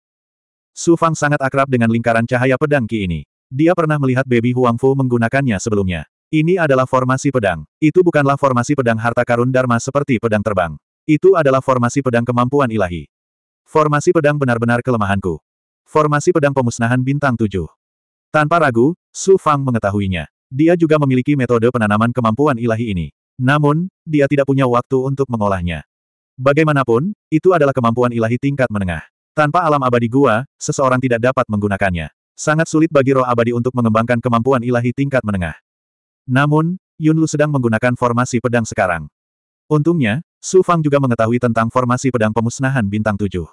Su Fang sangat akrab dengan lingkaran cahaya pedang Ki ini. Dia pernah melihat Baby Huangfu menggunakannya sebelumnya. Ini adalah formasi pedang. Itu bukanlah formasi pedang harta karun Dharma seperti pedang terbang. Itu adalah formasi pedang kemampuan ilahi. Formasi pedang benar-benar kelemahanku. Formasi pedang pemusnahan bintang tujuh. Tanpa ragu, Su Fang mengetahuinya. Dia juga memiliki metode penanaman kemampuan ilahi ini. Namun, dia tidak punya waktu untuk mengolahnya. Bagaimanapun, itu adalah kemampuan ilahi tingkat menengah. Tanpa alam abadi gua, seseorang tidak dapat menggunakannya. Sangat sulit bagi roh abadi untuk mengembangkan kemampuan ilahi tingkat menengah. Namun, Yunlu sedang menggunakan formasi pedang sekarang. Untungnya, Su Fang juga mengetahui tentang formasi pedang pemusnahan bintang tujuh.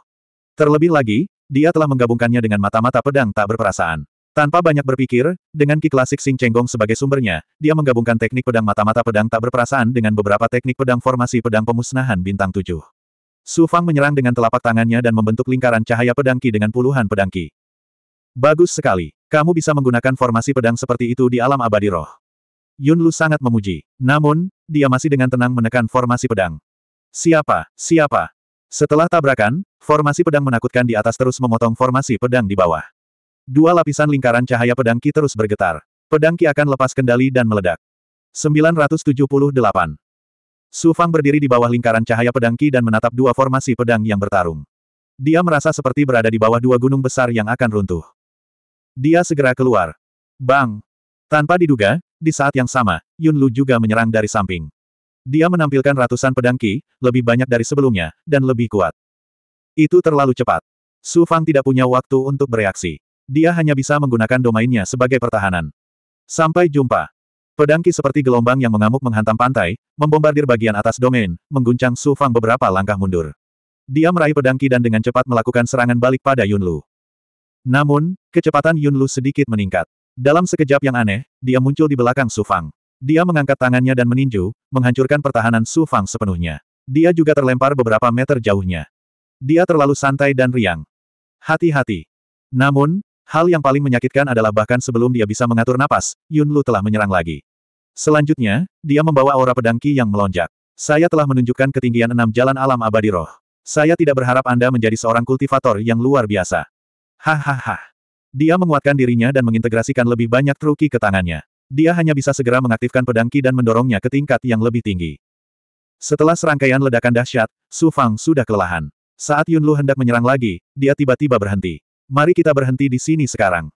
Terlebih lagi, dia telah menggabungkannya dengan mata-mata pedang tak berperasaan. Tanpa banyak berpikir, dengan Ki Klasik Sing Cenggong sebagai sumbernya, dia menggabungkan teknik pedang mata-mata pedang tak berperasaan dengan beberapa teknik pedang formasi pedang pemusnahan bintang tujuh. Su Fang menyerang dengan telapak tangannya dan membentuk lingkaran cahaya pedang Ki dengan puluhan pedang Ki. Bagus sekali. Kamu bisa menggunakan formasi pedang seperti itu di alam abadi roh. Yun Lu sangat memuji. Namun, dia masih dengan tenang menekan formasi pedang. Siapa? Siapa? Setelah tabrakan, formasi pedang menakutkan di atas terus memotong formasi pedang di bawah. Dua lapisan lingkaran cahaya pedang Ki terus bergetar. Pedang Ki akan lepas kendali dan meledak. 978. Su Fang berdiri di bawah lingkaran cahaya pedang Ki dan menatap dua formasi pedang yang bertarung. Dia merasa seperti berada di bawah dua gunung besar yang akan runtuh. Dia segera keluar. Bang! Tanpa diduga, di saat yang sama, Yun Lu juga menyerang dari samping. Dia menampilkan ratusan pedang Ki, lebih banyak dari sebelumnya, dan lebih kuat. Itu terlalu cepat. Su Fang tidak punya waktu untuk bereaksi. Dia hanya bisa menggunakan domainnya sebagai pertahanan. Sampai jumpa. Pedangki seperti gelombang yang mengamuk menghantam pantai, membombardir bagian atas domain, mengguncang Su Fang beberapa langkah mundur. Dia meraih pedangki dan dengan cepat melakukan serangan balik pada Yun Lu. Namun, kecepatan Yun Lu sedikit meningkat. Dalam sekejap yang aneh, dia muncul di belakang Su Fang. Dia mengangkat tangannya dan meninju, menghancurkan pertahanan Su Fang sepenuhnya. Dia juga terlempar beberapa meter jauhnya. Dia terlalu santai dan riang. Hati-hati. Namun, Hal yang paling menyakitkan adalah bahkan sebelum dia bisa mengatur napas, Yun Lu telah menyerang lagi. Selanjutnya, dia membawa aura Pedangki yang melonjak. Saya telah menunjukkan ketinggian enam jalan alam abadi roh. Saya tidak berharap Anda menjadi seorang kultivator yang luar biasa. Hahaha. Dia menguatkan dirinya dan mengintegrasikan lebih banyak truki ke tangannya. Dia hanya bisa segera mengaktifkan pedangki dan mendorongnya ke tingkat yang lebih tinggi. Setelah serangkaian ledakan dahsyat, Su Fang sudah kelelahan. Saat Yun Lu hendak menyerang lagi, dia tiba-tiba berhenti. Mari kita berhenti di sini sekarang.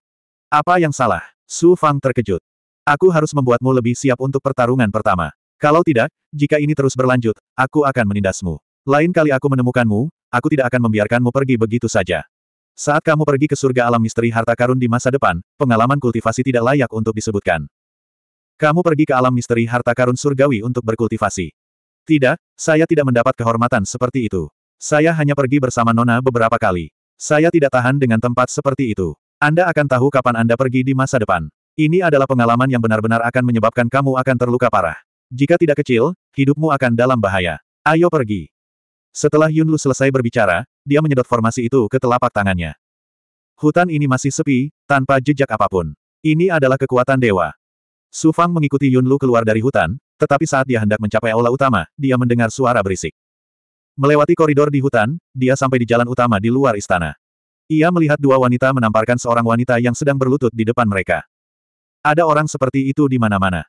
Apa yang salah? Su Fang terkejut. Aku harus membuatmu lebih siap untuk pertarungan pertama. Kalau tidak, jika ini terus berlanjut, aku akan menindasmu. Lain kali aku menemukanmu, aku tidak akan membiarkanmu pergi begitu saja. Saat kamu pergi ke surga alam misteri harta karun di masa depan, pengalaman kultivasi tidak layak untuk disebutkan. Kamu pergi ke alam misteri harta karun surgawi untuk berkultivasi. Tidak, saya tidak mendapat kehormatan seperti itu. Saya hanya pergi bersama Nona beberapa kali. Saya tidak tahan dengan tempat seperti itu. Anda akan tahu kapan Anda pergi di masa depan. Ini adalah pengalaman yang benar-benar akan menyebabkan kamu akan terluka parah. Jika tidak kecil, hidupmu akan dalam bahaya. Ayo pergi. Setelah Yunlu selesai berbicara, dia menyedot formasi itu ke telapak tangannya. Hutan ini masih sepi, tanpa jejak apapun. Ini adalah kekuatan dewa. Su Fang mengikuti Yunlu keluar dari hutan, tetapi saat dia hendak mencapai aula utama, dia mendengar suara berisik. Melewati koridor di hutan, dia sampai di jalan utama di luar istana. Ia melihat dua wanita menamparkan seorang wanita yang sedang berlutut di depan mereka. Ada orang seperti itu di mana-mana.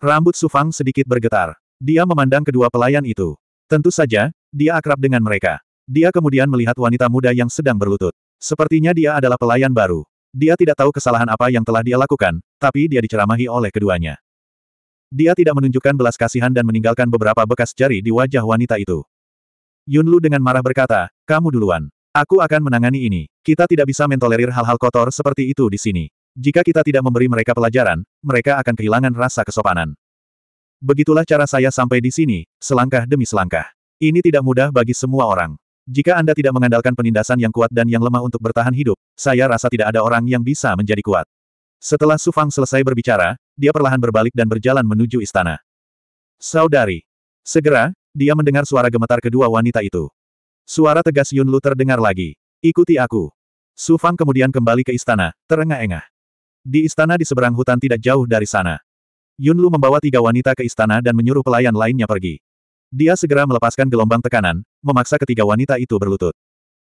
Rambut Sufang sedikit bergetar. Dia memandang kedua pelayan itu. Tentu saja, dia akrab dengan mereka. Dia kemudian melihat wanita muda yang sedang berlutut. Sepertinya dia adalah pelayan baru. Dia tidak tahu kesalahan apa yang telah dia lakukan, tapi dia diceramahi oleh keduanya. Dia tidak menunjukkan belas kasihan dan meninggalkan beberapa bekas jari di wajah wanita itu. Yunlu dengan marah berkata, kamu duluan. Aku akan menangani ini. Kita tidak bisa mentolerir hal-hal kotor seperti itu di sini. Jika kita tidak memberi mereka pelajaran, mereka akan kehilangan rasa kesopanan. Begitulah cara saya sampai di sini, selangkah demi selangkah. Ini tidak mudah bagi semua orang. Jika Anda tidak mengandalkan penindasan yang kuat dan yang lemah untuk bertahan hidup, saya rasa tidak ada orang yang bisa menjadi kuat. Setelah Sufang selesai berbicara, dia perlahan berbalik dan berjalan menuju istana. Saudari. Segera, dia mendengar suara gemetar kedua wanita itu. Suara tegas Yun Lu terdengar lagi. Ikuti aku. Su Fang kemudian kembali ke istana, terengah-engah. Di istana di seberang hutan tidak jauh dari sana. Yun Lu membawa tiga wanita ke istana dan menyuruh pelayan lainnya pergi. Dia segera melepaskan gelombang tekanan, memaksa ketiga wanita itu berlutut.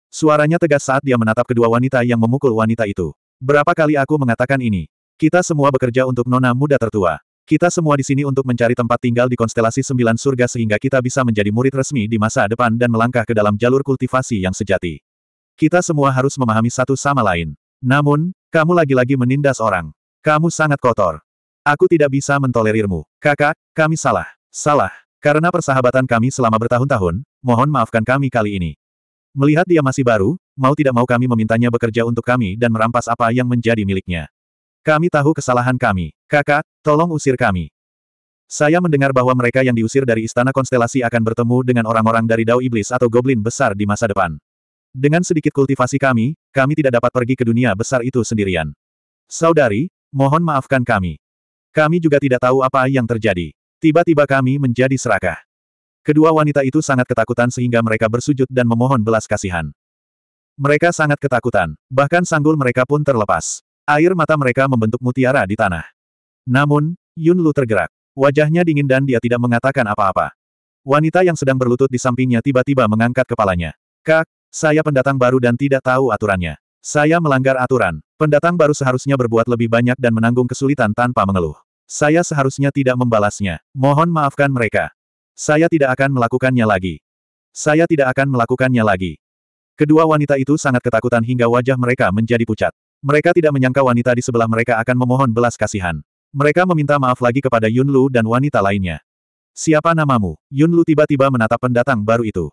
Suaranya tegas saat dia menatap kedua wanita yang memukul wanita itu. Berapa kali aku mengatakan ini? Kita semua bekerja untuk nona muda tertua. Kita semua di sini untuk mencari tempat tinggal di konstelasi sembilan surga sehingga kita bisa menjadi murid resmi di masa depan dan melangkah ke dalam jalur kultivasi yang sejati. Kita semua harus memahami satu sama lain. Namun, kamu lagi-lagi menindas orang. Kamu sangat kotor. Aku tidak bisa mentolerirmu. Kakak, kami salah. Salah. Karena persahabatan kami selama bertahun-tahun, mohon maafkan kami kali ini. Melihat dia masih baru, mau tidak mau kami memintanya bekerja untuk kami dan merampas apa yang menjadi miliknya. Kami tahu kesalahan kami. Kakak, tolong usir kami. Saya mendengar bahwa mereka yang diusir dari Istana Konstelasi akan bertemu dengan orang-orang dari Dao Iblis atau Goblin besar di masa depan. Dengan sedikit kultivasi kami, kami tidak dapat pergi ke dunia besar itu sendirian. Saudari, mohon maafkan kami. Kami juga tidak tahu apa yang terjadi. Tiba-tiba kami menjadi serakah. Kedua wanita itu sangat ketakutan sehingga mereka bersujud dan memohon belas kasihan. Mereka sangat ketakutan, bahkan sanggul mereka pun terlepas. Air mata mereka membentuk mutiara di tanah. Namun, Yun Lu tergerak. Wajahnya dingin dan dia tidak mengatakan apa-apa. Wanita yang sedang berlutut di sampingnya tiba-tiba mengangkat kepalanya. Kak, saya pendatang baru dan tidak tahu aturannya. Saya melanggar aturan. Pendatang baru seharusnya berbuat lebih banyak dan menanggung kesulitan tanpa mengeluh. Saya seharusnya tidak membalasnya. Mohon maafkan mereka. Saya tidak akan melakukannya lagi. Saya tidak akan melakukannya lagi. Kedua wanita itu sangat ketakutan hingga wajah mereka menjadi pucat. Mereka tidak menyangka wanita di sebelah mereka akan memohon belas kasihan. Mereka meminta maaf lagi kepada Yunlu dan wanita lainnya. Siapa namamu? Yunlu tiba-tiba menatap pendatang baru itu.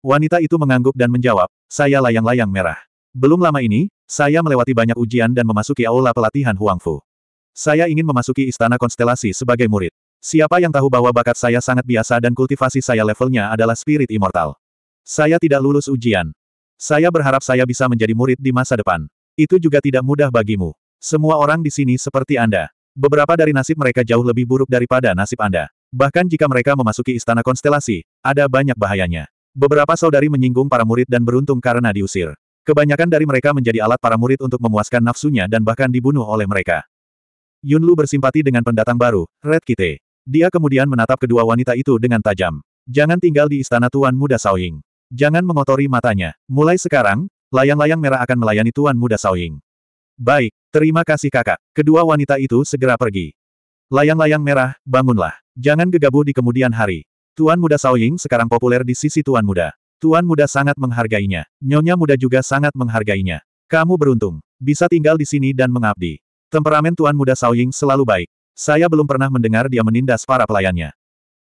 Wanita itu mengangguk dan menjawab, saya layang-layang merah. Belum lama ini, saya melewati banyak ujian dan memasuki aula pelatihan Huangfu. Saya ingin memasuki istana konstelasi sebagai murid. Siapa yang tahu bahwa bakat saya sangat biasa dan kultivasi saya levelnya adalah spirit immortal. Saya tidak lulus ujian. Saya berharap saya bisa menjadi murid di masa depan. Itu juga tidak mudah bagimu. Semua orang di sini seperti Anda. Beberapa dari nasib mereka jauh lebih buruk daripada nasib Anda. Bahkan jika mereka memasuki istana konstelasi, ada banyak bahayanya. Beberapa saudari menyinggung para murid dan beruntung karena diusir. Kebanyakan dari mereka menjadi alat para murid untuk memuaskan nafsunya dan bahkan dibunuh oleh mereka. Yunlu bersimpati dengan pendatang baru, Red Kite. Dia kemudian menatap kedua wanita itu dengan tajam. Jangan tinggal di istana Tuan Muda Saoying. Jangan mengotori matanya. Mulai sekarang, Layang-layang merah akan melayani Tuan Muda Saoying. Baik, terima kasih kakak. Kedua wanita itu segera pergi. Layang-layang merah, bangunlah. Jangan gegabah di kemudian hari. Tuan Muda Saoying sekarang populer di sisi Tuan Muda. Tuan Muda sangat menghargainya. Nyonya Muda juga sangat menghargainya. Kamu beruntung. Bisa tinggal di sini dan mengabdi. Temperamen Tuan Muda Saoying selalu baik. Saya belum pernah mendengar dia menindas para pelayannya.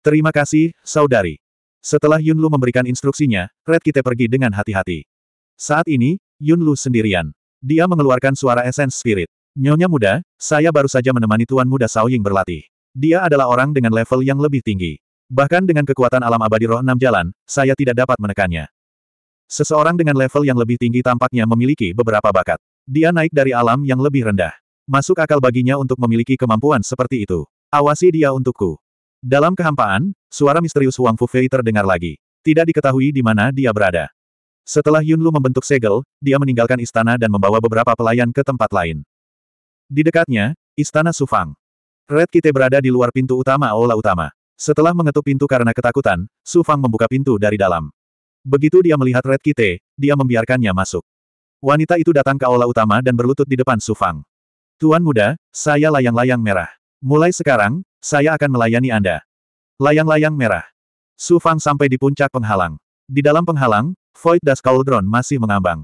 Terima kasih, saudari. Setelah Yunlu memberikan instruksinya, Red Kite pergi dengan hati-hati. Saat ini, Yun Lu sendirian. Dia mengeluarkan suara esens spirit. Nyonya muda, saya baru saja menemani Tuan Muda Ying berlatih. Dia adalah orang dengan level yang lebih tinggi. Bahkan dengan kekuatan alam abadi roh enam jalan, saya tidak dapat menekannya. Seseorang dengan level yang lebih tinggi tampaknya memiliki beberapa bakat. Dia naik dari alam yang lebih rendah. Masuk akal baginya untuk memiliki kemampuan seperti itu. Awasi dia untukku. Dalam kehampaan, suara misterius Huang Fei terdengar lagi. Tidak diketahui di mana dia berada. Setelah Yunlu membentuk segel, dia meninggalkan istana dan membawa beberapa pelayan ke tempat lain. Di dekatnya, istana Sufang. Red Kite berada di luar pintu utama aula utama. Setelah mengetuk pintu karena ketakutan, Sufang membuka pintu dari dalam. Begitu dia melihat Red Kite, dia membiarkannya masuk. Wanita itu datang ke aula utama dan berlutut di depan Sufang. Tuan muda, saya layang-layang merah. Mulai sekarang, saya akan melayani Anda. Layang-layang merah. Sufang sampai di puncak penghalang. Di dalam penghalang, Void Das Cauldron masih mengambang.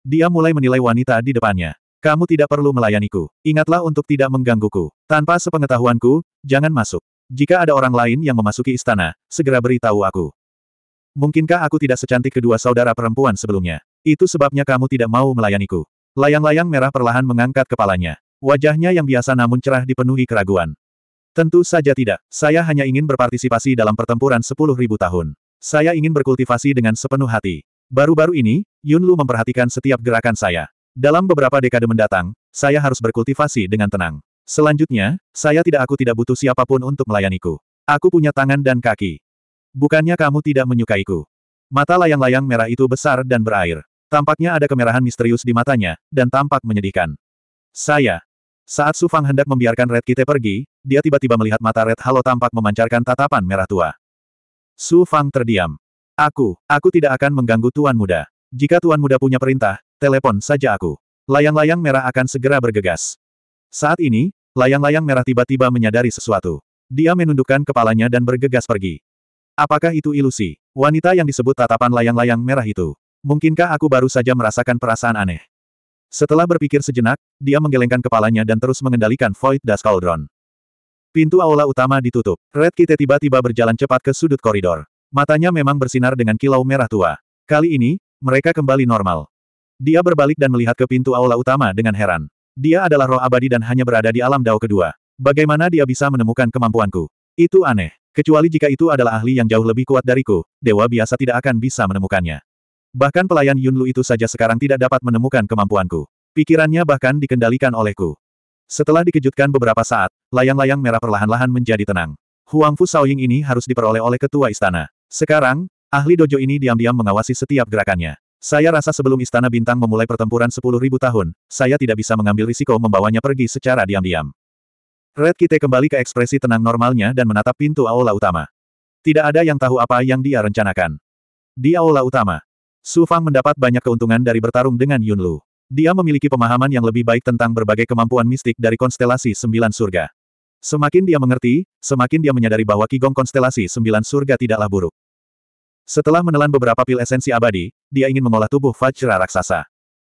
Dia mulai menilai wanita di depannya. Kamu tidak perlu melayaniku. Ingatlah untuk tidak menggangguku. Tanpa sepengetahuanku, jangan masuk. Jika ada orang lain yang memasuki istana, segera beritahu aku. Mungkinkah aku tidak secantik kedua saudara perempuan sebelumnya? Itu sebabnya kamu tidak mau melayaniku. Layang-layang merah perlahan mengangkat kepalanya. Wajahnya yang biasa namun cerah dipenuhi keraguan. Tentu saja tidak. Saya hanya ingin berpartisipasi dalam pertempuran sepuluh ribu tahun. Saya ingin berkultivasi dengan sepenuh hati. Baru-baru ini, Yun Lu memperhatikan setiap gerakan saya. Dalam beberapa dekade mendatang, saya harus berkultivasi dengan tenang. Selanjutnya, saya tidak aku tidak butuh siapapun untuk melayaniku. Aku punya tangan dan kaki. Bukannya kamu tidak menyukaiku. Mata layang-layang merah itu besar dan berair. Tampaknya ada kemerahan misterius di matanya, dan tampak menyedihkan. Saya. Saat Sufang hendak membiarkan Red Kite pergi, dia tiba-tiba melihat mata Red Halo tampak memancarkan tatapan merah tua. Su Fang terdiam. Aku, aku tidak akan mengganggu Tuan Muda. Jika Tuan Muda punya perintah, telepon saja aku. Layang-layang merah akan segera bergegas. Saat ini, layang-layang merah tiba-tiba menyadari sesuatu. Dia menundukkan kepalanya dan bergegas pergi. Apakah itu ilusi? Wanita yang disebut tatapan layang-layang merah itu. Mungkinkah aku baru saja merasakan perasaan aneh? Setelah berpikir sejenak, dia menggelengkan kepalanya dan terus mengendalikan Void Dust Cauldron. Pintu aula utama ditutup. Red Kite tiba-tiba berjalan cepat ke sudut koridor. Matanya memang bersinar dengan kilau merah tua. Kali ini, mereka kembali normal. Dia berbalik dan melihat ke pintu aula utama dengan heran. Dia adalah roh abadi dan hanya berada di alam dao kedua. Bagaimana dia bisa menemukan kemampuanku? Itu aneh. Kecuali jika itu adalah ahli yang jauh lebih kuat dariku, dewa biasa tidak akan bisa menemukannya. Bahkan pelayan Yunlu itu saja sekarang tidak dapat menemukan kemampuanku. Pikirannya bahkan dikendalikan olehku. Setelah dikejutkan beberapa saat, layang-layang merah perlahan-lahan menjadi tenang. Huang Fu Saoying ini harus diperoleh oleh ketua istana. Sekarang, ahli dojo ini diam-diam mengawasi setiap gerakannya. Saya rasa sebelum Istana Bintang memulai pertempuran 10.000 tahun, saya tidak bisa mengambil risiko membawanya pergi secara diam-diam. Red Kite kembali ke ekspresi tenang normalnya dan menatap pintu aula utama. Tidak ada yang tahu apa yang dia rencanakan. Di aula utama, Su Fang mendapat banyak keuntungan dari bertarung dengan Yun Lu. Dia memiliki pemahaman yang lebih baik tentang berbagai kemampuan mistik dari konstelasi sembilan surga. Semakin dia mengerti, semakin dia menyadari bahwa kigong konstelasi sembilan surga tidaklah buruk. Setelah menelan beberapa pil esensi abadi, dia ingin mengolah tubuh Vajra Raksasa.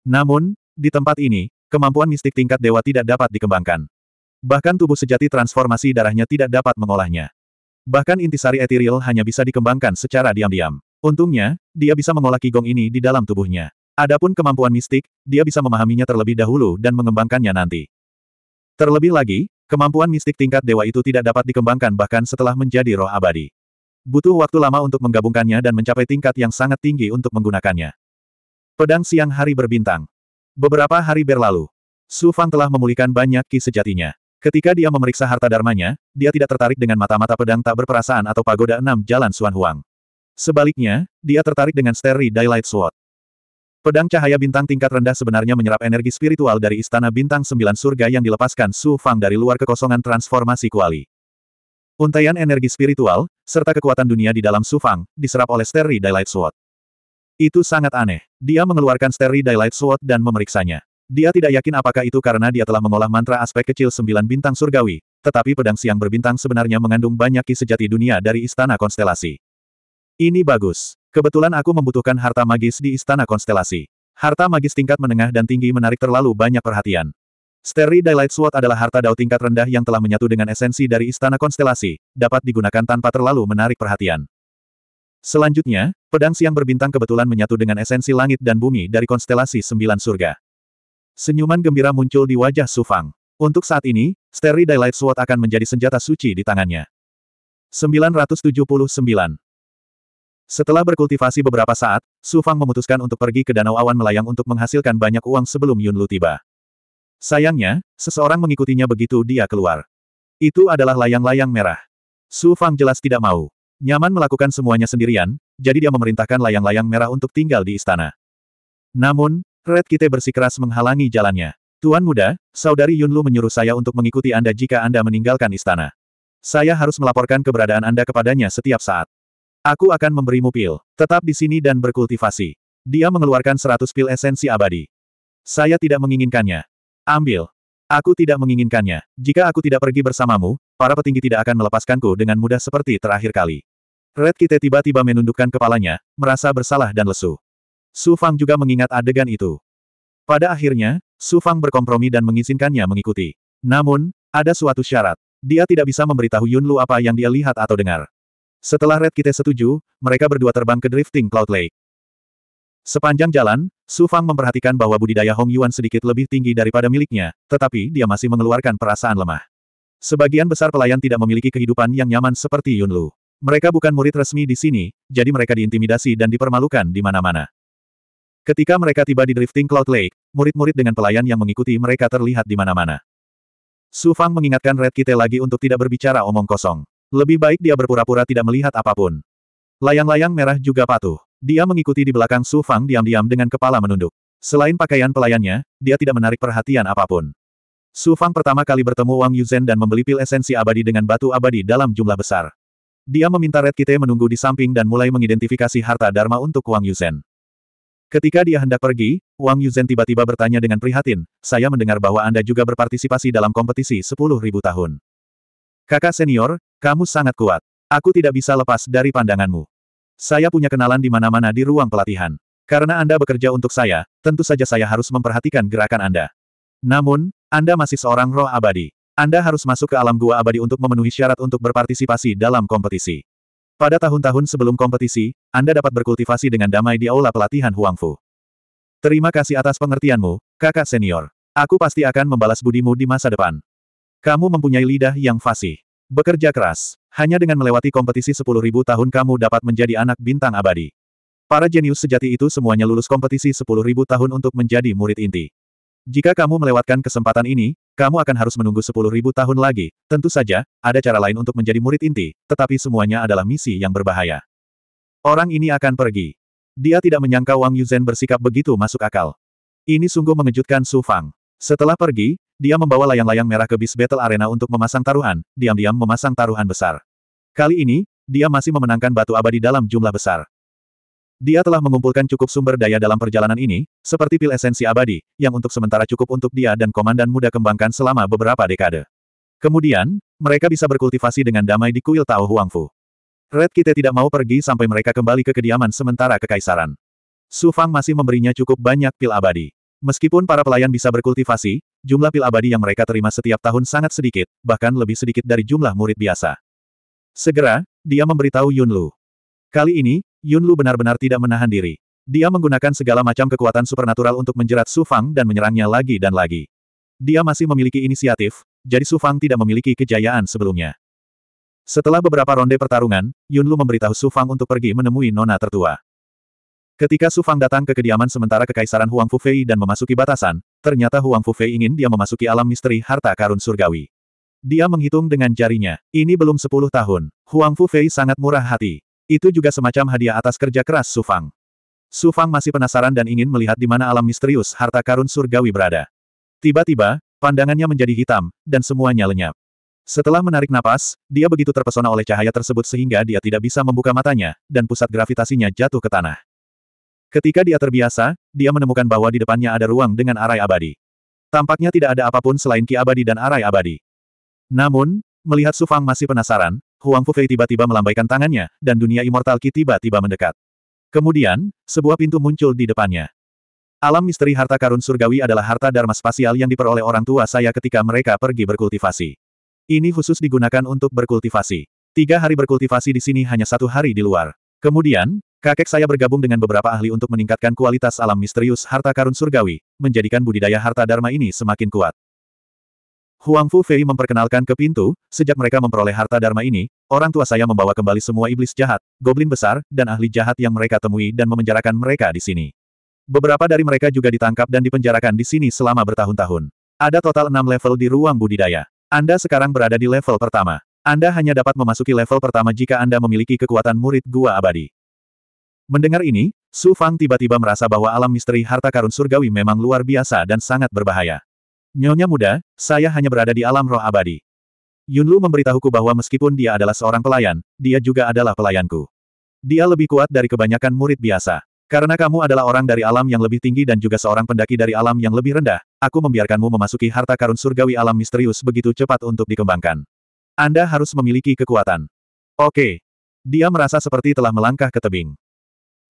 Namun, di tempat ini, kemampuan mistik tingkat dewa tidak dapat dikembangkan. Bahkan tubuh sejati transformasi darahnya tidak dapat mengolahnya. Bahkan intisari etiril hanya bisa dikembangkan secara diam-diam. Untungnya, dia bisa mengolah kigong ini di dalam tubuhnya. Adapun kemampuan mistik, dia bisa memahaminya terlebih dahulu dan mengembangkannya nanti. Terlebih lagi, kemampuan mistik tingkat dewa itu tidak dapat dikembangkan bahkan setelah menjadi roh abadi. Butuh waktu lama untuk menggabungkannya dan mencapai tingkat yang sangat tinggi untuk menggunakannya. Pedang siang hari berbintang. Beberapa hari berlalu. Su Fang telah memulihkan banyak ki sejatinya. Ketika dia memeriksa harta dharmanya, dia tidak tertarik dengan mata-mata pedang tak berperasaan atau pagoda enam jalan Suan Huang. Sebaliknya, dia tertarik dengan steri Daylight Sword. Pedang cahaya bintang tingkat rendah sebenarnya menyerap energi spiritual dari istana bintang sembilan surga yang dilepaskan Su Fang dari luar kekosongan transformasi kuali. Untaian energi spiritual, serta kekuatan dunia di dalam Su Fang, diserap oleh Sterry Daylight Sword. Itu sangat aneh. Dia mengeluarkan Sterry Daylight Sword dan memeriksanya. Dia tidak yakin apakah itu karena dia telah mengolah mantra aspek kecil sembilan bintang surgawi, tetapi pedang siang berbintang sebenarnya mengandung banyak ki sejati dunia dari istana konstelasi. Ini bagus. Kebetulan aku membutuhkan harta magis di Istana Konstelasi. Harta magis tingkat menengah dan tinggi menarik terlalu banyak perhatian. Steri Daylight Sword adalah harta dao tingkat rendah yang telah menyatu dengan esensi dari Istana Konstelasi, dapat digunakan tanpa terlalu menarik perhatian. Selanjutnya, pedang siang berbintang kebetulan menyatu dengan esensi langit dan bumi dari konstelasi sembilan surga. Senyuman gembira muncul di wajah Sufang. Untuk saat ini, Steri Daylight Sword akan menjadi senjata suci di tangannya. 979 setelah berkultivasi beberapa saat, Su Fang memutuskan untuk pergi ke Danau Awan Melayang untuk menghasilkan banyak uang sebelum Yun Lu tiba. Sayangnya, seseorang mengikutinya begitu dia keluar. Itu adalah layang-layang merah. Su Fang jelas tidak mau. Nyaman melakukan semuanya sendirian, jadi dia memerintahkan layang-layang merah untuk tinggal di istana. Namun, Red Kite bersikeras menghalangi jalannya. Tuan muda, saudari Yunlu menyuruh saya untuk mengikuti Anda jika Anda meninggalkan istana. Saya harus melaporkan keberadaan Anda kepadanya setiap saat. Aku akan memberimu pil. Tetap di sini dan berkultivasi. Dia mengeluarkan seratus pil esensi abadi. Saya tidak menginginkannya. Ambil. Aku tidak menginginkannya. Jika aku tidak pergi bersamamu, para petinggi tidak akan melepaskanku dengan mudah seperti terakhir kali. Red Kite tiba-tiba menundukkan kepalanya, merasa bersalah dan lesu. Su Fang juga mengingat adegan itu. Pada akhirnya, Su Fang berkompromi dan mengizinkannya mengikuti. Namun, ada suatu syarat. Dia tidak bisa memberitahu Yun Lu apa yang dia lihat atau dengar. Setelah Red Kite setuju, mereka berdua terbang ke drifting Cloud Lake. Sepanjang jalan, Su Fang memperhatikan bahwa budidaya Hong Yuan sedikit lebih tinggi daripada miliknya, tetapi dia masih mengeluarkan perasaan lemah. Sebagian besar pelayan tidak memiliki kehidupan yang nyaman seperti Yun Lu. Mereka bukan murid resmi di sini, jadi mereka diintimidasi dan dipermalukan di mana-mana. Ketika mereka tiba di Drifting Cloud Lake, murid-murid dengan pelayan yang mengikuti mereka terlihat di mana-mana. Su Fang mengingatkan Red Kite lagi untuk tidak berbicara omong kosong. Lebih baik dia berpura-pura tidak melihat apapun. Layang-layang merah juga patuh. Dia mengikuti di belakang Su Fang diam-diam dengan kepala menunduk. Selain pakaian pelayannya, dia tidak menarik perhatian apapun. Su Fang pertama kali bertemu Wang Yuzhen dan membeli pil esensi abadi dengan batu abadi dalam jumlah besar. Dia meminta Red Kite menunggu di samping dan mulai mengidentifikasi harta Dharma untuk Wang Yuzhen. Ketika dia hendak pergi, Wang Yuzhen tiba-tiba bertanya dengan prihatin, saya mendengar bahwa Anda juga berpartisipasi dalam kompetisi 10.000 tahun. Kakak senior, kamu sangat kuat. Aku tidak bisa lepas dari pandanganmu. Saya punya kenalan di mana-mana di ruang pelatihan. Karena Anda bekerja untuk saya, tentu saja saya harus memperhatikan gerakan Anda. Namun, Anda masih seorang roh abadi. Anda harus masuk ke alam gua abadi untuk memenuhi syarat untuk berpartisipasi dalam kompetisi. Pada tahun-tahun sebelum kompetisi, Anda dapat berkultivasi dengan damai di aula pelatihan Huangfu. Terima kasih atas pengertianmu, kakak senior. Aku pasti akan membalas budimu di masa depan. Kamu mempunyai lidah yang fasih. Bekerja keras. Hanya dengan melewati kompetisi 10.000 tahun kamu dapat menjadi anak bintang abadi. Para jenius sejati itu semuanya lulus kompetisi 10.000 tahun untuk menjadi murid inti. Jika kamu melewatkan kesempatan ini, kamu akan harus menunggu 10.000 tahun lagi. Tentu saja, ada cara lain untuk menjadi murid inti, tetapi semuanya adalah misi yang berbahaya. Orang ini akan pergi. Dia tidak menyangka Wang Yuzhen bersikap begitu masuk akal. Ini sungguh mengejutkan Su Fang. Setelah pergi, dia membawa layang-layang merah ke bis battle arena untuk memasang taruhan, diam-diam memasang taruhan besar. Kali ini, dia masih memenangkan batu abadi dalam jumlah besar. Dia telah mengumpulkan cukup sumber daya dalam perjalanan ini, seperti pil esensi abadi, yang untuk sementara cukup untuk dia dan komandan muda kembangkan selama beberapa dekade. Kemudian, mereka bisa berkultivasi dengan damai di kuil Tao Huangfu. Red Kite tidak mau pergi sampai mereka kembali ke kediaman sementara kekaisaran. Su Fang masih memberinya cukup banyak pil abadi. Meskipun para pelayan bisa berkultivasi, jumlah pil abadi yang mereka terima setiap tahun sangat sedikit, bahkan lebih sedikit dari jumlah murid biasa. Segera, dia memberitahu Yunlu. Kali ini, Yunlu benar-benar tidak menahan diri. Dia menggunakan segala macam kekuatan supernatural untuk menjerat Su Fang dan menyerangnya lagi dan lagi. Dia masih memiliki inisiatif, jadi Su Fang tidak memiliki kejayaan sebelumnya. Setelah beberapa ronde pertarungan, Yunlu memberitahu Su Fang untuk pergi menemui nona tertua. Ketika Su Fang datang ke kediaman sementara Kekaisaran Huang Fufei dan memasuki batasan, ternyata Huang Fufei ingin dia memasuki alam misteri harta karun surgawi. Dia menghitung dengan jarinya, ini belum sepuluh tahun. Huang Fufei sangat murah hati. Itu juga semacam hadiah atas kerja keras Su Fang. Su Fang masih penasaran dan ingin melihat di mana alam misterius harta karun surgawi berada. Tiba-tiba, pandangannya menjadi hitam, dan semuanya lenyap. Setelah menarik napas, dia begitu terpesona oleh cahaya tersebut sehingga dia tidak bisa membuka matanya, dan pusat gravitasinya jatuh ke tanah. Ketika dia terbiasa, dia menemukan bahwa di depannya ada ruang dengan arai abadi. Tampaknya tidak ada apapun selain ki abadi dan arai abadi. Namun, melihat Sufang masih penasaran, Huang Fufei tiba-tiba melambaikan tangannya, dan dunia immortal ki tiba-tiba mendekat. Kemudian, sebuah pintu muncul di depannya. Alam misteri harta karun surgawi adalah harta dharma spasial yang diperoleh orang tua saya ketika mereka pergi berkultivasi. Ini khusus digunakan untuk berkultivasi. Tiga hari berkultivasi di sini hanya satu hari di luar. Kemudian, Kakek saya bergabung dengan beberapa ahli untuk meningkatkan kualitas alam misterius harta karun surgawi, menjadikan budidaya harta dharma ini semakin kuat. Huang Fu Fei memperkenalkan ke pintu, sejak mereka memperoleh harta dharma ini, orang tua saya membawa kembali semua iblis jahat, goblin besar, dan ahli jahat yang mereka temui dan memenjarakan mereka di sini. Beberapa dari mereka juga ditangkap dan dipenjarakan di sini selama bertahun-tahun. Ada total enam level di ruang budidaya. Anda sekarang berada di level pertama. Anda hanya dapat memasuki level pertama jika Anda memiliki kekuatan murid gua abadi. Mendengar ini, Su Fang tiba-tiba merasa bahwa alam misteri harta karun surgawi memang luar biasa dan sangat berbahaya. Nyonya muda, saya hanya berada di alam roh abadi. Yunlu memberitahuku bahwa meskipun dia adalah seorang pelayan, dia juga adalah pelayanku. Dia lebih kuat dari kebanyakan murid biasa. Karena kamu adalah orang dari alam yang lebih tinggi dan juga seorang pendaki dari alam yang lebih rendah, aku membiarkanmu memasuki harta karun surgawi alam misterius begitu cepat untuk dikembangkan. Anda harus memiliki kekuatan. Oke. Dia merasa seperti telah melangkah ke tebing.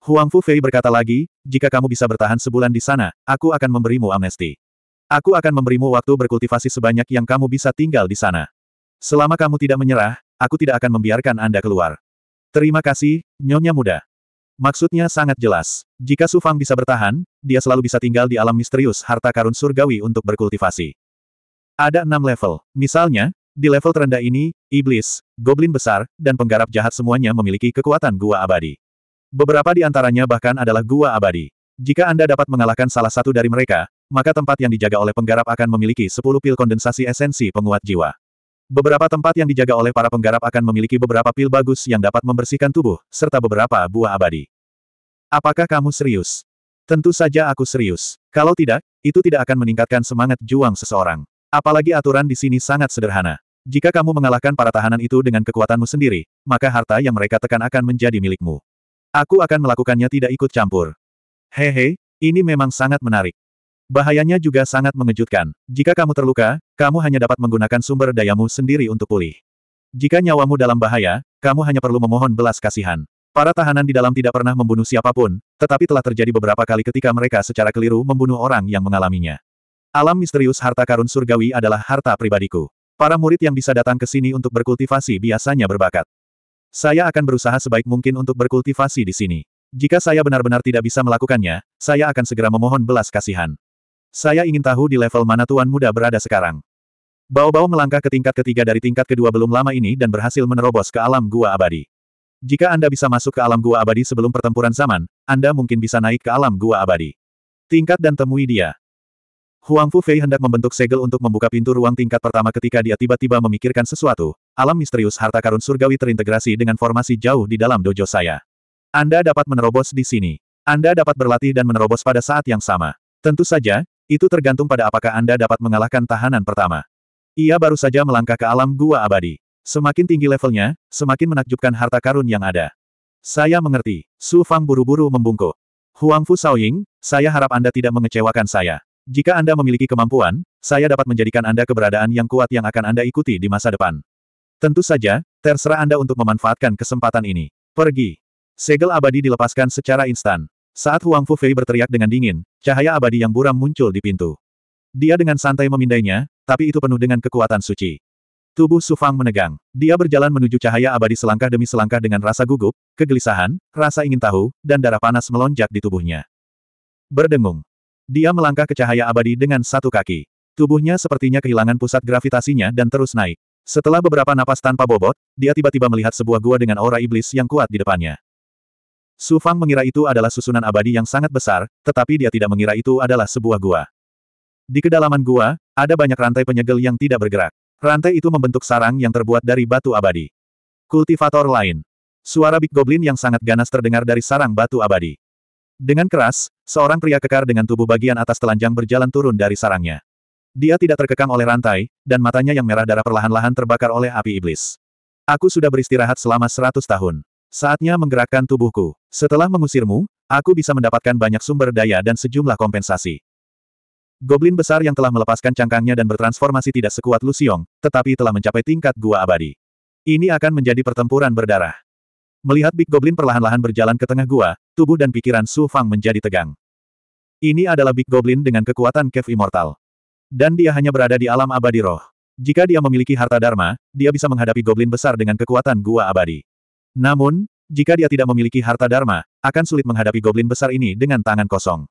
Huang Fu Fei berkata lagi, jika kamu bisa bertahan sebulan di sana, aku akan memberimu amnesti. Aku akan memberimu waktu berkultivasi sebanyak yang kamu bisa tinggal di sana. Selama kamu tidak menyerah, aku tidak akan membiarkan Anda keluar. Terima kasih, Nyonya Muda. Maksudnya sangat jelas. Jika Su Fang bisa bertahan, dia selalu bisa tinggal di alam misterius harta karun surgawi untuk berkultivasi. Ada enam level. Misalnya, di level terendah ini, iblis, goblin besar, dan penggarap jahat semuanya memiliki kekuatan gua abadi. Beberapa di antaranya bahkan adalah gua abadi. Jika Anda dapat mengalahkan salah satu dari mereka, maka tempat yang dijaga oleh penggarap akan memiliki 10 pil kondensasi esensi penguat jiwa. Beberapa tempat yang dijaga oleh para penggarap akan memiliki beberapa pil bagus yang dapat membersihkan tubuh, serta beberapa buah abadi. Apakah kamu serius? Tentu saja aku serius. Kalau tidak, itu tidak akan meningkatkan semangat juang seseorang. Apalagi aturan di sini sangat sederhana. Jika kamu mengalahkan para tahanan itu dengan kekuatanmu sendiri, maka harta yang mereka tekan akan menjadi milikmu. Aku akan melakukannya tidak ikut campur. Hehe, ini memang sangat menarik. Bahayanya juga sangat mengejutkan. Jika kamu terluka, kamu hanya dapat menggunakan sumber dayamu sendiri untuk pulih. Jika nyawamu dalam bahaya, kamu hanya perlu memohon belas kasihan. Para tahanan di dalam tidak pernah membunuh siapapun, tetapi telah terjadi beberapa kali ketika mereka secara keliru membunuh orang yang mengalaminya. Alam misterius harta karun surgawi adalah harta pribadiku. Para murid yang bisa datang ke sini untuk berkultivasi biasanya berbakat. Saya akan berusaha sebaik mungkin untuk berkultivasi di sini. Jika saya benar-benar tidak bisa melakukannya, saya akan segera memohon belas kasihan. Saya ingin tahu di level mana Tuan Muda berada sekarang. Bao Bao melangkah ke tingkat ketiga dari tingkat kedua belum lama ini dan berhasil menerobos ke alam gua abadi. Jika Anda bisa masuk ke alam gua abadi sebelum pertempuran zaman, Anda mungkin bisa naik ke alam gua abadi. Tingkat dan temui dia. Huang Fu Fei hendak membentuk segel untuk membuka pintu ruang tingkat pertama ketika dia tiba-tiba memikirkan sesuatu. Alam misterius harta karun surgawi terintegrasi dengan formasi jauh di dalam dojo saya. Anda dapat menerobos di sini. Anda dapat berlatih dan menerobos pada saat yang sama. Tentu saja, itu tergantung pada apakah Anda dapat mengalahkan tahanan pertama. Ia baru saja melangkah ke alam gua abadi. Semakin tinggi levelnya, semakin menakjubkan harta karun yang ada. Saya mengerti. Su Fang buru-buru membungkuk. Huang Fu Saoying, saya harap Anda tidak mengecewakan saya. Jika Anda memiliki kemampuan, saya dapat menjadikan Anda keberadaan yang kuat yang akan Anda ikuti di masa depan. Tentu saja, terserah Anda untuk memanfaatkan kesempatan ini. Pergi. Segel abadi dilepaskan secara instan. Saat Huang Fu Fei berteriak dengan dingin, cahaya abadi yang buram muncul di pintu. Dia dengan santai memindainya, tapi itu penuh dengan kekuatan suci. Tubuh Su Fang menegang. Dia berjalan menuju cahaya abadi selangkah demi selangkah dengan rasa gugup, kegelisahan, rasa ingin tahu, dan darah panas melonjak di tubuhnya. Berdengung. Dia melangkah ke cahaya abadi dengan satu kaki. Tubuhnya sepertinya kehilangan pusat gravitasinya dan terus naik. Setelah beberapa napas tanpa bobot, dia tiba-tiba melihat sebuah gua dengan aura iblis yang kuat di depannya. Su Fang mengira itu adalah susunan abadi yang sangat besar, tetapi dia tidak mengira itu adalah sebuah gua. Di kedalaman gua, ada banyak rantai penyegel yang tidak bergerak. Rantai itu membentuk sarang yang terbuat dari batu abadi. Kultivator lain. Suara Big Goblin yang sangat ganas terdengar dari sarang batu abadi. Dengan keras, seorang pria kekar dengan tubuh bagian atas telanjang berjalan turun dari sarangnya. Dia tidak terkekang oleh rantai, dan matanya yang merah darah perlahan-lahan terbakar oleh api iblis. Aku sudah beristirahat selama seratus tahun. Saatnya menggerakkan tubuhku. Setelah mengusirmu, aku bisa mendapatkan banyak sumber daya dan sejumlah kompensasi. Goblin besar yang telah melepaskan cangkangnya dan bertransformasi tidak sekuat Lusiong, tetapi telah mencapai tingkat gua abadi. Ini akan menjadi pertempuran berdarah. Melihat Big Goblin perlahan-lahan berjalan ke tengah gua, Tubuh dan pikiran Su Fang menjadi tegang. Ini adalah Big Goblin dengan kekuatan Kev Immortal. Dan dia hanya berada di alam abadi roh. Jika dia memiliki harta dharma, dia bisa menghadapi goblin besar dengan kekuatan gua abadi. Namun, jika dia tidak memiliki harta dharma, akan sulit menghadapi goblin besar ini dengan tangan kosong.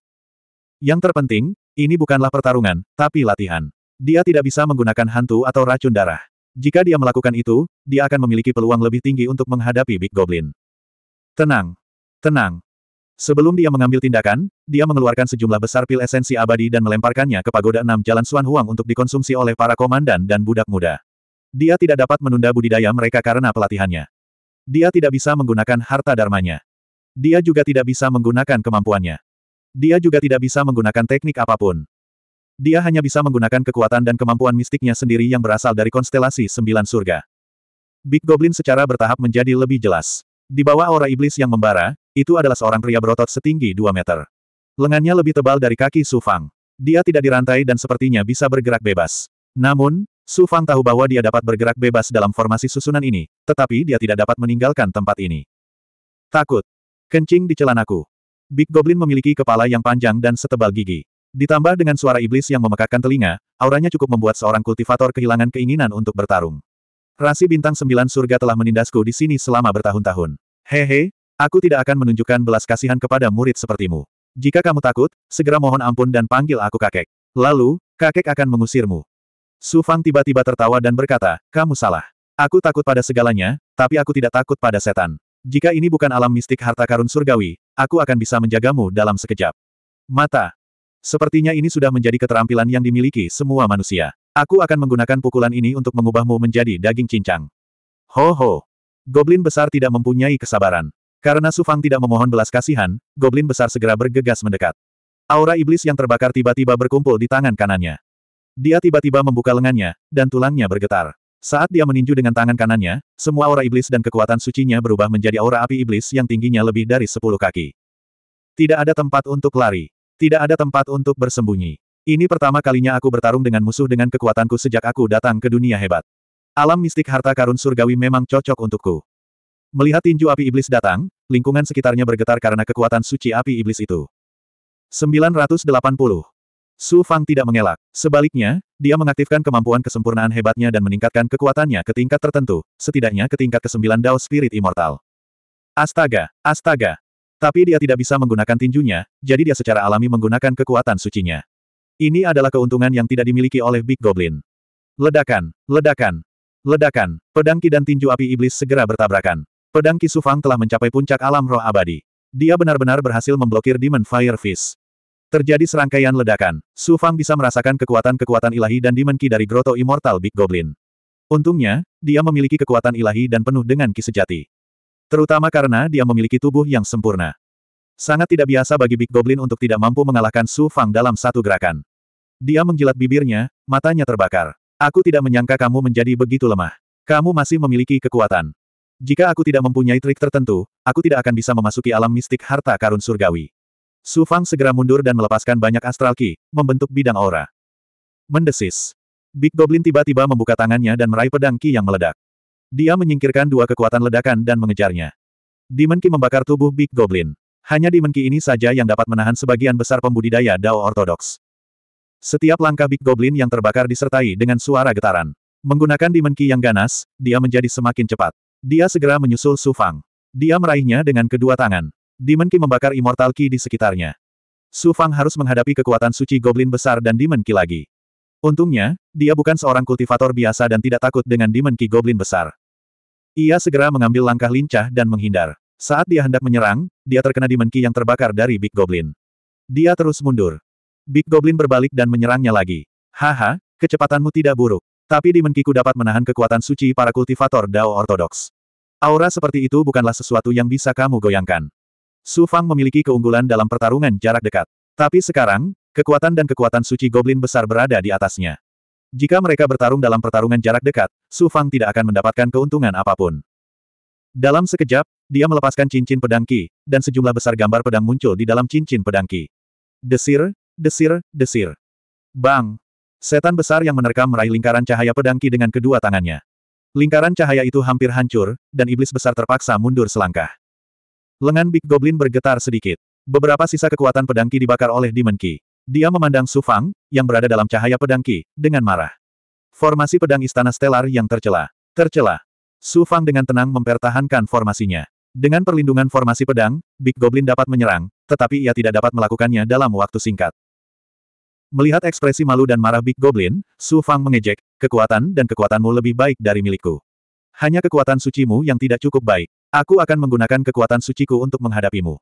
Yang terpenting, ini bukanlah pertarungan, tapi latihan. Dia tidak bisa menggunakan hantu atau racun darah. Jika dia melakukan itu, dia akan memiliki peluang lebih tinggi untuk menghadapi Big Goblin. Tenang. Tenang. Sebelum dia mengambil tindakan, dia mengeluarkan sejumlah besar pil esensi abadi dan melemparkannya ke pagoda enam jalan Suan Huang untuk dikonsumsi oleh para komandan dan budak muda. Dia tidak dapat menunda budidaya mereka karena pelatihannya. Dia tidak bisa menggunakan harta darmanya. Dia juga tidak bisa menggunakan kemampuannya. Dia juga tidak bisa menggunakan teknik apapun. Dia hanya bisa menggunakan kekuatan dan kemampuan mistiknya sendiri yang berasal dari konstelasi sembilan surga. Big Goblin secara bertahap menjadi lebih jelas. Di bawah aura iblis yang membara, itu adalah seorang pria berotot setinggi 2 meter. Lengannya lebih tebal dari kaki Su Fang. Dia tidak dirantai dan sepertinya bisa bergerak bebas. Namun, Su Fang tahu bahwa dia dapat bergerak bebas dalam formasi susunan ini, tetapi dia tidak dapat meninggalkan tempat ini. Takut. Kencing di celanaku. Big Goblin memiliki kepala yang panjang dan setebal gigi. Ditambah dengan suara iblis yang memekakkan telinga, auranya cukup membuat seorang kultivator kehilangan keinginan untuk bertarung. Rasi bintang sembilan surga telah menindasku di sini selama bertahun-tahun. Hehe, Aku tidak akan menunjukkan belas kasihan kepada murid sepertimu. Jika kamu takut, segera mohon ampun dan panggil aku kakek. Lalu, kakek akan mengusirmu. Su Fang tiba-tiba tertawa dan berkata, kamu salah. Aku takut pada segalanya, tapi aku tidak takut pada setan. Jika ini bukan alam mistik harta karun surgawi, aku akan bisa menjagamu dalam sekejap. Mata. Sepertinya ini sudah menjadi keterampilan yang dimiliki semua manusia. Aku akan menggunakan pukulan ini untuk mengubahmu menjadi daging cincang. Ho ho. Goblin besar tidak mempunyai kesabaran. Karena Sufang tidak memohon belas kasihan, goblin besar segera bergegas mendekat. Aura iblis yang terbakar tiba-tiba berkumpul di tangan kanannya. Dia tiba-tiba membuka lengannya, dan tulangnya bergetar. Saat dia meninju dengan tangan kanannya, semua aura iblis dan kekuatan sucinya berubah menjadi aura api iblis yang tingginya lebih dari sepuluh kaki. Tidak ada tempat untuk lari. Tidak ada tempat untuk bersembunyi. Ini pertama kalinya aku bertarung dengan musuh dengan kekuatanku sejak aku datang ke dunia hebat. Alam mistik harta karun surgawi memang cocok untukku. Melihat tinju api iblis datang, lingkungan sekitarnya bergetar karena kekuatan suci api iblis itu. 980. Su Fang tidak mengelak. Sebaliknya, dia mengaktifkan kemampuan kesempurnaan hebatnya dan meningkatkan kekuatannya ke tingkat tertentu, setidaknya ke tingkat ke-9 Dao Spirit Immortal. Astaga! Astaga! Tapi dia tidak bisa menggunakan tinjunya, jadi dia secara alami menggunakan kekuatan sucinya. Ini adalah keuntungan yang tidak dimiliki oleh Big Goblin. Ledakan! Ledakan! Ledakan! Pedang ki dan tinju api iblis segera bertabrakan. Pedang Kisufang telah mencapai puncak alam roh abadi. Dia benar-benar berhasil memblokir Demon Fire Fist. Terjadi serangkaian ledakan. Su Fang bisa merasakan kekuatan-kekuatan ilahi dan Demon Ki dari Grotto Immortal Big Goblin. Untungnya, dia memiliki kekuatan ilahi dan penuh dengan ki sejati. Terutama karena dia memiliki tubuh yang sempurna. Sangat tidak biasa bagi Big Goblin untuk tidak mampu mengalahkan Su Fang dalam satu gerakan. Dia menjilat bibirnya, matanya terbakar. Aku tidak menyangka kamu menjadi begitu lemah. Kamu masih memiliki kekuatan. Jika aku tidak mempunyai trik tertentu, aku tidak akan bisa memasuki alam mistik harta karun surgawi. Su Fang segera mundur dan melepaskan banyak astral ki, membentuk bidang aura. Mendesis. Big Goblin tiba-tiba membuka tangannya dan meraih pedang ki yang meledak. Dia menyingkirkan dua kekuatan ledakan dan mengejarnya. Demon ki membakar tubuh Big Goblin. Hanya Demon ki ini saja yang dapat menahan sebagian besar pembudidaya Dao Ortodoks. Setiap langkah Big Goblin yang terbakar disertai dengan suara getaran. Menggunakan Demon Ki yang ganas, dia menjadi semakin cepat. Dia segera menyusul Su Fang. Dia meraihnya dengan kedua tangan. Demon Ki membakar Immortal Ki di sekitarnya. Su Fang harus menghadapi kekuatan suci Goblin besar dan Demon Ki lagi. Untungnya, dia bukan seorang kultivator biasa dan tidak takut dengan Demon Ki Goblin besar. Ia segera mengambil langkah lincah dan menghindar. Saat dia hendak menyerang, dia terkena Demon Ki yang terbakar dari Big Goblin. Dia terus mundur. Big Goblin berbalik dan menyerangnya lagi. Haha, kecepatanmu tidak buruk. Tapi di menkiku dapat menahan kekuatan suci para kultivator Dao Ortodoks. Aura seperti itu bukanlah sesuatu yang bisa kamu goyangkan. Su Fang memiliki keunggulan dalam pertarungan jarak dekat. Tapi sekarang, kekuatan dan kekuatan suci goblin besar berada di atasnya. Jika mereka bertarung dalam pertarungan jarak dekat, Su Fang tidak akan mendapatkan keuntungan apapun. Dalam sekejap, dia melepaskan cincin pedang Qi, dan sejumlah besar gambar pedang muncul di dalam cincin pedang Qi. Desir, desir, desir. Bang! Setan besar yang menerkam meraih lingkaran cahaya pedangki dengan kedua tangannya. Lingkaran cahaya itu hampir hancur, dan iblis besar terpaksa mundur selangkah. Lengan Big Goblin bergetar sedikit. Beberapa sisa kekuatan pedangki dibakar oleh Demon Ki. Dia memandang Su Fang, yang berada dalam cahaya pedangki, dengan marah. Formasi pedang Istana Stelar yang tercela. Tercela. Su Fang dengan tenang mempertahankan formasinya. Dengan perlindungan formasi pedang, Big Goblin dapat menyerang, tetapi ia tidak dapat melakukannya dalam waktu singkat. Melihat ekspresi malu dan marah Big Goblin, Su Fang mengejek, kekuatan dan kekuatanmu lebih baik dari milikku. Hanya kekuatan sucimu yang tidak cukup baik. Aku akan menggunakan kekuatan suciku untuk menghadapimu.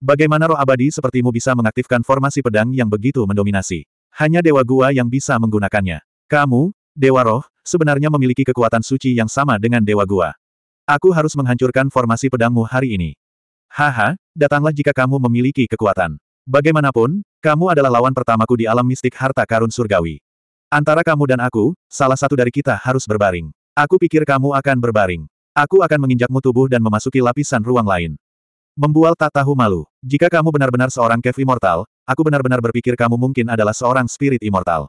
Bagaimana roh abadi sepertimu bisa mengaktifkan formasi pedang yang begitu mendominasi? Hanya dewa gua yang bisa menggunakannya. Kamu, dewa roh, sebenarnya memiliki kekuatan suci yang sama dengan dewa gua. Aku harus menghancurkan formasi pedangmu hari ini. Haha, datanglah jika kamu memiliki kekuatan. Bagaimanapun, kamu adalah lawan pertamaku di alam mistik harta karun surgawi. Antara kamu dan aku, salah satu dari kita harus berbaring. Aku pikir kamu akan berbaring. Aku akan menginjakmu tubuh dan memasuki lapisan ruang lain. Membual tak tahu malu. Jika kamu benar-benar seorang kev immortal, aku benar-benar berpikir kamu mungkin adalah seorang spirit immortal.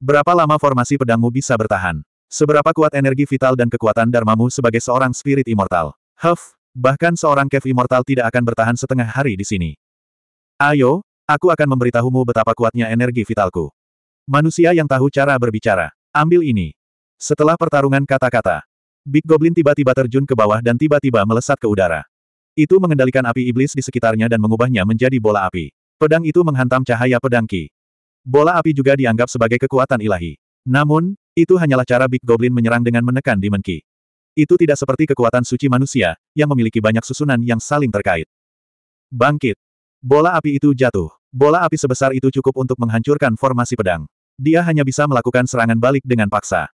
Berapa lama formasi pedangmu bisa bertahan? Seberapa kuat energi vital dan kekuatan darmamu sebagai seorang spirit immortal? Huff, bahkan seorang kev immortal tidak akan bertahan setengah hari di sini. Ayo, aku akan memberitahumu betapa kuatnya energi vitalku. Manusia yang tahu cara berbicara. Ambil ini. Setelah pertarungan kata-kata, Big Goblin tiba-tiba terjun ke bawah dan tiba-tiba melesat ke udara. Itu mengendalikan api iblis di sekitarnya dan mengubahnya menjadi bola api. Pedang itu menghantam cahaya pedang Ki. Bola api juga dianggap sebagai kekuatan ilahi. Namun, itu hanyalah cara Big Goblin menyerang dengan menekan Demon Ki. Itu tidak seperti kekuatan suci manusia, yang memiliki banyak susunan yang saling terkait. Bangkit! Bola api itu jatuh. Bola api sebesar itu cukup untuk menghancurkan formasi pedang. Dia hanya bisa melakukan serangan balik dengan paksa.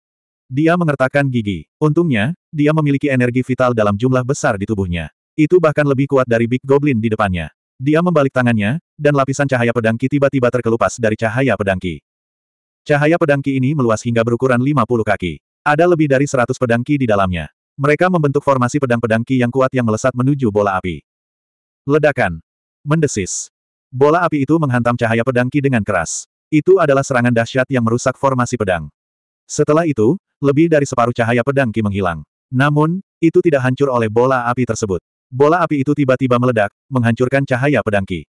Dia mengertakkan gigi. Untungnya, dia memiliki energi vital dalam jumlah besar di tubuhnya. Itu bahkan lebih kuat dari Big Goblin di depannya. Dia membalik tangannya, dan lapisan cahaya pedang Ki tiba-tiba terkelupas dari cahaya pedang Ki. Cahaya pedang Ki ini meluas hingga berukuran 50 kaki. Ada lebih dari 100 pedang Ki di dalamnya. Mereka membentuk formasi pedang-pedang Ki yang kuat yang melesat menuju bola api. Ledakan. Mendesis. Bola api itu menghantam cahaya pedang Ki dengan keras. Itu adalah serangan dahsyat yang merusak formasi pedang. Setelah itu, lebih dari separuh cahaya pedang Ki menghilang. Namun, itu tidak hancur oleh bola api tersebut. Bola api itu tiba-tiba meledak, menghancurkan cahaya pedang Ki.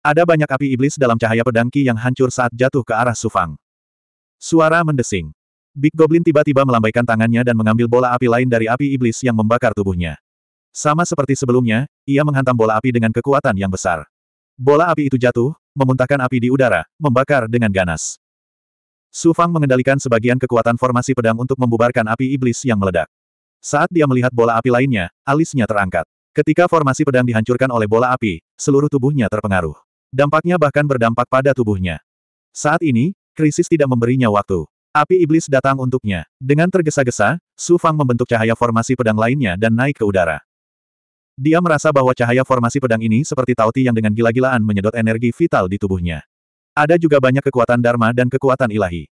Ada banyak api iblis dalam cahaya pedang Ki yang hancur saat jatuh ke arah Sufang. Suara mendesing. Big Goblin tiba-tiba melambaikan tangannya dan mengambil bola api lain dari api iblis yang membakar tubuhnya. Sama seperti sebelumnya, ia menghantam bola api dengan kekuatan yang besar. Bola api itu jatuh, memuntahkan api di udara, membakar dengan ganas. Su Fang mengendalikan sebagian kekuatan formasi pedang untuk membubarkan api iblis yang meledak. Saat dia melihat bola api lainnya, alisnya terangkat. Ketika formasi pedang dihancurkan oleh bola api, seluruh tubuhnya terpengaruh. Dampaknya bahkan berdampak pada tubuhnya. Saat ini, krisis tidak memberinya waktu. Api iblis datang untuknya. Dengan tergesa-gesa, Su Fang membentuk cahaya formasi pedang lainnya dan naik ke udara. Dia merasa bahwa cahaya formasi pedang ini seperti tauti yang dengan gila-gilaan menyedot energi vital di tubuhnya. Ada juga banyak kekuatan Dharma dan kekuatan ilahi.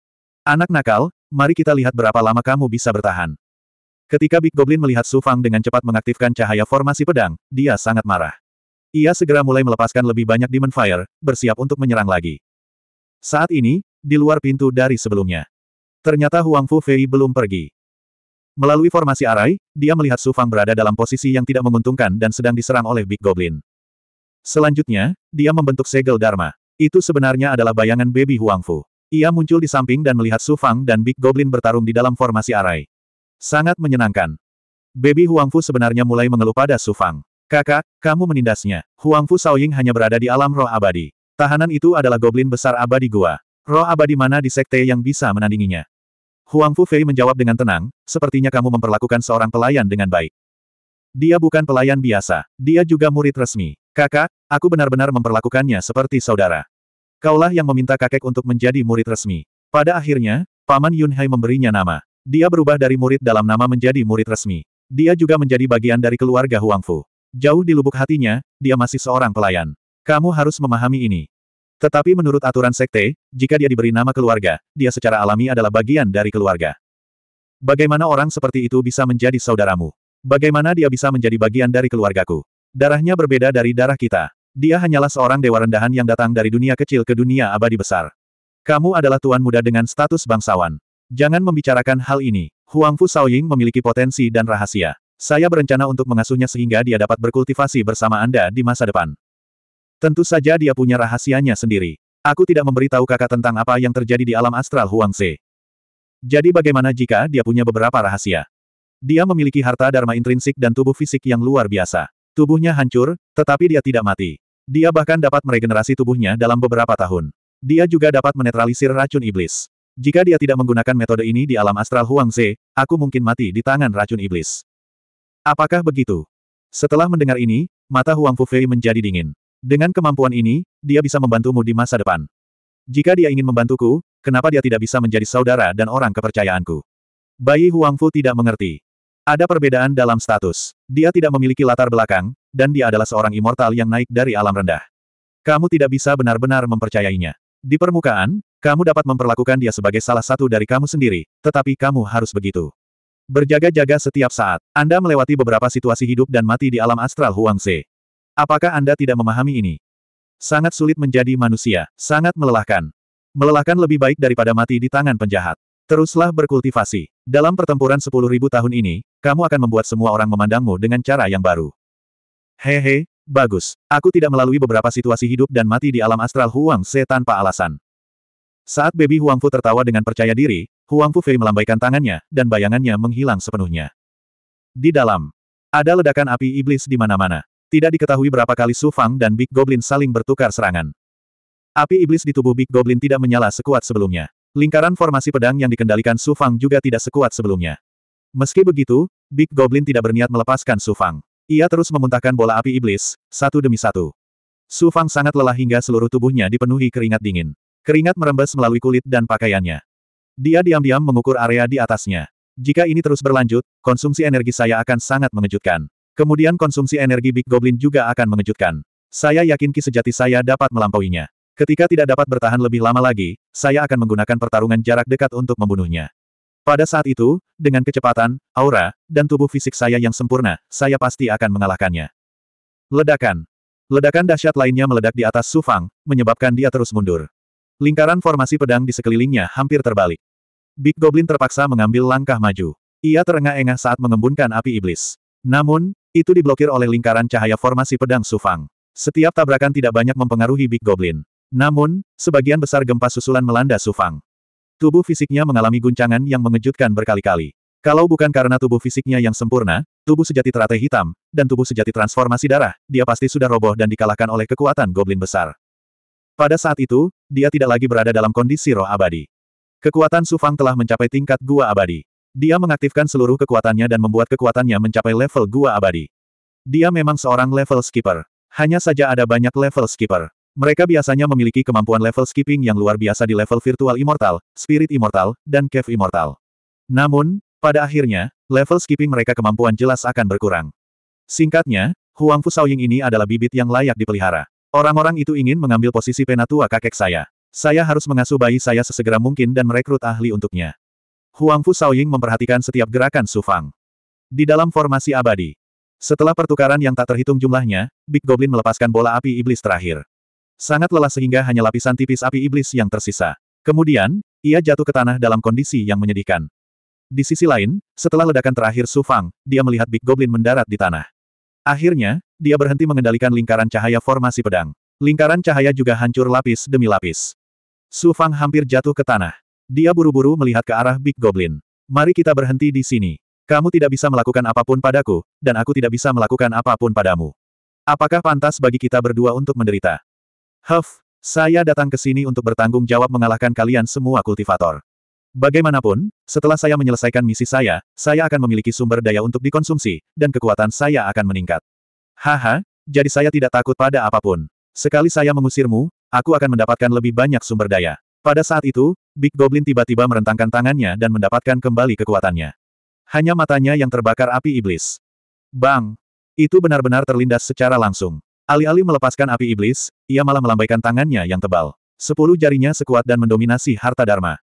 Anak nakal, mari kita lihat berapa lama kamu bisa bertahan. Ketika Big Goblin melihat Su Fang dengan cepat mengaktifkan cahaya formasi pedang, dia sangat marah. Ia segera mulai melepaskan lebih banyak Demon Fire, bersiap untuk menyerang lagi. Saat ini, di luar pintu dari sebelumnya. Ternyata Huang Fu Fei belum pergi. Melalui formasi arai, dia melihat Su Fang berada dalam posisi yang tidak menguntungkan dan sedang diserang oleh Big Goblin. Selanjutnya, dia membentuk segel Dharma. Itu sebenarnya adalah bayangan baby Huang Fu. Ia muncul di samping dan melihat Su Fang dan Big Goblin bertarung di dalam formasi arai. Sangat menyenangkan. Baby Huang Fu sebenarnya mulai mengeluh pada Su Fang. Kakak, kamu menindasnya. Huang Huangfu Saoying hanya berada di alam roh abadi. Tahanan itu adalah goblin besar abadi gua. Roh abadi mana di sekte yang bisa menandinginya? Huang Fu Fei menjawab dengan tenang, sepertinya kamu memperlakukan seorang pelayan dengan baik. Dia bukan pelayan biasa, dia juga murid resmi. Kakak, aku benar-benar memperlakukannya seperti saudara. Kaulah yang meminta kakek untuk menjadi murid resmi. Pada akhirnya, Paman Yun Hai memberinya nama. Dia berubah dari murid dalam nama menjadi murid resmi. Dia juga menjadi bagian dari keluarga Huang Fu. Jauh di lubuk hatinya, dia masih seorang pelayan. Kamu harus memahami ini. Tetapi menurut aturan sekte, jika dia diberi nama keluarga, dia secara alami adalah bagian dari keluarga. Bagaimana orang seperti itu bisa menjadi saudaramu? Bagaimana dia bisa menjadi bagian dari keluargaku? Darahnya berbeda dari darah kita. Dia hanyalah seorang dewa rendahan yang datang dari dunia kecil ke dunia abadi besar. Kamu adalah tuan muda dengan status bangsawan. Jangan membicarakan hal ini. Huang Fu Shaoying memiliki potensi dan rahasia. Saya berencana untuk mengasuhnya sehingga dia dapat berkultivasi bersama Anda di masa depan. Tentu saja dia punya rahasianya sendiri. Aku tidak memberitahu kakak tentang apa yang terjadi di alam astral Huang Huangze. Jadi bagaimana jika dia punya beberapa rahasia? Dia memiliki harta dharma intrinsik dan tubuh fisik yang luar biasa. Tubuhnya hancur, tetapi dia tidak mati. Dia bahkan dapat meregenerasi tubuhnya dalam beberapa tahun. Dia juga dapat menetralisir racun iblis. Jika dia tidak menggunakan metode ini di alam astral Huang Huangze, aku mungkin mati di tangan racun iblis. Apakah begitu? Setelah mendengar ini, mata Huang Fufei menjadi dingin. Dengan kemampuan ini, dia bisa membantumu di masa depan. Jika dia ingin membantuku, kenapa dia tidak bisa menjadi saudara dan orang kepercayaanku? Bayi Huangfu tidak mengerti. Ada perbedaan dalam status. Dia tidak memiliki latar belakang, dan dia adalah seorang immortal yang naik dari alam rendah. Kamu tidak bisa benar-benar mempercayainya. Di permukaan, kamu dapat memperlakukan dia sebagai salah satu dari kamu sendiri, tetapi kamu harus begitu. Berjaga-jaga setiap saat. Anda melewati beberapa situasi hidup dan mati di alam astral Huangze. Apakah Anda tidak memahami ini? Sangat sulit menjadi manusia, sangat melelahkan. Melelahkan lebih baik daripada mati di tangan penjahat. Teruslah berkultivasi. Dalam pertempuran 10.000 tahun ini, kamu akan membuat semua orang memandangmu dengan cara yang baru. Hehe, bagus. Aku tidak melalui beberapa situasi hidup dan mati di alam astral Huang Se tanpa alasan. Saat baby Huang Fu tertawa dengan percaya diri, Huang Fu Fei melambaikan tangannya, dan bayangannya menghilang sepenuhnya. Di dalam, ada ledakan api iblis di mana-mana. Tidak diketahui berapa kali Su Fang dan Big Goblin saling bertukar serangan. Api iblis di tubuh Big Goblin tidak menyala sekuat sebelumnya. Lingkaran formasi pedang yang dikendalikan Su Fang juga tidak sekuat sebelumnya. Meski begitu, Big Goblin tidak berniat melepaskan Su Fang. Ia terus memuntahkan bola api iblis, satu demi satu. Su Fang sangat lelah hingga seluruh tubuhnya dipenuhi keringat dingin. Keringat merembes melalui kulit dan pakaiannya. Dia diam-diam mengukur area di atasnya. Jika ini terus berlanjut, konsumsi energi saya akan sangat mengejutkan. Kemudian konsumsi energi Big Goblin juga akan mengejutkan. Saya yakin ki sejati saya dapat melampauinya. Ketika tidak dapat bertahan lebih lama lagi, saya akan menggunakan pertarungan jarak dekat untuk membunuhnya. Pada saat itu, dengan kecepatan, aura, dan tubuh fisik saya yang sempurna, saya pasti akan mengalahkannya. Ledakan. Ledakan dahsyat lainnya meledak di atas Sufang, menyebabkan dia terus mundur. Lingkaran formasi pedang di sekelilingnya hampir terbalik. Big Goblin terpaksa mengambil langkah maju. Ia terengah-engah saat mengembunkan api iblis. Namun, itu diblokir oleh lingkaran cahaya formasi pedang Sufang. Setiap tabrakan tidak banyak mempengaruhi Big Goblin. Namun, sebagian besar gempa susulan melanda Sufang. Tubuh fisiknya mengalami guncangan yang mengejutkan berkali-kali. Kalau bukan karena tubuh fisiknya yang sempurna, tubuh sejati teratai hitam, dan tubuh sejati transformasi darah, dia pasti sudah roboh dan dikalahkan oleh kekuatan Goblin besar. Pada saat itu, dia tidak lagi berada dalam kondisi roh abadi. Kekuatan Sufang telah mencapai tingkat gua abadi. Dia mengaktifkan seluruh kekuatannya dan membuat kekuatannya mencapai level gua abadi. Dia memang seorang level skipper. Hanya saja ada banyak level skipper. Mereka biasanya memiliki kemampuan level skipping yang luar biasa di level virtual immortal, spirit immortal, dan cave immortal. Namun, pada akhirnya, level skipping mereka kemampuan jelas akan berkurang. Singkatnya, Huang Fu Shaoying ini adalah bibit yang layak dipelihara. Orang-orang itu ingin mengambil posisi penatua kakek saya. Saya harus mengasuh bayi saya sesegera mungkin dan merekrut ahli untuknya. Huang Fu Shaoying memperhatikan setiap gerakan Su Fang. Di dalam formasi abadi. Setelah pertukaran yang tak terhitung jumlahnya, Big Goblin melepaskan bola api iblis terakhir. Sangat lelah sehingga hanya lapisan tipis api iblis yang tersisa. Kemudian, ia jatuh ke tanah dalam kondisi yang menyedihkan. Di sisi lain, setelah ledakan terakhir Su Fang, dia melihat Big Goblin mendarat di tanah. Akhirnya, dia berhenti mengendalikan lingkaran cahaya formasi pedang. Lingkaran cahaya juga hancur lapis demi lapis. Su Fang hampir jatuh ke tanah. Dia buru-buru melihat ke arah Big Goblin. Mari kita berhenti di sini. Kamu tidak bisa melakukan apapun padaku, dan aku tidak bisa melakukan apapun padamu. Apakah pantas bagi kita berdua untuk menderita? Huff, saya datang ke sini untuk bertanggung jawab mengalahkan kalian semua kultivator. Bagaimanapun, setelah saya menyelesaikan misi saya, saya akan memiliki sumber daya untuk dikonsumsi, dan kekuatan saya akan meningkat. Haha, jadi saya tidak takut pada apapun. Sekali saya mengusirmu, aku akan mendapatkan lebih banyak sumber daya. Pada saat itu, Big Goblin tiba-tiba merentangkan tangannya dan mendapatkan kembali kekuatannya. Hanya matanya yang terbakar api iblis. Bang! Itu benar-benar terlindas secara langsung. Alih-alih melepaskan api iblis, ia malah melambaikan tangannya yang tebal. Sepuluh jarinya sekuat dan mendominasi harta Dharma.